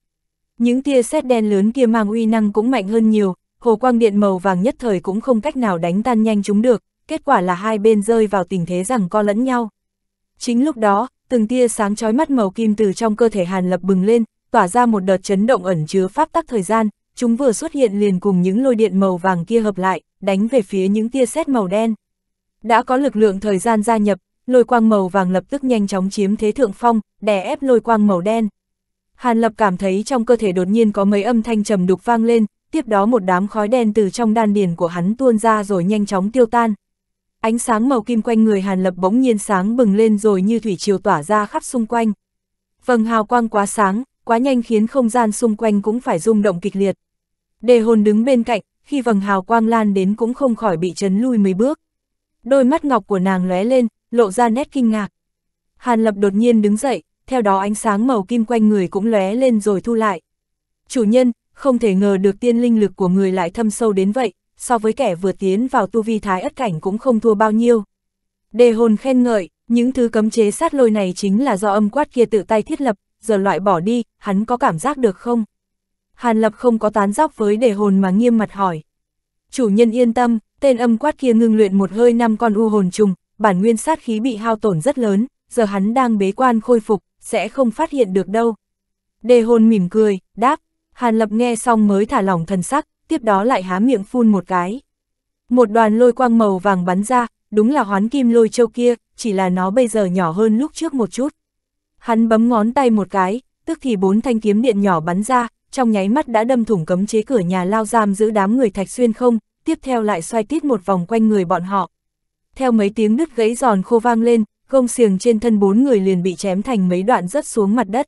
S1: Những tia sét đen lớn kia mang uy năng cũng mạnh hơn nhiều, hồ quang điện màu vàng nhất thời cũng không cách nào đánh tan nhanh chúng được, kết quả là hai bên rơi vào tình thế rằng co lẫn nhau. Chính lúc đó, từng tia sáng chói mắt màu kim từ trong cơ thể Hàn Lập bừng lên, tỏa ra một đợt chấn động ẩn chứa pháp tắc thời gian, Chúng vừa xuất hiện liền cùng những lôi điện màu vàng kia hợp lại, đánh về phía những tia sét màu đen. Đã có lực lượng thời gian gia nhập, lôi quang màu vàng lập tức nhanh chóng chiếm thế thượng phong, đè ép lôi quang màu đen. Hàn Lập cảm thấy trong cơ thể đột nhiên có mấy âm thanh trầm đục vang lên, tiếp đó một đám khói đen từ trong đan điền của hắn tuôn ra rồi nhanh chóng tiêu tan. Ánh sáng màu kim quanh người Hàn Lập bỗng nhiên sáng bừng lên rồi như thủy triều tỏa ra khắp xung quanh. Vầng hào quang quá sáng, quá nhanh khiến không gian xung quanh cũng phải rung động kịch liệt. Đề hồn đứng bên cạnh, khi vầng hào quang lan đến cũng không khỏi bị chấn lui mấy bước. Đôi mắt ngọc của nàng lóe lên, lộ ra nét kinh ngạc. Hàn Lập đột nhiên đứng dậy, theo đó ánh sáng màu kim quanh người cũng lóe lên rồi thu lại. Chủ nhân, không thể ngờ được tiên linh lực của người lại thâm sâu đến vậy, so với kẻ vừa tiến vào tu vi thái ất cảnh cũng không thua bao nhiêu. Đề hồn khen ngợi, những thứ cấm chế sát lôi này chính là do âm quát kia tự tay thiết lập, giờ loại bỏ đi, hắn có cảm giác được không? Hàn Lập không có tán dóc với để hồn mà nghiêm mặt hỏi. Chủ nhân yên tâm, tên âm quát kia ngưng luyện một hơi năm con u hồn trùng, bản nguyên sát khí bị hao tổn rất lớn, giờ hắn đang bế quan khôi phục, sẽ không phát hiện được đâu. Đề hồn mỉm cười, đáp, Hàn Lập nghe xong mới thả lỏng thần sắc, tiếp đó lại há miệng phun một cái. Một đoàn lôi quang màu vàng bắn ra, đúng là hoán kim lôi châu kia, chỉ là nó bây giờ nhỏ hơn lúc trước một chút. Hắn bấm ngón tay một cái, tức thì bốn thanh kiếm điện nhỏ bắn ra, trong nháy mắt đã đâm thủng cấm chế cửa nhà lao giam giữ đám người thạch xuyên không, tiếp theo lại xoay tít một vòng quanh người bọn họ. Theo mấy tiếng đứt gãy giòn khô vang lên, gông xiềng trên thân bốn người liền bị chém thành mấy đoạn rớt xuống mặt đất.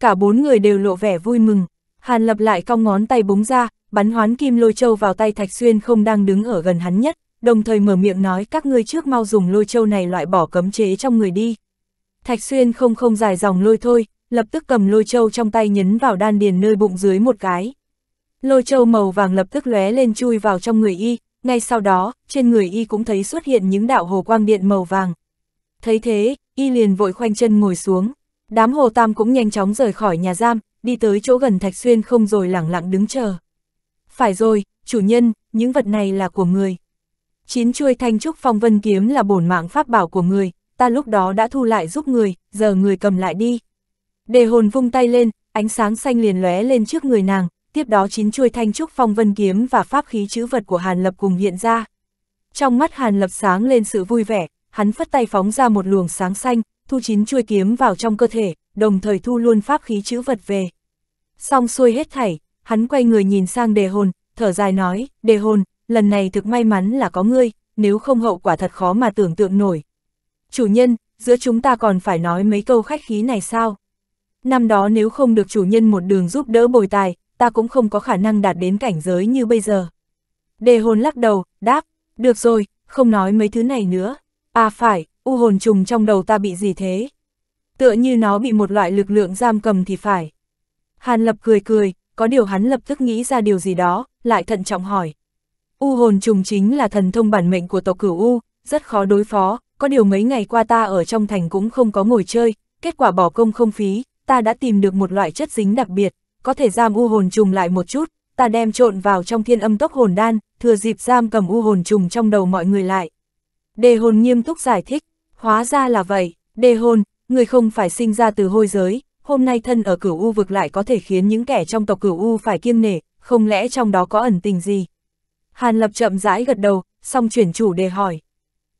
S1: Cả bốn người đều lộ vẻ vui mừng, Hàn Lập lại cong ngón tay búng ra, bắn hoán kim lôi châu vào tay Thạch Xuyên không đang đứng ở gần hắn nhất, đồng thời mở miệng nói các ngươi trước mau dùng lôi châu này loại bỏ cấm chế trong người đi. Thạch Xuyên không không dài dòng lôi thôi, lập tức cầm lôi châu trong tay nhấn vào đan điền nơi bụng dưới một cái. Lôi châu màu vàng lập tức lóe lên chui vào trong người y, ngay sau đó, trên người y cũng thấy xuất hiện những đạo hồ quang điện màu vàng. Thấy thế, y liền vội khoanh chân ngồi xuống. Đám hồ tam cũng nhanh chóng rời khỏi nhà giam, đi tới chỗ gần Thạch Xuyên không rồi lẳng lặng đứng chờ. Phải rồi, chủ nhân, những vật này là của người. Chín chuôi thanh trúc phong vân kiếm là bổn mạng pháp bảo của người, ta lúc đó đã thu lại giúp người, giờ người cầm lại đi. Đề hồn vung tay lên, ánh sáng xanh liền lóe lên trước người nàng, tiếp đó chín chuôi thanh trúc phong vân kiếm và pháp khí chữ vật của Hàn Lập cùng hiện ra. Trong mắt Hàn Lập sáng lên sự vui vẻ, hắn phất tay phóng ra một luồng sáng xanh, thu chín chuôi kiếm vào trong cơ thể, đồng thời thu luôn pháp khí chữ vật về. Xong xuôi hết thảy, hắn quay người nhìn sang đề hồn, thở dài nói, đề hồn, lần này thực may mắn là có ngươi, nếu không hậu quả thật khó mà tưởng tượng nổi. Chủ nhân, giữa chúng ta còn phải nói mấy câu khách khí này sao? năm đó nếu không được chủ nhân một đường giúp đỡ bồi tài, ta cũng không có khả năng đạt đến cảnh giới như bây giờ. Đề hồn lắc đầu, đáp, được rồi, không nói mấy thứ này nữa. À phải, u hồn trùng trong đầu ta bị gì thế? Tựa như nó bị một loại lực lượng giam cầm thì phải. Hàn lập cười cười, có điều hắn lập tức nghĩ ra điều gì đó, lại thận trọng hỏi. U hồn trùng chính là thần thông bản mệnh của tộc cửu U, rất khó đối phó, có điều mấy ngày qua ta ở trong thành cũng không có ngồi chơi, kết quả bỏ công không phí, ta đã tìm được một loại chất dính đặc biệt, có thể giam u hồn trùng lại một chút, ta đem trộn vào trong thiên âm tốc hồn đan, thừa dịp giam cầm u hồn trùng trong đầu mọi người lại. Đề hồn nghiêm túc giải thích, hóa ra là vậy, đề hồn, người không phải sinh ra từ hôi giới, hôm nay thân ở cửu u vực lại có thể khiến những kẻ trong tộc cửu u phải kiêng nể, không lẽ trong đó có ẩn tình gì? Hàn Lập chậm rãi gật đầu, xong chuyển chủ đề hỏi.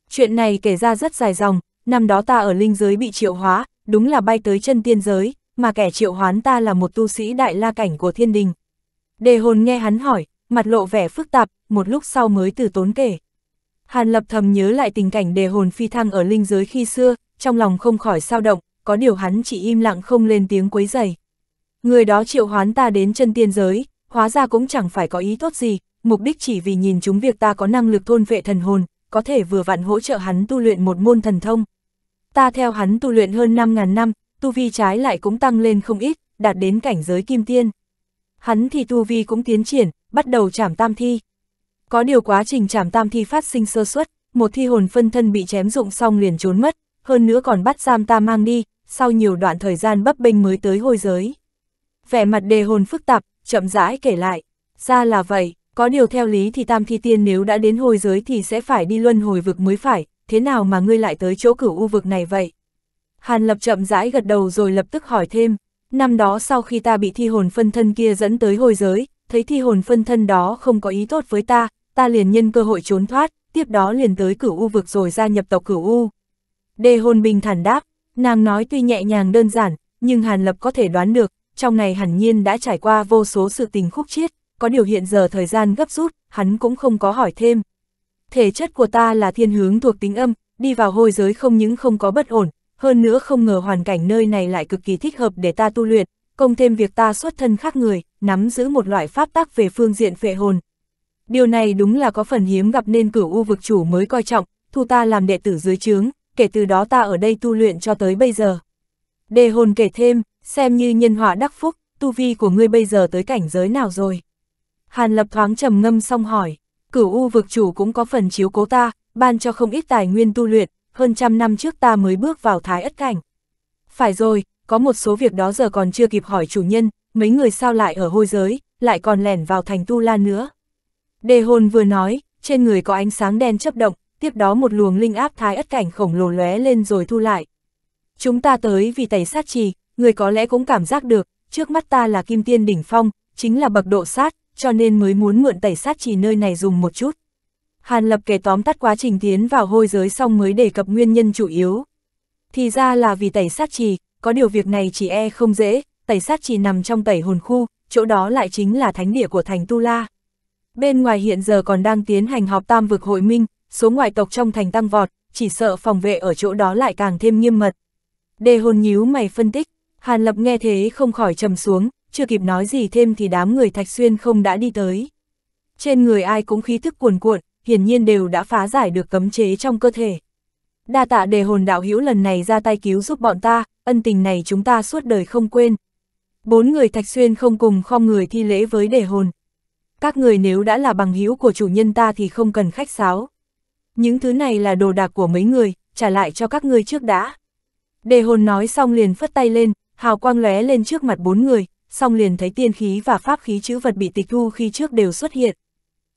S1: Chuyện này kể ra rất dài dòng, năm đó ta ở linh giới bị triệu hóa, đúng là bay tới chân tiên giới, mà kẻ triệu hoán ta là một tu sĩ đại la cảnh của thiên đình. Đề hồn nghe hắn hỏi, mặt lộ vẻ phức tạp, một lúc sau mới từ tốn kể. Hàn lập thầm nhớ lại tình cảnh đề hồn phi thăng ở linh giới khi xưa, trong lòng không khỏi sao động, có điều hắn chỉ im lặng không lên tiếng quấy dày. Người đó triệu hoán ta đến chân tiên giới, hóa ra cũng chẳng phải có ý tốt gì, mục đích chỉ vì nhìn chúng việc ta có năng lực thôn vệ thần hồn, có thể vừa vặn hỗ trợ hắn tu luyện một môn thần thông ta theo hắn tu luyện hơn 5.000 năm, tu vi trái lại cũng tăng lên không ít, đạt đến cảnh giới kim tiên. Hắn thì tu vi cũng tiến triển, bắt đầu chảm tam thi. Có điều quá trình chảm tam thi phát sinh sơ suất, một thi hồn phân thân bị chém dụng xong liền trốn mất, hơn nữa còn bắt giam ta mang đi, sau nhiều đoạn thời gian bấp bênh mới tới hôi giới. Vẻ mặt đề hồn phức tạp, chậm rãi kể lại, ra là vậy, có điều theo lý thì tam thi tiên nếu đã đến hôi giới thì sẽ phải đi luân hồi vực mới phải, thế nào mà ngươi lại tới chỗ cửu u vực này vậy? Hàn Lập chậm rãi gật đầu rồi lập tức hỏi thêm, năm đó sau khi ta bị thi hồn phân thân kia dẫn tới hồi giới, thấy thi hồn phân thân đó không có ý tốt với ta, ta liền nhân cơ hội trốn thoát, tiếp đó liền tới cửu u vực rồi gia nhập tộc cửu u. Đề hồn bình thản đáp, nàng nói tuy nhẹ nhàng đơn giản, nhưng Hàn Lập có thể đoán được, trong này hẳn nhiên đã trải qua vô số sự tình khúc chiết, có điều hiện giờ thời gian gấp rút, hắn cũng không có hỏi thêm thể chất của ta là thiên hướng thuộc tính âm, đi vào hôi giới không những không có bất ổn, hơn nữa không ngờ hoàn cảnh nơi này lại cực kỳ thích hợp để ta tu luyện, công thêm việc ta xuất thân khác người, nắm giữ một loại pháp tác về phương diện phệ hồn. Điều này đúng là có phần hiếm gặp nên cửu u vực chủ mới coi trọng, thu ta làm đệ tử dưới trướng, kể từ đó ta ở đây tu luyện cho tới bây giờ. Đề hồn kể thêm, xem như nhân họa đắc phúc, tu vi của ngươi bây giờ tới cảnh giới nào rồi? Hàn lập thoáng trầm ngâm xong hỏi cửu u vực chủ cũng có phần chiếu cố ta, ban cho không ít tài nguyên tu luyện, hơn trăm năm trước ta mới bước vào thái ất cảnh. Phải rồi, có một số việc đó giờ còn chưa kịp hỏi chủ nhân, mấy người sao lại ở hôi giới, lại còn lẻn vào thành tu la nữa. Đề hồn vừa nói, trên người có ánh sáng đen chấp động, tiếp đó một luồng linh áp thái ất cảnh khổng lồ lóe lên rồi thu lại. Chúng ta tới vì tẩy sát trì, người có lẽ cũng cảm giác được, trước mắt ta là kim tiên đỉnh phong, chính là bậc độ sát, cho nên mới muốn mượn tẩy sát chỉ nơi này dùng một chút. Hàn Lập kể tóm tắt quá trình tiến vào hôi giới xong mới đề cập nguyên nhân chủ yếu. Thì ra là vì tẩy sát trì, có điều việc này chỉ e không dễ, tẩy sát trì nằm trong tẩy hồn khu, chỗ đó lại chính là thánh địa của thành Tu La. Bên ngoài hiện giờ còn đang tiến hành họp tam vực hội minh, số ngoại tộc trong thành tăng vọt, chỉ sợ phòng vệ ở chỗ đó lại càng thêm nghiêm mật. Đề hồn nhíu mày phân tích, Hàn Lập nghe thế không khỏi trầm xuống, chưa kịp nói gì thêm thì đám người Thạch Xuyên không đã đi tới. Trên người ai cũng khí thức cuồn cuộn, hiển nhiên đều đã phá giải được cấm chế trong cơ thể. Đa tạ đề hồn đạo hữu lần này ra tay cứu giúp bọn ta, ân tình này chúng ta suốt đời không quên. Bốn người Thạch Xuyên không cùng khom người thi lễ với đề hồn. Các người nếu đã là bằng hữu của chủ nhân ta thì không cần khách sáo. Những thứ này là đồ đạc của mấy người, trả lại cho các ngươi trước đã. Đề hồn nói xong liền phất tay lên, hào quang lóe lên trước mặt bốn người, xong liền thấy tiên khí và pháp khí chữ vật bị tịch thu khi trước đều xuất hiện.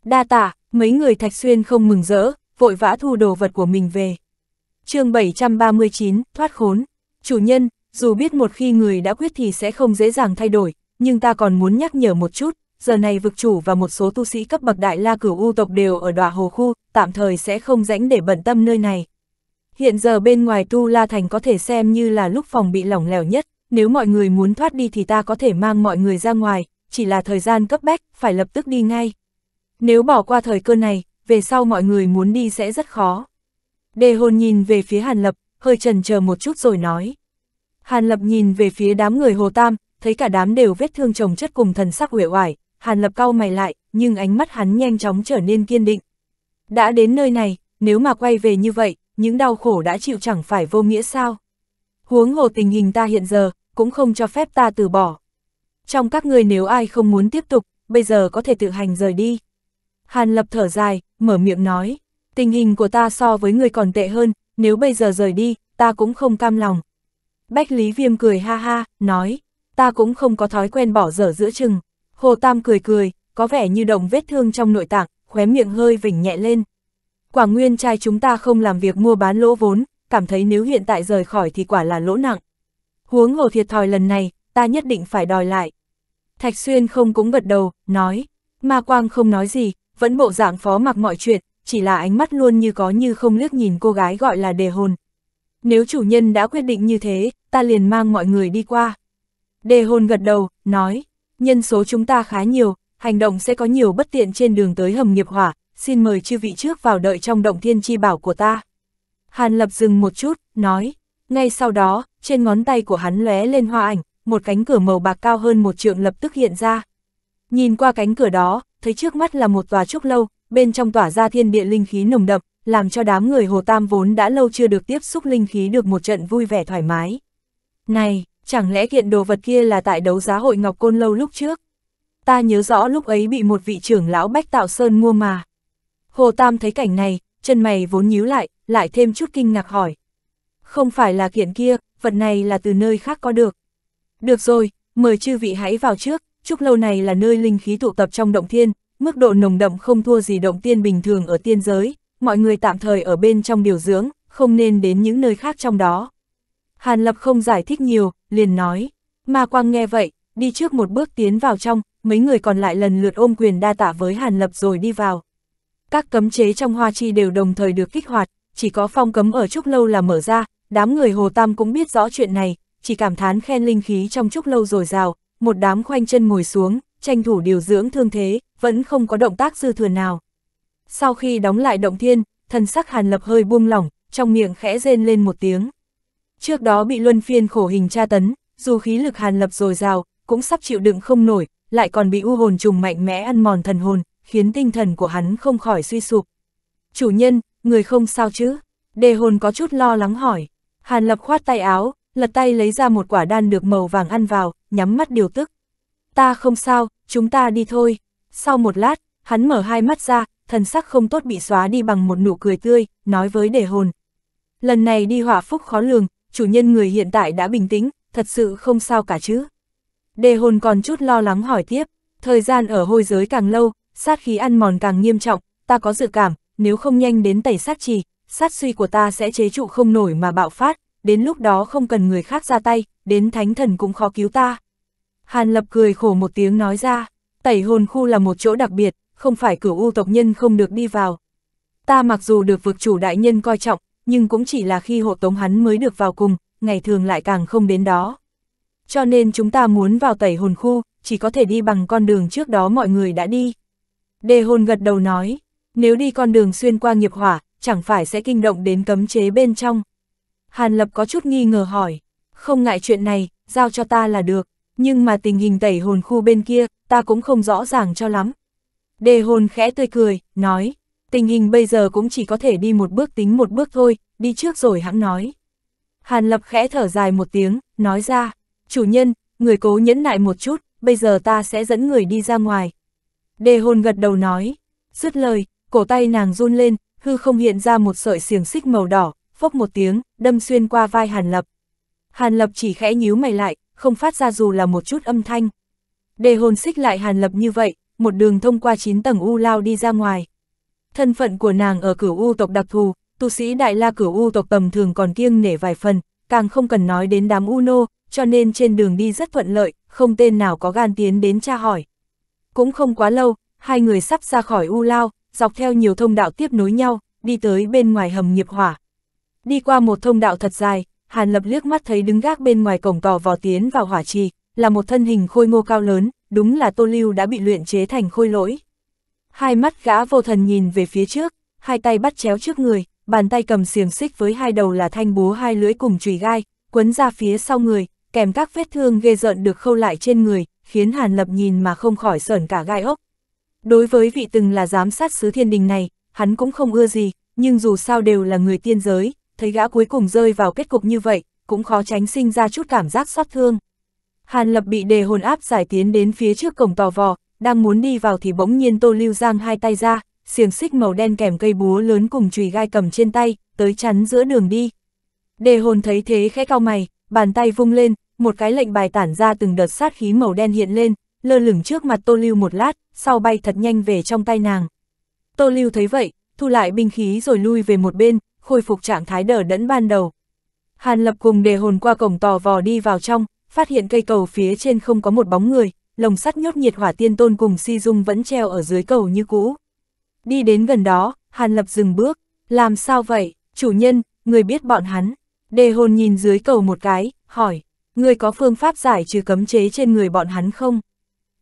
S1: Đa tạ, mấy người Thạch Xuyên không mừng rỡ, vội vã thu đồ vật của mình về. chương 739, thoát khốn. Chủ nhân, dù biết một khi người đã quyết thì sẽ không dễ dàng thay đổi, nhưng ta còn muốn nhắc nhở một chút, giờ này vực chủ và một số tu sĩ cấp bậc đại la cửu u tộc đều ở đòa hồ khu, tạm thời sẽ không rãnh để bận tâm nơi này. Hiện giờ bên ngoài tu la thành có thể xem như là lúc phòng bị lỏng lẻo nhất, nếu mọi người muốn thoát đi thì ta có thể mang mọi người ra ngoài, chỉ là thời gian cấp bách, phải lập tức đi ngay. Nếu bỏ qua thời cơ này, về sau mọi người muốn đi sẽ rất khó. Đề hồn nhìn về phía Hàn Lập, hơi trần chờ một chút rồi nói. Hàn Lập nhìn về phía đám người Hồ Tam, thấy cả đám đều vết thương chồng chất cùng thần sắc uể oải, Hàn Lập cau mày lại, nhưng ánh mắt hắn nhanh chóng trở nên kiên định. Đã đến nơi này, nếu mà quay về như vậy, những đau khổ đã chịu chẳng phải vô nghĩa sao? huống hồ tình hình ta hiện giờ, cũng không cho phép ta từ bỏ. Trong các người nếu ai không muốn tiếp tục, bây giờ có thể tự hành rời đi. Hàn lập thở dài, mở miệng nói, tình hình của ta so với người còn tệ hơn, nếu bây giờ rời đi, ta cũng không cam lòng. Bách Lý Viêm cười ha ha, nói, ta cũng không có thói quen bỏ dở giữa chừng. Hồ Tam cười cười, có vẻ như động vết thương trong nội tạng, khóe miệng hơi vỉnh nhẹ lên. Quả nguyên trai chúng ta không làm việc mua bán lỗ vốn, cảm thấy nếu hiện tại rời khỏi thì quả là lỗ nặng. Huống hồ thiệt thòi lần này, ta nhất định phải đòi lại. Thạch Xuyên không cũng gật đầu, nói. Ma Quang không nói gì, vẫn bộ dạng phó mặc mọi chuyện, chỉ là ánh mắt luôn như có như không liếc nhìn cô gái gọi là đề hồn. Nếu chủ nhân đã quyết định như thế, ta liền mang mọi người đi qua. Đề hồn gật đầu, nói, nhân số chúng ta khá nhiều, hành động sẽ có nhiều bất tiện trên đường tới hầm nghiệp hỏa, xin mời chư vị trước vào đợi trong động thiên chi bảo của ta. Hàn Lập dừng một chút, nói. Ngay sau đó, trên ngón tay của hắn lóe lên hoa ảnh, một cánh cửa màu bạc cao hơn một trượng lập tức hiện ra. Nhìn qua cánh cửa đó, thấy trước mắt là một tòa trúc lâu, bên trong tỏa ra thiên địa linh khí nồng đậm, làm cho đám người Hồ Tam vốn đã lâu chưa được tiếp xúc linh khí được một trận vui vẻ thoải mái. Này, chẳng lẽ kiện đồ vật kia là tại đấu giá hội Ngọc Côn Lâu lúc trước? Ta nhớ rõ lúc ấy bị một vị trưởng lão Bách Tạo Sơn mua mà. Hồ Tam thấy cảnh này, chân mày vốn nhíu lại, lại thêm chút kinh ngạc hỏi. Không phải là kiện kia, vật này là từ nơi khác có được. Được rồi, mời chư vị hãy vào trước, trúc lâu này là nơi linh khí tụ tập trong động thiên, mức độ nồng đậm không thua gì động tiên bình thường ở tiên giới, mọi người tạm thời ở bên trong điều dưỡng, không nên đến những nơi khác trong đó. Hàn Lập không giải thích nhiều, liền nói, ma quang nghe vậy, đi trước một bước tiến vào trong, mấy người còn lại lần lượt ôm quyền đa tạ với Hàn Lập rồi đi vào các cấm chế trong hoa chi đều đồng thời được kích hoạt, chỉ có phong cấm ở Trúc Lâu là mở ra, đám người Hồ Tam cũng biết rõ chuyện này, chỉ cảm thán khen linh khí trong Trúc Lâu rồi rào, một đám khoanh chân ngồi xuống, tranh thủ điều dưỡng thương thế, vẫn không có động tác dư thừa nào. Sau khi đóng lại động thiên, thần sắc Hàn Lập hơi buông lỏng, trong miệng khẽ rên lên một tiếng. Trước đó bị luân phiên khổ hình tra tấn, dù khí lực Hàn Lập dồi dào, cũng sắp chịu đựng không nổi, lại còn bị u hồn trùng mạnh mẽ ăn mòn thần hồn, khiến tinh thần của hắn không khỏi suy sụp. Chủ nhân, người không sao chứ? Đề hồn có chút lo lắng hỏi. Hàn lập khoát tay áo, lật tay lấy ra một quả đan được màu vàng ăn vào, nhắm mắt điều tức. Ta không sao, chúng ta đi thôi. Sau một lát, hắn mở hai mắt ra, thần sắc không tốt bị xóa đi bằng một nụ cười tươi, nói với đề hồn. Lần này đi hỏa phúc khó lường, chủ nhân người hiện tại đã bình tĩnh, thật sự không sao cả chứ. Đề hồn còn chút lo lắng hỏi tiếp, thời gian ở hôi giới càng lâu, sát khí ăn mòn càng nghiêm trọng, ta có dự cảm, nếu không nhanh đến tẩy sát trì, sát suy của ta sẽ chế trụ không nổi mà bạo phát, đến lúc đó không cần người khác ra tay, đến thánh thần cũng khó cứu ta. Hàn Lập cười khổ một tiếng nói ra, tẩy hồn khu là một chỗ đặc biệt, không phải cửu u tộc nhân không được đi vào. Ta mặc dù được vực chủ đại nhân coi trọng, nhưng cũng chỉ là khi hộ tống hắn mới được vào cùng, ngày thường lại càng không đến đó. Cho nên chúng ta muốn vào tẩy hồn khu, chỉ có thể đi bằng con đường trước đó mọi người đã đi. Đề hồn gật đầu nói, nếu đi con đường xuyên qua nghiệp hỏa, chẳng phải sẽ kinh động đến cấm chế bên trong. Hàn Lập có chút nghi ngờ hỏi, không ngại chuyện này, giao cho ta là được, nhưng mà tình hình tẩy hồn khu bên kia, ta cũng không rõ ràng cho lắm. Đề hồn khẽ tươi cười, nói, tình hình bây giờ cũng chỉ có thể đi một bước tính một bước thôi, đi trước rồi hãng nói. Hàn Lập khẽ thở dài một tiếng, nói ra, chủ nhân, người cố nhẫn nại một chút, bây giờ ta sẽ dẫn người đi ra ngoài, Đề Hồn gật đầu nói, dứt lời, cổ tay nàng run lên, hư không hiện ra một sợi xiềng xích màu đỏ, phốc một tiếng, đâm xuyên qua vai Hàn Lập. Hàn Lập chỉ khẽ nhíu mày lại, không phát ra dù là một chút âm thanh. Đề hồn xích lại Hàn Lập như vậy, một đường thông qua 9 tầng U lao đi ra ngoài. Thân phận của nàng ở cửu U tộc đặc thù, tu sĩ đại la cửu U tộc tầm thường còn kiêng nể vài phần, càng không cần nói đến đám U nô, cho nên trên đường đi rất thuận lợi, không tên nào có gan tiến đến tra hỏi. Cũng không quá lâu, hai người sắp ra khỏi U Lao, dọc theo nhiều thông đạo tiếp nối nhau, đi tới bên ngoài hầm nghiệp hỏa. Đi qua một thông đạo thật dài, Hàn Lập liếc mắt thấy đứng gác bên ngoài cổng tò vò tiến vào hỏa trì, là một thân hình khôi ngô cao lớn, đúng là Tô Lưu đã bị luyện chế thành khôi lỗi. Hai mắt gã vô thần nhìn về phía trước, hai tay bắt chéo trước người, bàn tay cầm xiềng xích với hai đầu là thanh búa hai lưỡi cùng chùy gai, quấn ra phía sau người, kèm các vết thương ghê rợn được khâu lại trên người, khiến Hàn Lập nhìn mà không khỏi sởn cả gai ốc. Đối với vị từng là giám sát sứ thiên đình này, hắn cũng không ưa gì, nhưng dù sao đều là người tiên giới, thấy gã cuối cùng rơi vào kết cục như vậy, cũng khó tránh sinh ra chút cảm giác xót thương. Hàn Lập bị đề hồn áp giải tiến đến phía trước cổng tò vò, đang muốn đi vào thì bỗng nhiên Tô Lưu Giang hai tay ra, xiềng xích màu đen kèm cây búa lớn cùng chùy gai cầm trên tay, tới chắn giữa đường đi. Đề hồn thấy thế khẽ cao mày, bàn tay vung lên, một cái lệnh bài tản ra từng đợt sát khí màu đen hiện lên, lơ lửng trước mặt Tô Lưu một lát, sau bay thật nhanh về trong tay nàng. Tô Lưu thấy vậy, thu lại binh khí rồi lui về một bên, khôi phục trạng thái đờ đẫn ban đầu. Hàn Lập cùng đề hồn qua cổng tò vò đi vào trong, phát hiện cây cầu phía trên không có một bóng người, lồng sắt nhốt nhiệt hỏa tiên tôn cùng si dung vẫn treo ở dưới cầu như cũ. Đi đến gần đó, Hàn Lập dừng bước, làm sao vậy, chủ nhân, người biết bọn hắn. Đề hồn nhìn dưới cầu một cái, hỏi ngươi có phương pháp giải trừ cấm chế trên người bọn hắn không?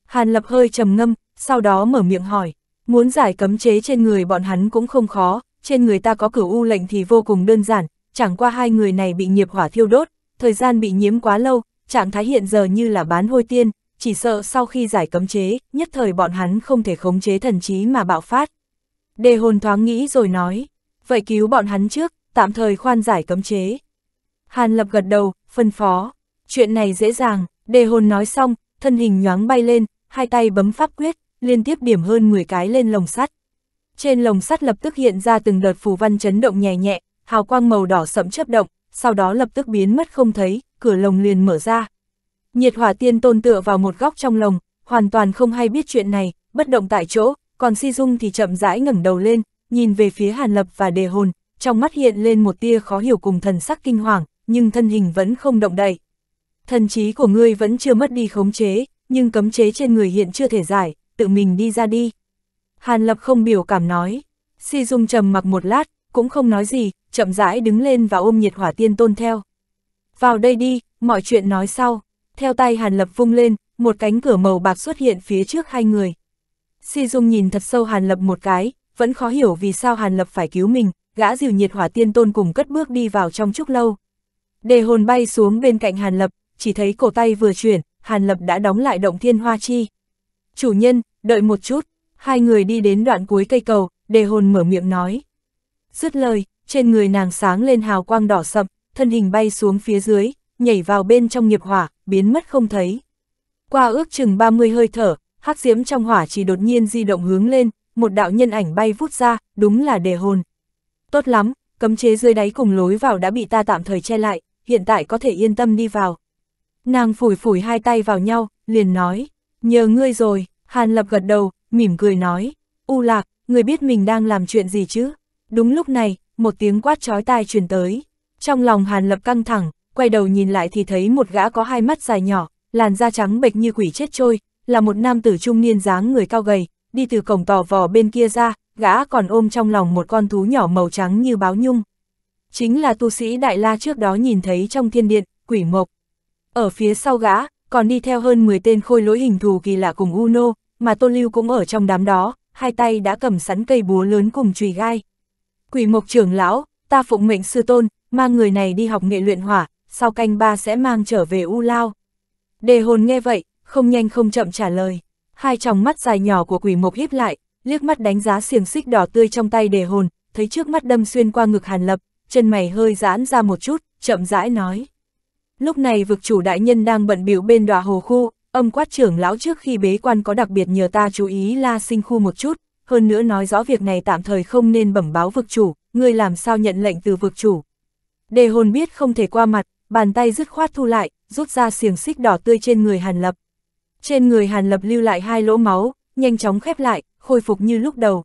S1: Hàn Lập hơi trầm ngâm, sau đó mở miệng hỏi, muốn giải cấm chế trên người bọn hắn cũng không khó, trên người ta có cửu u lệnh thì vô cùng đơn giản, chẳng qua hai người này bị nghiệp hỏa thiêu đốt, thời gian bị nhiễm quá lâu, trạng thái hiện giờ như là bán hôi tiên, chỉ sợ sau khi giải cấm chế, nhất thời bọn hắn không thể khống chế thần trí mà bạo phát. Đề hồn thoáng nghĩ rồi nói, vậy cứu bọn hắn trước, tạm thời khoan giải cấm chế. Hàn Lập gật đầu, phân phó chuyện này dễ dàng, đề hồn nói xong, thân hình nhoáng bay lên, hai tay bấm pháp quyết, liên tiếp điểm hơn 10 cái lên lồng sắt. Trên lồng sắt lập tức hiện ra từng đợt phù văn chấn động nhẹ nhẹ, hào quang màu đỏ sẫm chớp động, sau đó lập tức biến mất không thấy, cửa lồng liền mở ra. Nhiệt hỏa tiên tôn tựa vào một góc trong lồng, hoàn toàn không hay biết chuyện này, bất động tại chỗ, còn si dung thì chậm rãi ngẩng đầu lên, nhìn về phía hàn lập và đề hồn, trong mắt hiện lên một tia khó hiểu cùng thần sắc kinh hoàng, nhưng thân hình vẫn không động đậy thần trí của ngươi vẫn chưa mất đi khống chế, nhưng cấm chế trên người hiện chưa thể giải, tự mình đi ra đi. Hàn Lập không biểu cảm nói, Si Dung trầm mặc một lát, cũng không nói gì, chậm rãi đứng lên và ôm nhiệt hỏa tiên tôn theo. Vào đây đi, mọi chuyện nói sau. Theo tay Hàn Lập vung lên, một cánh cửa màu bạc xuất hiện phía trước hai người. Si Dung nhìn thật sâu Hàn Lập một cái, vẫn khó hiểu vì sao Hàn Lập phải cứu mình, gã dìu nhiệt hỏa tiên tôn cùng cất bước đi vào trong trúc lâu. Đề hồn bay xuống bên cạnh Hàn Lập, chỉ thấy cổ tay vừa chuyển, Hàn Lập đã đóng lại động thiên hoa chi. Chủ nhân, đợi một chút, hai người đi đến đoạn cuối cây cầu, đề hồn mở miệng nói. Dứt lời, trên người nàng sáng lên hào quang đỏ sậm, thân hình bay xuống phía dưới, nhảy vào bên trong nghiệp hỏa, biến mất không thấy. Qua ước chừng 30 hơi thở, hắc diễm trong hỏa chỉ đột nhiên di động hướng lên, một đạo nhân ảnh bay vút ra, đúng là đề hồn. Tốt lắm, cấm chế dưới đáy cùng lối vào đã bị ta tạm thời che lại, hiện tại có thể yên tâm đi vào. Nàng phủi phủi hai tay vào nhau, liền nói, nhờ ngươi rồi, Hàn Lập gật đầu, mỉm cười nói, U Lạc, ngươi biết mình đang làm chuyện gì chứ? Đúng lúc này, một tiếng quát chói tai truyền tới. Trong lòng Hàn Lập căng thẳng, quay đầu nhìn lại thì thấy một gã có hai mắt dài nhỏ, làn da trắng bệch như quỷ chết trôi, là một nam tử trung niên dáng người cao gầy, đi từ cổng tò vò bên kia ra, gã còn ôm trong lòng một con thú nhỏ màu trắng như báo nhung. Chính là tu sĩ Đại La trước đó nhìn thấy trong thiên điện, quỷ mộc. Ở phía sau gã, còn đi theo hơn 10 tên khôi lỗi hình thù kỳ lạ cùng Uno, mà Tô Lưu cũng ở trong đám đó, hai tay đã cầm sẵn cây búa lớn cùng chùy gai. Quỷ mộc trưởng lão, ta phụng mệnh sư tôn, mang người này đi học nghệ luyện hỏa, sau canh ba sẽ mang trở về U Lao. Đề hồn nghe vậy, không nhanh không chậm trả lời. Hai tròng mắt dài nhỏ của quỷ mộc hiếp lại, liếc mắt đánh giá xiềng xích đỏ tươi trong tay đề hồn, thấy trước mắt đâm xuyên qua ngực hàn lập, chân mày hơi giãn ra một chút, chậm rãi nói. Lúc này vực chủ đại nhân đang bận biểu bên đòa hồ khu, âm quát trưởng lão trước khi bế quan có đặc biệt nhờ ta chú ý la sinh khu một chút, hơn nữa nói rõ việc này tạm thời không nên bẩm báo vực chủ, ngươi làm sao nhận lệnh từ vực chủ. Đề hồn biết không thể qua mặt, bàn tay dứt khoát thu lại, rút ra xiềng xích đỏ tươi trên người Hàn Lập. Trên người Hàn Lập lưu lại hai lỗ máu, nhanh chóng khép lại, khôi phục như lúc đầu.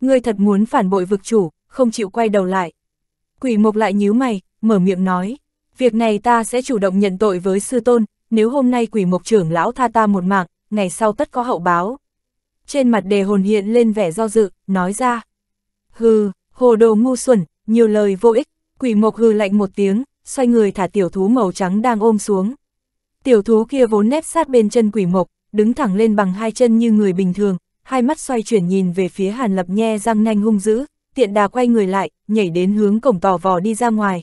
S1: Ngươi thật muốn phản bội vực chủ, không chịu quay đầu lại. Quỷ mộc lại nhíu mày, mở miệng nói việc này ta sẽ chủ động nhận tội với sư tôn, nếu hôm nay quỷ mộc trưởng lão tha ta một mạng, ngày sau tất có hậu báo. Trên mặt đề hồn hiện lên vẻ do dự, nói ra. Hừ, hồ đồ ngu xuẩn, nhiều lời vô ích, quỷ mộc hừ lạnh một tiếng, xoay người thả tiểu thú màu trắng đang ôm xuống. Tiểu thú kia vốn nép sát bên chân quỷ mộc, đứng thẳng lên bằng hai chân như người bình thường, hai mắt xoay chuyển nhìn về phía Hàn Lập Nhe răng nanh hung dữ, tiện đà quay người lại, nhảy đến hướng cổng tò vò đi ra ngoài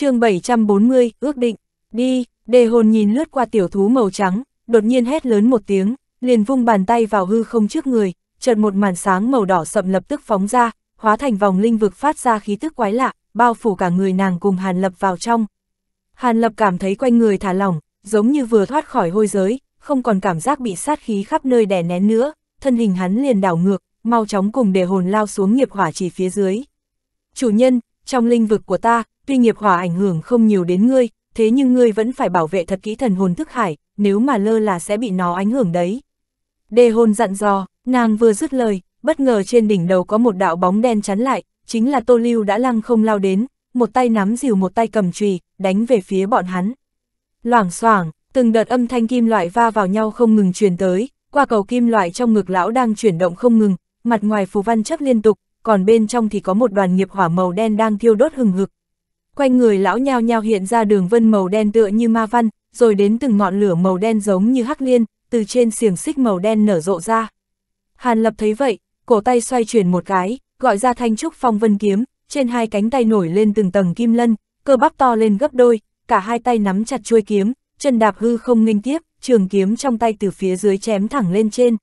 S1: chương 740, ước định, đi, đề hồn nhìn lướt qua tiểu thú màu trắng, đột nhiên hét lớn một tiếng, liền vung bàn tay vào hư không trước người, chợt một màn sáng màu đỏ sậm lập tức phóng ra, hóa thành vòng linh vực phát ra khí tức quái lạ, bao phủ cả người nàng cùng Hàn Lập vào trong. Hàn Lập cảm thấy quanh người thả lỏng, giống như vừa thoát khỏi hôi giới, không còn cảm giác bị sát khí khắp nơi đè nén nữa, thân hình hắn liền đảo ngược, mau chóng cùng đề hồn lao xuống nghiệp hỏa chỉ phía dưới. Chủ nhân, trong linh vực của ta, tuy nghiệp hỏa ảnh hưởng không nhiều đến ngươi, thế nhưng ngươi vẫn phải bảo vệ thật kỹ thần hồn thức hải, nếu mà lơ là sẽ bị nó ảnh hưởng đấy. Đề hồn dặn dò, nàng vừa dứt lời, bất ngờ trên đỉnh đầu có một đạo bóng đen chắn lại, chính là Tô Lưu đã lăng không lao đến, một tay nắm dìu một tay cầm chùy đánh về phía bọn hắn. Loảng xoảng, từng đợt âm thanh kim loại va vào nhau không ngừng truyền tới, qua cầu kim loại trong ngực lão đang chuyển động không ngừng, mặt ngoài phù văn chấp liên tục, còn bên trong thì có một đoàn nghiệp hỏa màu đen đang thiêu đốt hừng hực. Quanh người lão nhao nhao hiện ra đường vân màu đen tựa như ma văn, rồi đến từng ngọn lửa màu đen giống như hắc liên, từ trên xiềng xích màu đen nở rộ ra. Hàn Lập thấy vậy, cổ tay xoay chuyển một cái, gọi ra thanh trúc phong vân kiếm, trên hai cánh tay nổi lên từng tầng kim lân, cơ bắp to lên gấp đôi, cả hai tay nắm chặt chuôi kiếm, chân đạp hư không nghênh tiếp, trường kiếm trong tay từ phía dưới chém thẳng lên trên.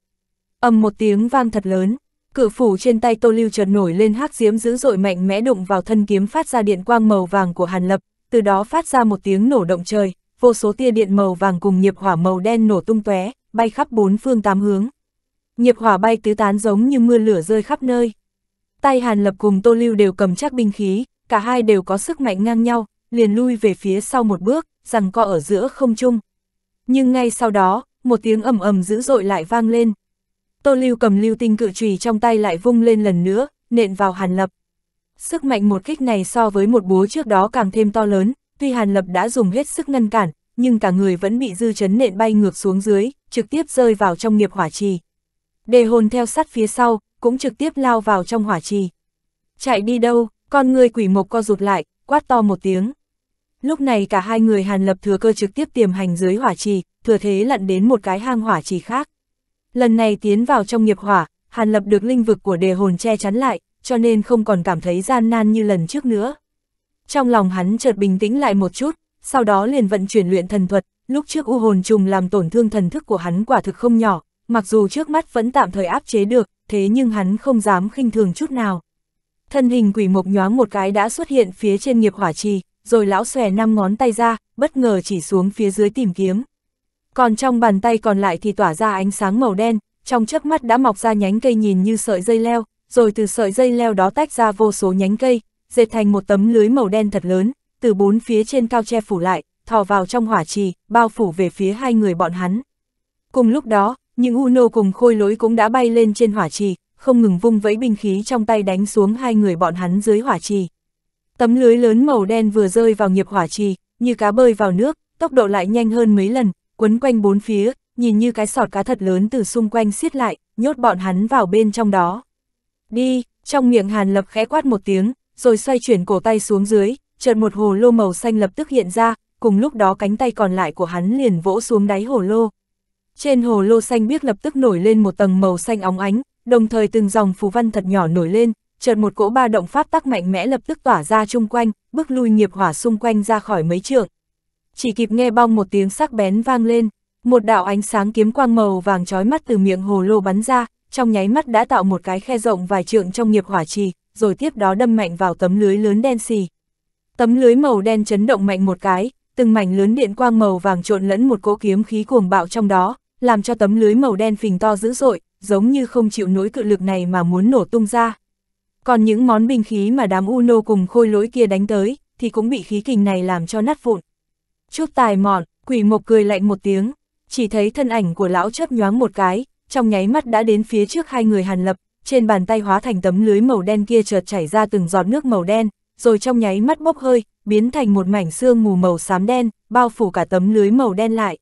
S1: Ầm một tiếng vang thật lớn, cửa phủ trên tay Tô Lưu chợt nổi lên hắc diếm dữ dội mạnh mẽ đụng vào thân kiếm phát ra điện quang màu vàng của Hàn Lập, từ đó phát ra một tiếng nổ động trời, vô số tia điện màu vàng cùng nghiệp hỏa màu đen nổ tung tóe, bay khắp bốn phương tám hướng. Nghiệp hỏa bay tứ tán giống như mưa lửa rơi khắp nơi. Tay Hàn Lập cùng Tô Lưu đều cầm chắc binh khí, cả hai đều có sức mạnh ngang nhau, liền lui về phía sau một bước, rằng co ở giữa không trung. Nhưng ngay sau đó, một tiếng ầm ầm dữ dội lại vang lên, Tô Lưu cầm lưu tinh cự trùy trong tay lại vung lên lần nữa, nện vào Hàn Lập. Sức mạnh một kích này so với một búa trước đó càng thêm to lớn, tuy Hàn Lập đã dùng hết sức ngăn cản, nhưng cả người vẫn bị dư chấn nện bay ngược xuống dưới, trực tiếp rơi vào trong nghiệp hỏa trì. Đề hồn theo sát phía sau, cũng trực tiếp lao vào trong hỏa trì. Chạy đi đâu, con người quỷ mộc co rụt lại, quát to một tiếng. Lúc này cả hai người Hàn Lập thừa cơ trực tiếp tiềm hành dưới hỏa trì, thừa thế lặn đến một cái hang hỏa trì khác. Lần này tiến vào trong nghiệp hỏa, Hàn Lập được linh vực của đề hồn che chắn lại, cho nên không còn cảm thấy gian nan như lần trước nữa. Trong lòng hắn chợt bình tĩnh lại một chút, sau đó liền vận chuyển luyện thần thuật, lúc trước u hồn trùng làm tổn thương thần thức của hắn quả thực không nhỏ, mặc dù trước mắt vẫn tạm thời áp chế được, thế nhưng hắn không dám khinh thường chút nào. Thân hình quỷ mộc nhoáng một cái đã xuất hiện phía trên nghiệp hỏa trì, rồi lão xòe năm ngón tay ra, bất ngờ chỉ xuống phía dưới tìm kiếm còn trong bàn tay còn lại thì tỏa ra ánh sáng màu đen, trong chớp mắt đã mọc ra nhánh cây nhìn như sợi dây leo, rồi từ sợi dây leo đó tách ra vô số nhánh cây, dệt thành một tấm lưới màu đen thật lớn, từ bốn phía trên cao che phủ lại, thò vào trong hỏa trì, bao phủ về phía hai người bọn hắn. Cùng lúc đó, những Uno cùng khôi lối cũng đã bay lên trên hỏa trì, không ngừng vung vẫy binh khí trong tay đánh xuống hai người bọn hắn dưới hỏa trì. Tấm lưới lớn màu đen vừa rơi vào nghiệp hỏa trì, như cá bơi vào nước, tốc độ lại nhanh hơn mấy lần, quấn quanh bốn phía, nhìn như cái sọt cá thật lớn từ xung quanh xiết lại, nhốt bọn hắn vào bên trong đó. Đi, trong miệng Hàn Lập khẽ quát một tiếng, rồi xoay chuyển cổ tay xuống dưới, chợt một hồ lô màu xanh lập tức hiện ra, cùng lúc đó cánh tay còn lại của hắn liền vỗ xuống đáy hồ lô. Trên hồ lô xanh biếc lập tức nổi lên một tầng màu xanh óng ánh, đồng thời từng dòng phù văn thật nhỏ nổi lên, chợt một cỗ ba động pháp tắc mạnh mẽ lập tức tỏa ra chung quanh, bước lui nghiệp hỏa xung quanh ra khỏi mấy trường chỉ kịp nghe bong một tiếng sắc bén vang lên, một đạo ánh sáng kiếm quang màu vàng chói mắt từ miệng hồ lô bắn ra, trong nháy mắt đã tạo một cái khe rộng vài trượng trong nghiệp hỏa trì, rồi tiếp đó đâm mạnh vào tấm lưới lớn đen xì. Tấm lưới màu đen chấn động mạnh một cái, từng mảnh lớn điện quang màu vàng trộn lẫn một cỗ kiếm khí cuồng bạo trong đó, làm cho tấm lưới màu đen phình to dữ dội, giống như không chịu nỗi cự lực này mà muốn nổ tung ra. Còn những món binh khí mà đám Uno cùng khôi lỗi kia đánh tới, thì cũng bị khí kình này làm cho nát vụn chút tài mọn, quỷ mộc cười lạnh một tiếng, chỉ thấy thân ảnh của lão chớp nhoáng một cái, trong nháy mắt đã đến phía trước hai người Hàn Lập, trên bàn tay hóa thành tấm lưới màu đen kia chợt chảy ra từng giọt nước màu đen, rồi trong nháy mắt bốc hơi, biến thành một mảnh xương mù màu xám đen, bao phủ cả tấm lưới màu đen lại.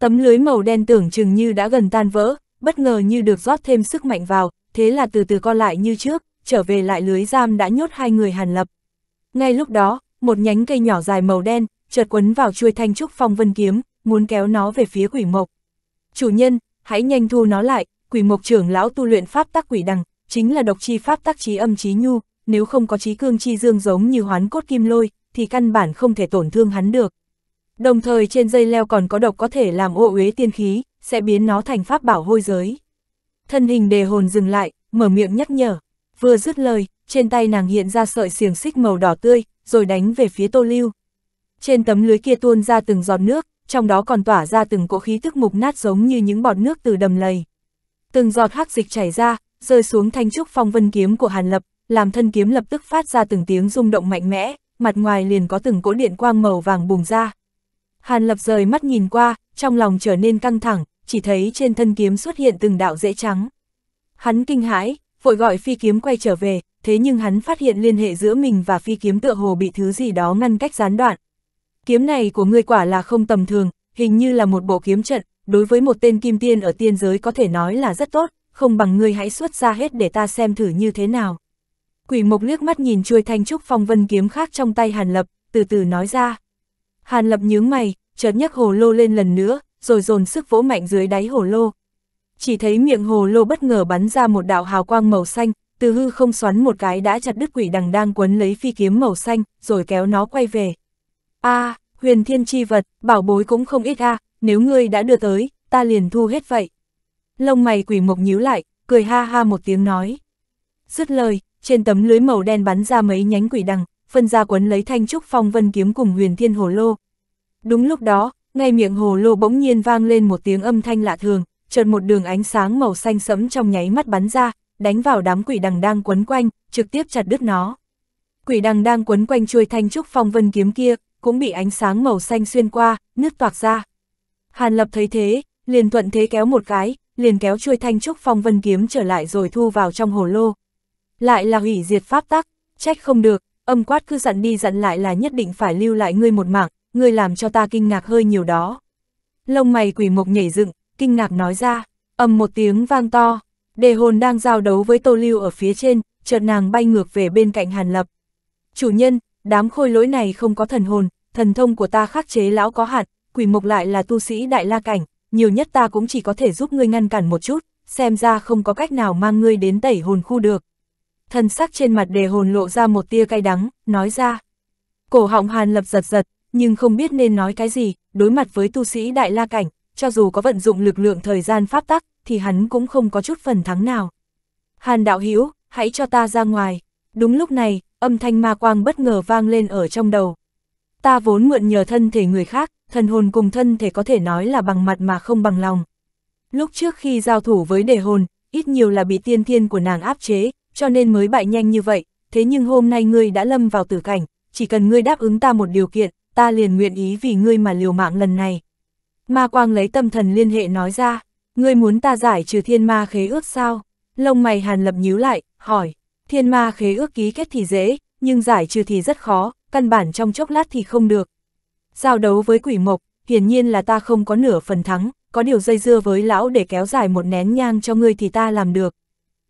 S1: Tấm lưới màu đen tưởng chừng như đã gần tan vỡ, bất ngờ như được rót thêm sức mạnh vào, thế là từ từ co lại như trước, trở về lại lưới giam đã nhốt hai người Hàn Lập. Ngay lúc đó, một nhánh cây nhỏ dài màu đen, chợt quấn vào chuôi thanh trúc phong vân kiếm, muốn kéo nó về phía quỷ mộc. Chủ nhân, hãy nhanh thu nó lại, quỷ mộc trưởng lão tu luyện pháp tác quỷ đằng, chính là độc chi pháp tác trí âm trí nhu, nếu không có trí cương chi dương giống như hoán cốt kim lôi, thì căn bản không thể tổn thương hắn được. Đồng thời trên dây leo còn có độc có thể làm ô uế tiên khí, sẽ biến nó thành pháp bảo hôi giới. Thân hình đề hồn dừng lại, mở miệng nhắc nhở. Vừa dứt lời, trên tay nàng hiện ra sợi xiềng xích màu đỏ tươi, rồi đánh về phía Tô Lưu trên tấm lưới kia tuôn ra từng giọt nước, trong đó còn tỏa ra từng cỗ khí thức mục nát giống như những bọt nước từ đầm lầy. Từng giọt hắc dịch chảy ra, rơi xuống thanh trúc phong vân kiếm của Hàn Lập, làm thân kiếm lập tức phát ra từng tiếng rung động mạnh mẽ, mặt ngoài liền có từng cỗ điện quang màu vàng bùng ra. Hàn Lập rời mắt nhìn qua, trong lòng trở nên căng thẳng, chỉ thấy trên thân kiếm xuất hiện từng đạo rễ trắng. Hắn kinh hãi, vội gọi phi kiếm quay trở về, thế nhưng hắn phát hiện liên hệ giữa mình và phi kiếm tựa hồ bị thứ gì đó ngăn cách gián đoạn kiếm này của ngươi quả là không tầm thường, hình như là một bộ kiếm trận, đối với một tên kim tiên ở tiên giới có thể nói là rất tốt, không bằng ngươi hãy xuất ra hết để ta xem thử như thế nào. Quỷ mộc liếc mắt nhìn chuôi thanh trúc phong vân kiếm khác trong tay Hàn Lập, từ từ nói ra. Hàn Lập nhướng mày, chợt nhấc hồ lô lên lần nữa, rồi dồn sức vỗ mạnh dưới đáy hồ lô. Chỉ thấy miệng hồ lô bất ngờ bắn ra một đạo hào quang màu xanh, từ hư không xoắn một cái đã chặt đứt quỷ đằng đang quấn lấy phi kiếm màu xanh, rồi kéo nó quay về a à, huyền thiên chi vật, bảo bối cũng không ít a à, nếu ngươi đã đưa tới, ta liền thu hết vậy. Lông mày quỷ mộc nhíu lại, cười ha ha một tiếng nói. Dứt lời, trên tấm lưới màu đen bắn ra mấy nhánh quỷ đằng, phân ra quấn lấy thanh trúc phong vân kiếm cùng huyền thiên hồ lô. Đúng lúc đó, ngay miệng hồ lô bỗng nhiên vang lên một tiếng âm thanh lạ thường, chợt một đường ánh sáng màu xanh sẫm trong nháy mắt bắn ra, đánh vào đám quỷ đằng đang quấn quanh, trực tiếp chặt đứt nó. Quỷ đằng đang quấn quanh chuôi thanh trúc phong vân kiếm kia, cũng bị ánh sáng màu xanh xuyên qua, nứt toạc ra. Hàn Lập thấy thế, liền thuận thế kéo một cái, liền kéo chuôi thanh trúc phong vân kiếm trở lại rồi thu vào trong hồ lô. Lại là hủy diệt pháp tắc, trách không được, âm quát cứ dặn đi dặn lại là nhất định phải lưu lại ngươi một mạng, ngươi làm cho ta kinh ngạc hơi nhiều đó. Lông mày quỷ mộc nhảy dựng, kinh ngạc nói ra, ầm một tiếng vang to, đề hồn đang giao đấu với tô lưu ở phía trên, chợt nàng bay ngược về bên cạnh Hàn Lập. Chủ nhân, đám khôi lỗi này không có thần hồn, thần thông của ta khắc chế lão có hạn, quỷ mộc lại là tu sĩ đại la cảnh, nhiều nhất ta cũng chỉ có thể giúp ngươi ngăn cản một chút, xem ra không có cách nào mang ngươi đến tẩy hồn khu được. Thần sắc trên mặt đề hồn lộ ra một tia cay đắng, nói ra. Cổ họng hàn lập giật giật, nhưng không biết nên nói cái gì, đối mặt với tu sĩ đại la cảnh, cho dù có vận dụng lực lượng thời gian pháp tắc, thì hắn cũng không có chút phần thắng nào. Hàn đạo hữu hãy cho ta ra ngoài. Đúng lúc này, âm thanh ma quang bất ngờ vang lên ở trong đầu. Ta vốn mượn nhờ thân thể người khác, thần hồn cùng thân thể có thể nói là bằng mặt mà không bằng lòng. Lúc trước khi giao thủ với đề hồn, ít nhiều là bị tiên thiên của nàng áp chế, cho nên mới bại nhanh như vậy, thế nhưng hôm nay ngươi đã lâm vào tử cảnh, chỉ cần ngươi đáp ứng ta một điều kiện, ta liền nguyện ý vì ngươi mà liều mạng lần này. Ma Quang lấy tâm thần liên hệ nói ra, ngươi muốn ta giải trừ thiên ma khế ước sao? Lông mày Hàn Lập nhíu lại, hỏi. Thiên ma khế ước ký kết thì dễ, nhưng giải trừ thì rất khó, căn bản trong chốc lát thì không được. Giao đấu với quỷ mộc, hiển nhiên là ta không có nửa phần thắng, có điều dây dưa với lão để kéo dài một nén nhang cho ngươi thì ta làm được.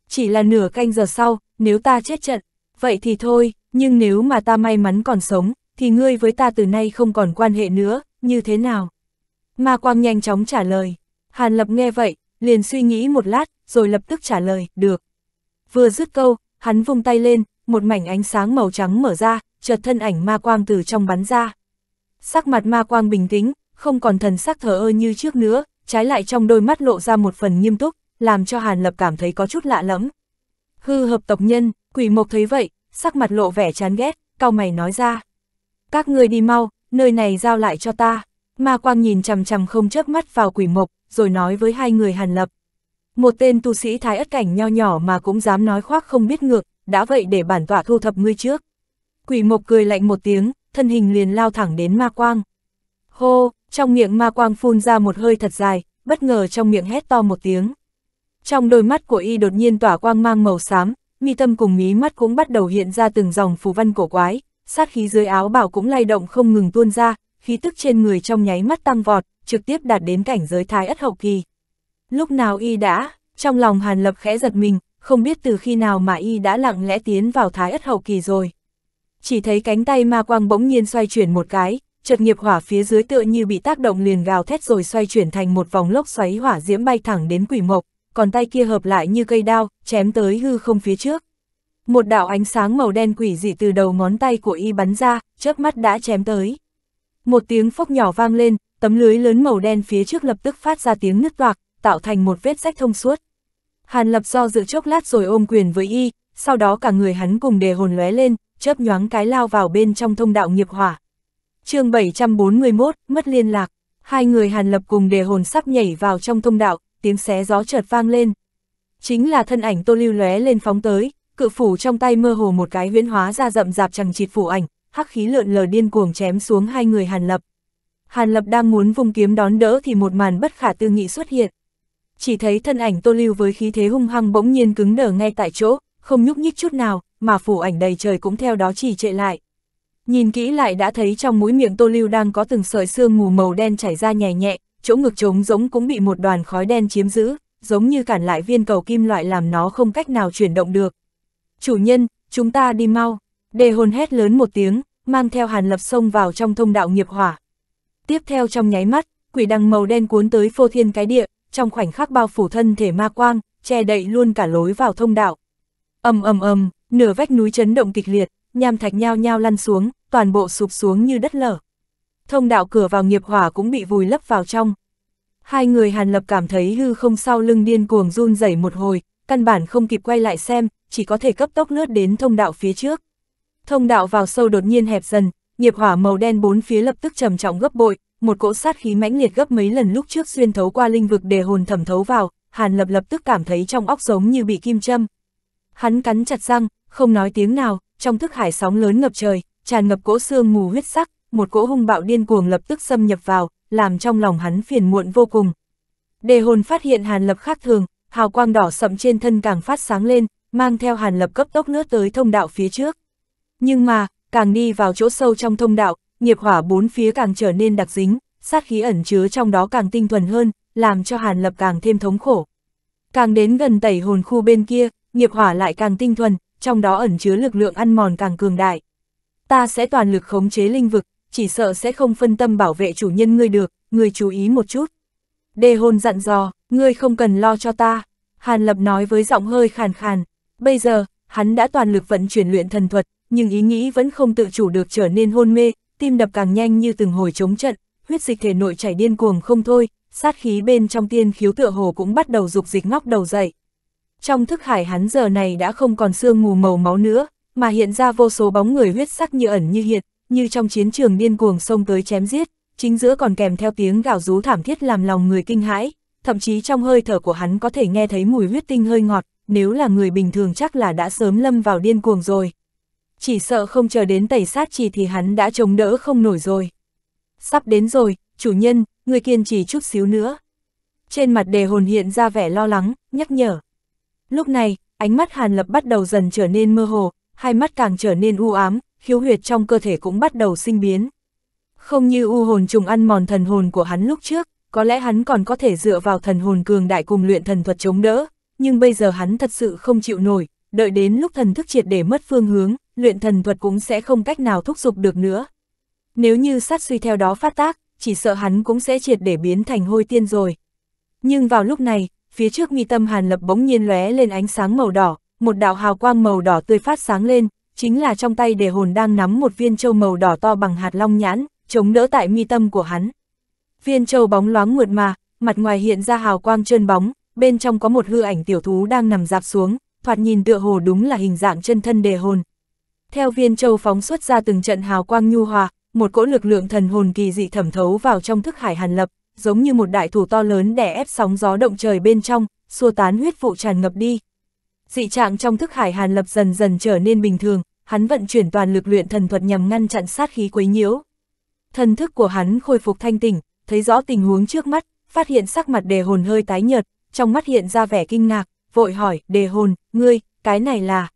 S1: Chỉ là nửa canh giờ sau, nếu ta chết trận, vậy thì thôi, nhưng nếu mà ta may mắn còn sống, thì ngươi với ta từ nay không còn quan hệ nữa, như thế nào? Ma Quang nhanh chóng trả lời. Hàn Lập nghe vậy, liền suy nghĩ một lát, rồi lập tức trả lời, được. Vừa dứt câu, hắn vung tay lên, một mảnh ánh sáng màu trắng mở ra, chợt thân ảnh ma quang từ trong bắn ra. Sắc mặt ma quang bình tĩnh, không còn thần sắc thờ ơ như trước nữa, trái lại trong đôi mắt lộ ra một phần nghiêm túc, làm cho Hàn Lập cảm thấy có chút lạ lẫm. Hư hợp tộc nhân, quỷ mộc thấy vậy, sắc mặt lộ vẻ chán ghét, cao mày nói ra. Các người đi mau, nơi này giao lại cho ta. Ma quang nhìn chằm chằm không chớp mắt vào quỷ mộc, rồi nói với hai người Hàn Lập. Một tên tu sĩ thái ất cảnh nho nhỏ mà cũng dám nói khoác không biết ngược, đã vậy để bản tọa thu thập ngươi trước. Quỷ mộc cười lạnh một tiếng, thân hình liền lao thẳng đến ma quang. Hô, trong miệng ma quang phun ra một hơi thật dài, bất ngờ trong miệng hét to một tiếng. Trong đôi mắt của y đột nhiên tỏa quang mang màu xám, mi tâm cùng mí mắt cũng bắt đầu hiện ra từng dòng phù văn cổ quái, sát khí dưới áo bảo cũng lay động không ngừng tuôn ra, khí tức trên người trong nháy mắt tăng vọt, trực tiếp đạt đến cảnh giới thái ất hậu kỳ. Lúc nào y đã, trong lòng Hàn Lập khẽ giật mình, không biết từ khi nào mà y đã lặng lẽ tiến vào thái ất hậu kỳ rồi. Chỉ thấy cánh tay ma quang bỗng nhiên xoay chuyển một cái, chợt nghiệp hỏa phía dưới tựa như bị tác động liền gào thét rồi xoay chuyển thành một vòng lốc xoáy hỏa diễm bay thẳng đến quỷ mộc, còn tay kia hợp lại như cây đao, chém tới hư không phía trước. Một đạo ánh sáng màu đen quỷ dị từ đầu ngón tay của y bắn ra, chớp mắt đã chém tới. Một tiếng phốc nhỏ vang lên, tấm lưới lớn màu đen phía trước lập tức phát ra tiếng nứt toạc, tạo thành một vết rách thông suốt. Hàn Lập do dự chốc lát rồi ôm quyền với y, sau đó cả người hắn cùng đề hồn lóe lên, chớp nhoáng cái lao vào bên trong thông đạo nghiệp hỏa. chương 741, mất liên lạc, hai người Hàn Lập cùng đề hồn sắp nhảy vào trong thông đạo, tiếng xé gió chợt vang lên. Chính là thân ảnh tô lưu lóe lên phóng tới, cự phủ trong tay mơ hồ một cái huyễn hóa ra rậm rạp chẳng chịt phủ ảnh, hắc khí lượn lờ điên cuồng chém xuống hai người Hàn Lập. Hàn Lập đang muốn vùng kiếm đón đỡ thì một màn bất khả tư nghị xuất hiện, chỉ thấy thân ảnh Tô Lưu với khí thế hung hăng bỗng nhiên cứng đờ ngay tại chỗ, không nhúc nhích chút nào, mà phủ ảnh đầy trời cũng theo đó chỉ trệ lại. Nhìn kỹ lại đã thấy trong mũi miệng Tô Lưu đang có từng sợi xương mù màu đen chảy ra nhè nhẹ, chỗ ngực trống giống cũng bị một đoàn khói đen chiếm giữ, giống như cản lại viên cầu kim loại làm nó không cách nào chuyển động được. Chủ nhân, chúng ta đi mau. Đề hồn hét lớn một tiếng, mang theo hàn lập sông vào trong thông đạo nghiệp hỏa. Tiếp theo trong nháy mắt, quỷ đăng màu đen cuốn tới phô thiên cái địa, trong khoảnh khắc bao phủ thân thể ma quang, che đậy luôn cả lối vào thông đạo. ầm ầm ầm, nửa vách núi chấn động kịch liệt, nham thạch nhao nhao lăn xuống, toàn bộ sụp xuống như đất lở. Thông đạo cửa vào nghiệp hỏa cũng bị vùi lấp vào trong. Hai người Hàn Lập cảm thấy hư không sau lưng điên cuồng run rẩy một hồi, căn bản không kịp quay lại xem, chỉ có thể cấp tốc lướt đến thông đạo phía trước. Thông đạo vào sâu đột nhiên hẹp dần, nghiệp hỏa màu đen bốn phía lập tức trầm trọng gấp bội, một cỗ sát khí mãnh liệt gấp mấy lần lúc trước xuyên thấu qua linh vực để hồn thẩm thấu vào, Hàn Lập lập tức cảm thấy trong óc giống như bị kim châm. Hắn cắn chặt răng, không nói tiếng nào, trong thức hải sóng lớn ngập trời, tràn ngập cỗ xương mù huyết sắc, một cỗ hung bạo điên cuồng lập tức xâm nhập vào, làm trong lòng hắn phiền muộn vô cùng. Đề hồn phát hiện Hàn Lập khác thường, hào quang đỏ sậm trên thân càng phát sáng lên, mang theo Hàn Lập cấp tốc lướt tới thông đạo phía trước. Nhưng mà, càng đi vào chỗ sâu trong thông đạo, nghiệp hỏa bốn phía càng trở nên đặc dính, sát khí ẩn chứa trong đó càng tinh thuần hơn, làm cho Hàn Lập càng thêm thống khổ. Càng đến gần tẩy hồn khu bên kia, nghiệp hỏa lại càng tinh thuần, trong đó ẩn chứa lực lượng ăn mòn càng cường đại. Ta sẽ toàn lực khống chế linh vực, chỉ sợ sẽ không phân tâm bảo vệ chủ nhân ngươi được, ngươi chú ý một chút. Đề Hồn dặn dò, ngươi không cần lo cho ta, Hàn Lập nói với giọng hơi khàn khàn, bây giờ, hắn đã toàn lực vận chuyển luyện thần thuật, nhưng ý nghĩ vẫn không tự chủ được trở nên hôn mê, tim đập càng nhanh như từng hồi chống trận, huyết dịch thể nội chảy điên cuồng không thôi, sát khí bên trong tiên khiếu tựa hồ cũng bắt đầu dục dịch ngóc đầu dậy. Trong thức hải hắn giờ này đã không còn sương mù màu máu nữa, mà hiện ra vô số bóng người huyết sắc như ẩn như hiện, như trong chiến trường điên cuồng xông tới chém giết, chính giữa còn kèm theo tiếng gào rú thảm thiết làm lòng người kinh hãi, thậm chí trong hơi thở của hắn có thể nghe thấy mùi huyết tinh hơi ngọt, nếu là người bình thường chắc là đã sớm lâm vào điên cuồng rồi chỉ sợ không chờ đến tẩy sát trì thì hắn đã chống đỡ không nổi rồi. Sắp đến rồi, chủ nhân, người kiên trì chút xíu nữa. Trên mặt đề hồn hiện ra vẻ lo lắng, nhắc nhở. Lúc này, ánh mắt Hàn Lập bắt đầu dần trở nên mơ hồ, hai mắt càng trở nên u ám, khiếu huyệt trong cơ thể cũng bắt đầu sinh biến. Không như u hồn trùng ăn mòn thần hồn của hắn lúc trước, có lẽ hắn còn có thể dựa vào thần hồn cường đại cùng luyện thần thuật chống đỡ, nhưng bây giờ hắn thật sự không chịu nổi, đợi đến lúc thần thức triệt để mất phương hướng, luyện thần thuật cũng sẽ không cách nào thúc giục được nữa. Nếu như sát suy theo đó phát tác, chỉ sợ hắn cũng sẽ triệt để biến thành hôi tiên rồi. Nhưng vào lúc này, phía trước mi tâm hàn lập bỗng nhiên lóe lên ánh sáng màu đỏ, một đạo hào quang màu đỏ tươi phát sáng lên, chính là trong tay đề hồn đang nắm một viên châu màu đỏ to bằng hạt long nhãn, chống đỡ tại mi tâm của hắn. Viên châu bóng loáng nguyệt mà, mặt ngoài hiện ra hào quang trơn bóng, bên trong có một hư ảnh tiểu thú đang nằm dạp xuống, thoạt nhìn tựa hồ đúng là hình dạng chân thân đề hồn, theo viên châu phóng xuất ra từng trận hào quang nhu hòa, một cỗ lực lượng thần hồn kỳ dị thẩm thấu vào trong thức hải hàn lập, giống như một đại thủ to lớn đè ép sóng gió động trời bên trong, xua tán huyết vụ tràn ngập đi. Dị trạng trong thức hải hàn lập dần dần trở nên bình thường, hắn vận chuyển toàn lực luyện thần thuật nhằm ngăn chặn sát khí quấy nhiễu. Thần thức của hắn khôi phục thanh tỉnh, thấy rõ tình huống trước mắt, phát hiện sắc mặt đề hồn hơi tái nhợt, trong mắt hiện ra vẻ kinh ngạc, vội hỏi, đề hồn, ngươi, cái này là...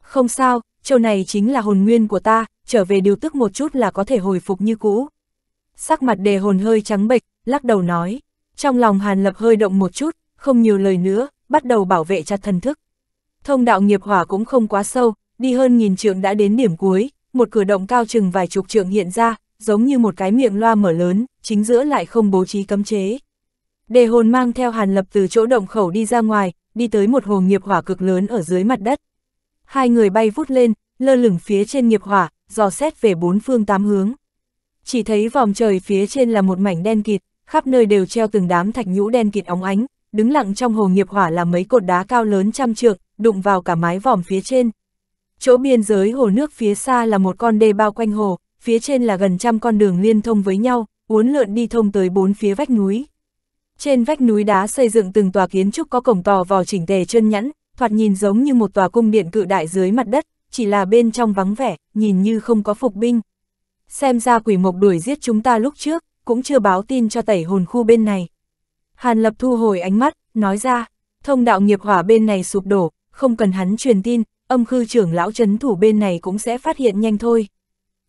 S1: Không sao, châu này chính là hồn nguyên của ta, trở về điều tức một chút là có thể hồi phục như cũ. Sắc mặt đề hồn hơi trắng bệch, lắc đầu nói, trong lòng Hàn Lập hơi động một chút, không nhiều lời nữa, bắt đầu bảo vệ chặt thần thức. Thông đạo nghiệp hỏa cũng không quá sâu, đi hơn nghìn trượng đã đến điểm cuối, một cửa động cao chừng vài chục trượng hiện ra, giống như một cái miệng loa mở lớn, chính giữa lại không bố trí cấm chế. Đề hồn mang theo Hàn Lập từ chỗ động khẩu đi ra ngoài, đi tới một hồ nghiệp hỏa cực lớn ở dưới mặt đất hai người bay vút lên, lơ lửng phía trên nghiệp hỏa, dò xét về bốn phương tám hướng. Chỉ thấy vòng trời phía trên là một mảnh đen kịt, khắp nơi đều treo từng đám thạch nhũ đen kịt óng ánh, đứng lặng trong hồ nghiệp hỏa là mấy cột đá cao lớn trăm trượng, đụng vào cả mái vòm phía trên. Chỗ biên giới hồ nước phía xa là một con đê bao quanh hồ, phía trên là gần trăm con đường liên thông với nhau, uốn lượn đi thông tới bốn phía vách núi. Trên vách núi đá xây dựng từng tòa kiến trúc có cổng tò vò chỉnh tề chân nhẵn, thoạt nhìn giống như một tòa cung điện cự đại dưới mặt đất, chỉ là bên trong vắng vẻ, nhìn như không có phục binh. Xem ra quỷ mộc đuổi giết chúng ta lúc trước, cũng chưa báo tin cho tẩy hồn khu bên này. Hàn Lập thu hồi ánh mắt, nói ra, thông đạo nghiệp hỏa bên này sụp đổ, không cần hắn truyền tin, âm khư trưởng lão chấn thủ bên này cũng sẽ phát hiện nhanh thôi.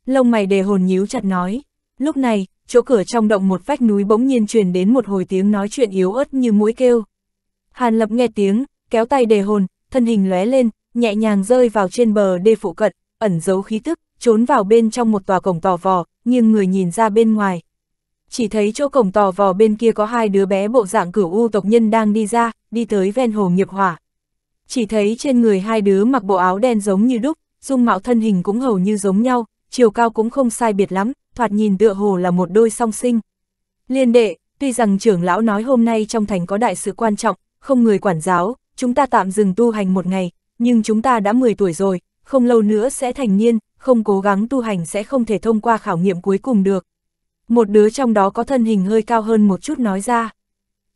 S1: Lông mày đề hồn nhíu chặt nói, lúc này, chỗ cửa trong động một vách núi bỗng nhiên truyền đến một hồi tiếng nói chuyện yếu ớt như mũi kêu. Hàn Lập nghe tiếng, kéo tay đề hồn, thân hình lóe lên, nhẹ nhàng rơi vào trên bờ đê phụ cận, ẩn giấu khí tức, trốn vào bên trong một tòa cổng tò vò, nhưng người nhìn ra bên ngoài. Chỉ thấy chỗ cổng tò vò bên kia có hai đứa bé bộ dạng cửu u tộc nhân đang đi ra, đi tới ven hồ nghiệp hỏa. Chỉ thấy trên người hai đứa mặc bộ áo đen giống như đúc, dung mạo thân hình cũng hầu như giống nhau, chiều cao cũng không sai biệt lắm, thoạt nhìn tựa hồ là một đôi song sinh. Liên đệ, tuy rằng trưởng lão nói hôm nay trong thành có đại sự quan trọng, không người quản giáo, chúng ta tạm dừng tu hành một ngày, nhưng chúng ta đã 10 tuổi rồi, không lâu nữa sẽ thành niên, không cố gắng tu hành sẽ không thể thông qua khảo nghiệm cuối cùng được. Một đứa trong đó có thân hình hơi cao hơn một chút nói ra.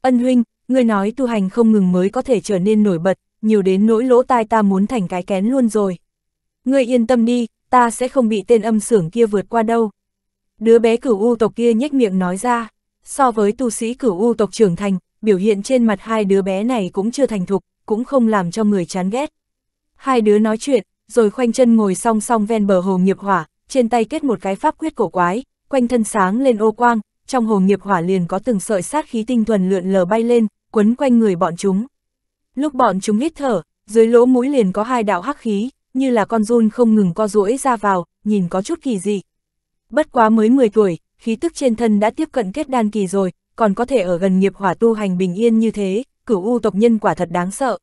S1: Ân huynh, ngươi nói tu hành không ngừng mới có thể trở nên nổi bật, nhiều đến nỗi lỗ tai ta muốn thành cái kén luôn rồi. Ngươi yên tâm đi, ta sẽ không bị tên âm sưởng kia vượt qua đâu. Đứa bé cửu u tộc kia nhếch miệng nói ra, so với tu sĩ cửu u tộc trưởng thành, biểu hiện trên mặt hai đứa bé này cũng chưa thành thục, cũng không làm cho người chán ghét. Hai đứa nói chuyện, rồi khoanh chân ngồi song song ven bờ hồ nghiệp hỏa, trên tay kết một cái pháp quyết cổ quái, quanh thân sáng lên ô quang, trong hồ nghiệp hỏa liền có từng sợi sát khí tinh thuần lượn lờ bay lên, quấn quanh người bọn chúng. Lúc bọn chúng hít thở, dưới lỗ mũi liền có hai đạo hắc khí, như là con run không ngừng co duỗi ra vào, nhìn có chút kỳ dị. Bất quá mới 10 tuổi, khí tức trên thân đã tiếp cận kết đan kỳ rồi, còn có thể ở gần nghiệp hỏa tu hành bình yên như thế, cửu u tộc nhân quả thật đáng sợ.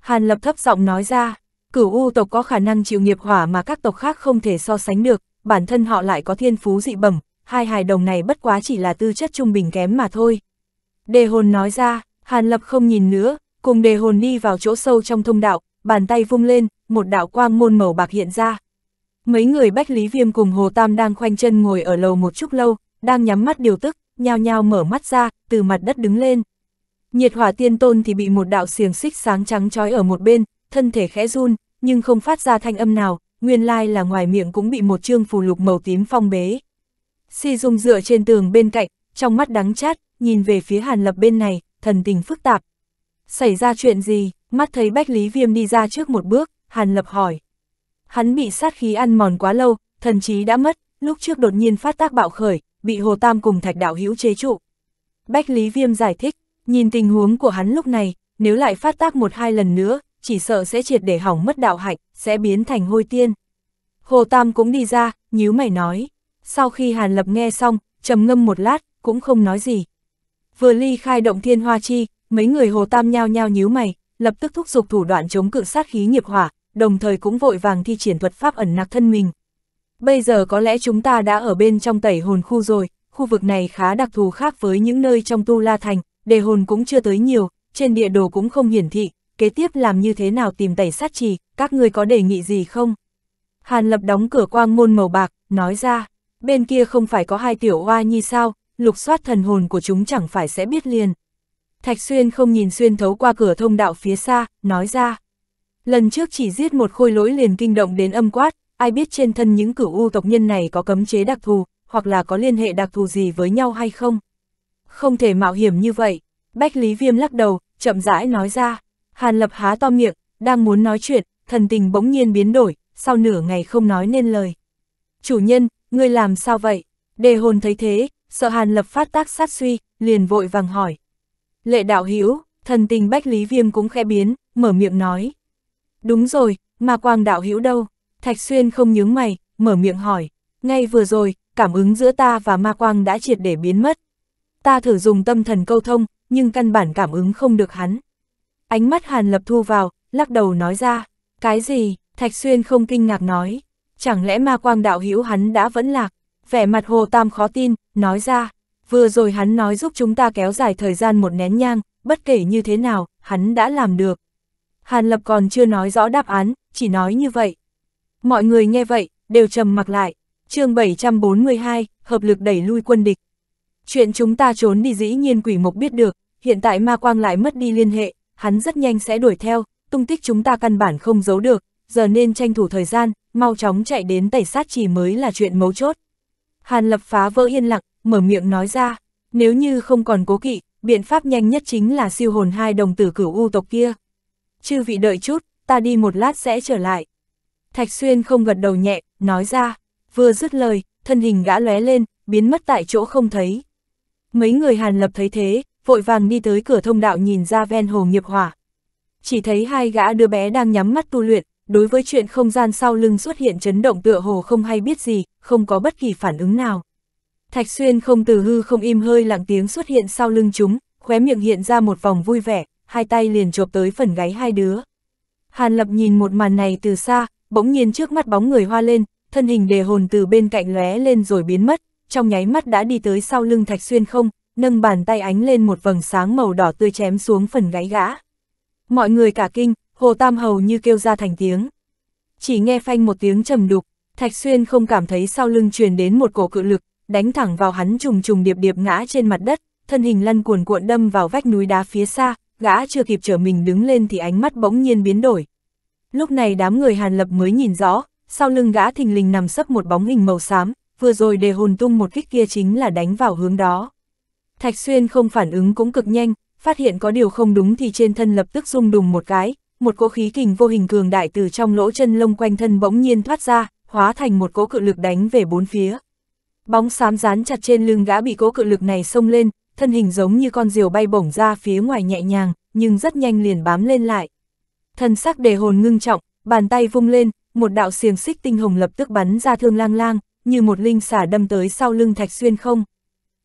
S1: Hàn Lập thấp giọng nói ra, cửu u tộc có khả năng chịu nghiệp hỏa mà các tộc khác không thể so sánh được, bản thân họ lại có thiên phú dị bẩm, hai hài đồng này bất quá chỉ là tư chất trung bình kém mà thôi. Đề hồn nói ra, Hàn Lập không nhìn nữa, cùng đề hồn đi vào chỗ sâu trong thông đạo, bàn tay vung lên, một đạo quang môn màu bạc hiện ra. Mấy người Bách Lý Viêm cùng Hồ Tam đang khoanh chân ngồi ở lầu một chút lâu, đang nhắm mắt điều tức, nhao nhao mở mắt ra, từ mặt đất đứng lên. Nhiệt hỏa tiên tôn thì bị một đạo xiềng xích sáng trắng trói ở một bên, thân thể khẽ run, nhưng không phát ra thanh âm nào, nguyên lai là ngoài miệng cũng bị một chương phù lục màu tím phong bế. Si Dung dựa trên tường bên cạnh, trong mắt đắng chát, nhìn về phía Hàn Lập bên này, thần tình phức tạp. Xảy ra chuyện gì? Mắt thấy Bách Lý Viêm đi ra trước một bước, Hàn Lập hỏi. Hắn bị sát khí ăn mòn quá lâu, thần trí đã mất, lúc trước đột nhiên phát tác bạo khởi, bị Hồ Tam cùng Thạch Đạo Hữu chế trụ. Bách Lý Viêm giải thích, nhìn tình huống của hắn lúc này, nếu lại phát tác một hai lần nữa, chỉ sợ sẽ triệt để hỏng mất đạo hạnh, sẽ biến thành hôi tiên. Hồ Tam cũng đi ra, nhíu mày nói. Sau khi Hàn Lập nghe xong, trầm ngâm một lát, cũng không nói gì. Vừa ly khai động thiên hoa chi, mấy người Hồ Tam nhao nhao nhíu mày, lập tức thúc giục thủ đoạn chống cự sát khí nghiệp hỏa, đồng thời cũng vội vàng thi triển thuật pháp ẩn nặc thân mình. Bây giờ có lẽ chúng ta đã ở bên trong tẩy hồn khu rồi, khu vực này khá đặc thù khác với những nơi trong Tu La Thành, đề hồn cũng chưa tới nhiều, trên địa đồ cũng không hiển thị, kế tiếp làm như thế nào tìm tẩy sát trì, các người có đề nghị gì không? Hàn Lập đóng cửa quang môn màu bạc, nói ra, bên kia không phải có hai tiểu oa nhi sao, lục soát thần hồn của chúng chẳng phải sẽ biết liền. Thạch Xuyên không nhìn xuyên thấu qua cửa thông đạo phía xa, nói ra. Lần trước chỉ giết một khôi lỗi liền kinh động đến âm quát, ai biết trên thân những cửu u tộc nhân này có cấm chế đặc thù, hoặc là có liên hệ đặc thù gì với nhau hay không. Không thể mạo hiểm như vậy, Bách Lý Viêm lắc đầu, chậm rãi nói ra, Hàn Lập há to miệng, đang muốn nói chuyện, thần tình bỗng nhiên biến đổi, sau nửa ngày không nói nên lời. Chủ nhân, ngươi làm sao vậy? Đề hồn thấy thế, sợ Hàn Lập phát tác sát suy, liền vội vàng hỏi. Lệ đạo Hữu thần tình Bách Lý Viêm cũng khẽ biến, mở miệng nói. Đúng rồi, mà quang đạo Hữu đâu? Thạch Xuyên không nhướng mày, mở miệng hỏi. Ngay vừa rồi, cảm ứng giữa ta và ma quang đã triệt để biến mất. Ta thử dùng tâm thần câu thông, nhưng căn bản cảm ứng không được hắn. Ánh mắt Hàn Lập thu vào, lắc đầu nói ra. Cái gì? Thạch Xuyên không kinh ngạc nói. Chẳng lẽ ma quang đạo hữu hắn đã vẫn lạc? Vẻ mặt Hồ Tam khó tin, nói ra. Vừa rồi hắn nói giúp chúng ta kéo dài thời gian một nén nhang, bất kể như thế nào, hắn đã làm được. Hàn Lập còn chưa nói rõ đáp án, chỉ nói như vậy. Mọi người nghe vậy, đều trầm mặc lại. chương 742, hợp lực đẩy lui quân địch. Chuyện chúng ta trốn đi dĩ nhiên quỷ mục biết được, hiện tại ma quang lại mất đi liên hệ, hắn rất nhanh sẽ đuổi theo, tung tích chúng ta căn bản không giấu được, giờ nên tranh thủ thời gian, mau chóng chạy đến tẩy sát chỉ mới là chuyện mấu chốt. Hàn lập phá vỡ yên lặng, mở miệng nói ra, nếu như không còn cố kỵ, biện pháp nhanh nhất chính là siêu hồn hai đồng tử cửu u tộc kia. Chư vị đợi chút, ta đi một lát sẽ trở lại. Thạch Xuyên không gật đầu nhẹ, nói ra, vừa dứt lời, thân hình gã lóe lên, biến mất tại chỗ không thấy. Mấy người Hàn Lập thấy thế, vội vàng đi tới cửa thông đạo nhìn ra ven hồ nghiệp hỏa. Chỉ thấy hai gã đứa bé đang nhắm mắt tu luyện, đối với chuyện không gian sau lưng xuất hiện chấn động tựa hồ không hay biết gì, không có bất kỳ phản ứng nào. Thạch Xuyên không từ hư không im hơi lặng tiếng xuất hiện sau lưng chúng, khóe miệng hiện ra một vòng vui vẻ, hai tay liền chộp tới phần gáy hai đứa. Hàn Lập nhìn một màn này từ xa, bỗng nhiên trước mắt bóng người hoa lên, thân hình đề hồn từ bên cạnh lóe lên rồi biến mất, trong nháy mắt đã đi tới sau lưng Thạch Xuyên không, nâng bàn tay ánh lên một vầng sáng màu đỏ tươi chém xuống phần gáy gã. Mọi người cả kinh, Hồ Tam hầu như kêu ra thành tiếng. Chỉ nghe phanh một tiếng trầm đục, Thạch Xuyên không cảm thấy sau lưng truyền đến một cổ cự lực, đánh thẳng vào hắn trùng trùng điệp điệp ngã trên mặt đất, thân hình lăn cuồn cuộn đâm vào vách núi đá phía xa, gã chưa kịp trở mình đứng lên thì ánh mắt bỗng nhiên biến đổi, lúc này đám người Hàn Lập mới nhìn rõ, sau lưng gã thình lình nằm sấp một bóng hình màu xám, vừa rồi đề hồn tung một kích kia chính là đánh vào hướng đó. Thạch Xuyên không phản ứng cũng cực nhanh, phát hiện có điều không đúng thì trên thân lập tức rung đùng một cái, một cỗ khí kình vô hình cường đại từ trong lỗ chân lông quanh thân bỗng nhiên thoát ra, hóa thành một cỗ cự lực đánh về bốn phía. Bóng xám dán chặt trên lưng gã bị cỗ cự lực này xông lên, thân hình giống như con diều bay bổng ra phía ngoài nhẹ nhàng, nhưng rất nhanh liền bám lên lại. Thần sắc đề hồn ngưng trọng, bàn tay vung lên, một đạo xiềng xích tinh hồng lập tức bắn ra thương lang lang, như một linh xả đâm tới sau lưng thạch xuyên không.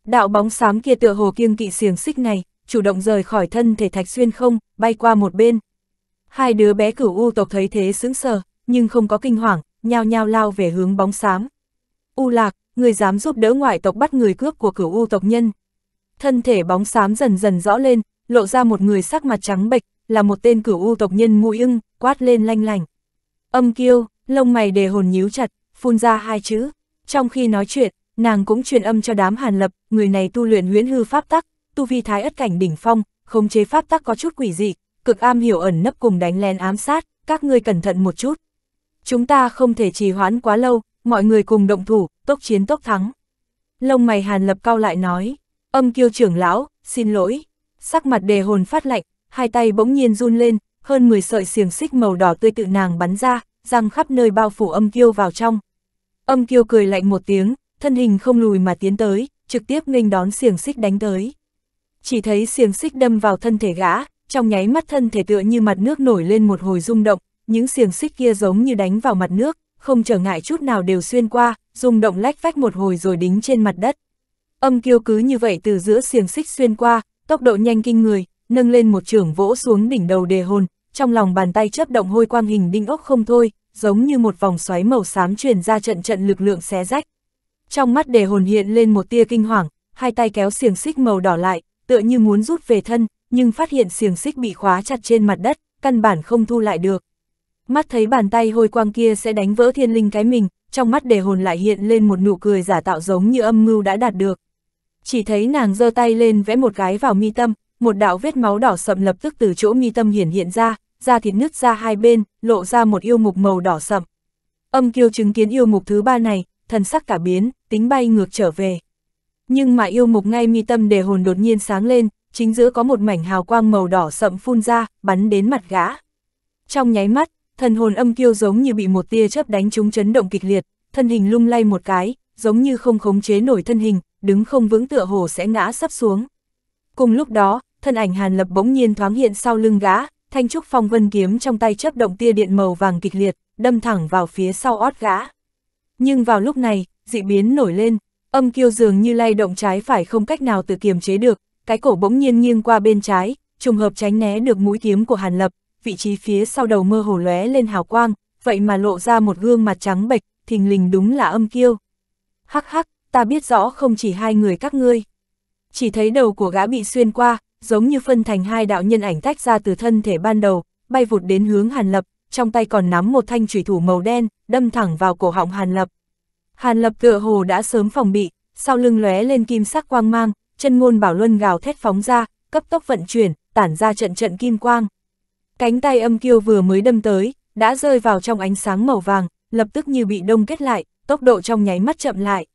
S1: Đạo bóng xám kia tựa hồ kiêng kỵ xiềng xích này, chủ động rời khỏi thân thể thạch xuyên không, bay qua một bên. Hai đứa bé cửu u tộc thấy thế sững sờ, nhưng không có kinh hoàng, nhao nhao lao về hướng bóng xám. U lạc, người dám giúp đỡ ngoại tộc bắt người cướp của cửu u tộc nhân. Thân thể bóng xám dần dần rõ lên, lộ ra một người sắc mặt trắng bệch, là một tên cửu u tộc nhân mũi ưng, quát lên lanh lành. Âm kiêu, lông mày đề hồn nhíu chặt, phun ra hai chữ. Trong khi nói chuyện, nàng cũng truyền âm cho đám hàn lập, người này tu luyện huyễn hư pháp tắc, tu vi thái ất cảnh đỉnh phong, khống chế pháp tắc có chút quỷ dị, cực am hiểu ẩn nấp cùng đánh lén ám sát, các ngươi cẩn thận một chút. Chúng ta không thể trì hoãn quá lâu, mọi người cùng động thủ, tốc chiến tốc thắng. Lông mày hàn lập cao lại nói, âm kiêu trưởng lão, xin lỗi. Sắc mặt đề hồn phát lạnh, hai tay bỗng nhiên run lên, hơn 10 sợi xiềng xích màu đỏ tươi tự nàng bắn ra, răng khắp nơi bao phủ âm kiêu vào trong. Âm kiêu cười lạnh một tiếng, thân hình không lùi mà tiến tới, trực tiếp nghênh đón xiềng xích đánh tới. Chỉ thấy xiềng xích đâm vào thân thể gã, trong nháy mắt thân thể tựa như mặt nước nổi lên một hồi rung động, những xiềng xích kia giống như đánh vào mặt nước, không trở ngại chút nào đều xuyên qua, rung động lách vách một hồi rồi đính trên mặt đất. Âm kiêu cứ như vậy từ giữa xiềng xích xuyên qua, tốc độ nhanh kinh người, nâng lên một trường vỗ xuống đỉnh đầu đề hồn, trong lòng bàn tay chớp động hôi quang hình đinh ốc không thôi, giống như một vòng xoáy màu xám truyền ra trận trận lực lượng xé rách. Trong mắt đề hồn hiện lên một tia kinh hoàng, hai tay kéo xiềng xích màu đỏ lại, tựa như muốn rút về thân, nhưng phát hiện xiềng xích bị khóa chặt trên mặt đất, căn bản không thu lại được. Mắt thấy bàn tay hôi quang kia sẽ đánh vỡ thiên linh cái mình, trong mắt đề hồn lại hiện lên một nụ cười giả tạo giống như âm mưu đã đạt được. Chỉ thấy nàng giơ tay lên vẽ một cái vào mi tâm, một đạo vết máu đỏ sậm lập tức từ chỗ mi tâm hiển hiện ra, da thịt nứt ra hai bên, lộ ra một yêu mục màu đỏ sậm. Âm kiêu chứng kiến yêu mục thứ ba này, thần sắc cả biến, tính bay ngược trở về. Nhưng mà yêu mục ngay mi tâm đề hồn đột nhiên sáng lên, chính giữa có một mảnh hào quang màu đỏ sậm phun ra, bắn đến mặt gã. Trong nháy mắt, thần hồn âm kiêu giống như bị một tia chớp đánh trúng chấn động kịch liệt, thân hình lung lay một cái, giống như không khống chế nổi thân hình, đứng không vững tựa hồ sẽ ngã sắp xuống. Cùng lúc đó, thân ảnh Hàn Lập bỗng nhiên thoáng hiện sau lưng gã, thanh trúc phong vân kiếm trong tay chớp động tia điện màu vàng kịch liệt, đâm thẳng vào phía sau ót gã. Nhưng vào lúc này, dị biến nổi lên, âm kiêu dường như lay động trái phải không cách nào tự kiềm chế được, cái cổ bỗng nhiên nghiêng qua bên trái, trùng hợp tránh né được mũi kiếm của Hàn Lập, vị trí phía sau đầu mơ hồ lóe lên hào quang, vậy mà lộ ra một gương mặt trắng bệch, thình lình đúng là âm kiêu. Hắc hắc, ta biết rõ không chỉ hai người các ngươi. Chỉ thấy đầu của gã bị xuyên qua, giống như phân thành hai đạo nhân ảnh tách ra từ thân thể ban đầu, bay vụt đến hướng Hàn Lập, trong tay còn nắm một thanh trùy thủ màu đen, đâm thẳng vào cổ họng Hàn Lập. Hàn Lập tựa hồ đã sớm phòng bị, sau lưng lóe lên kim sắc quang mang, chân ngôn bảo luân gào thét phóng ra, cấp tốc vận chuyển, tản ra trận trận kim quang. Cánh tay âm kiêu vừa mới đâm tới, đã rơi vào trong ánh sáng màu vàng, lập tức như bị đông kết lại, tốc độ trong nháy mắt chậm lại.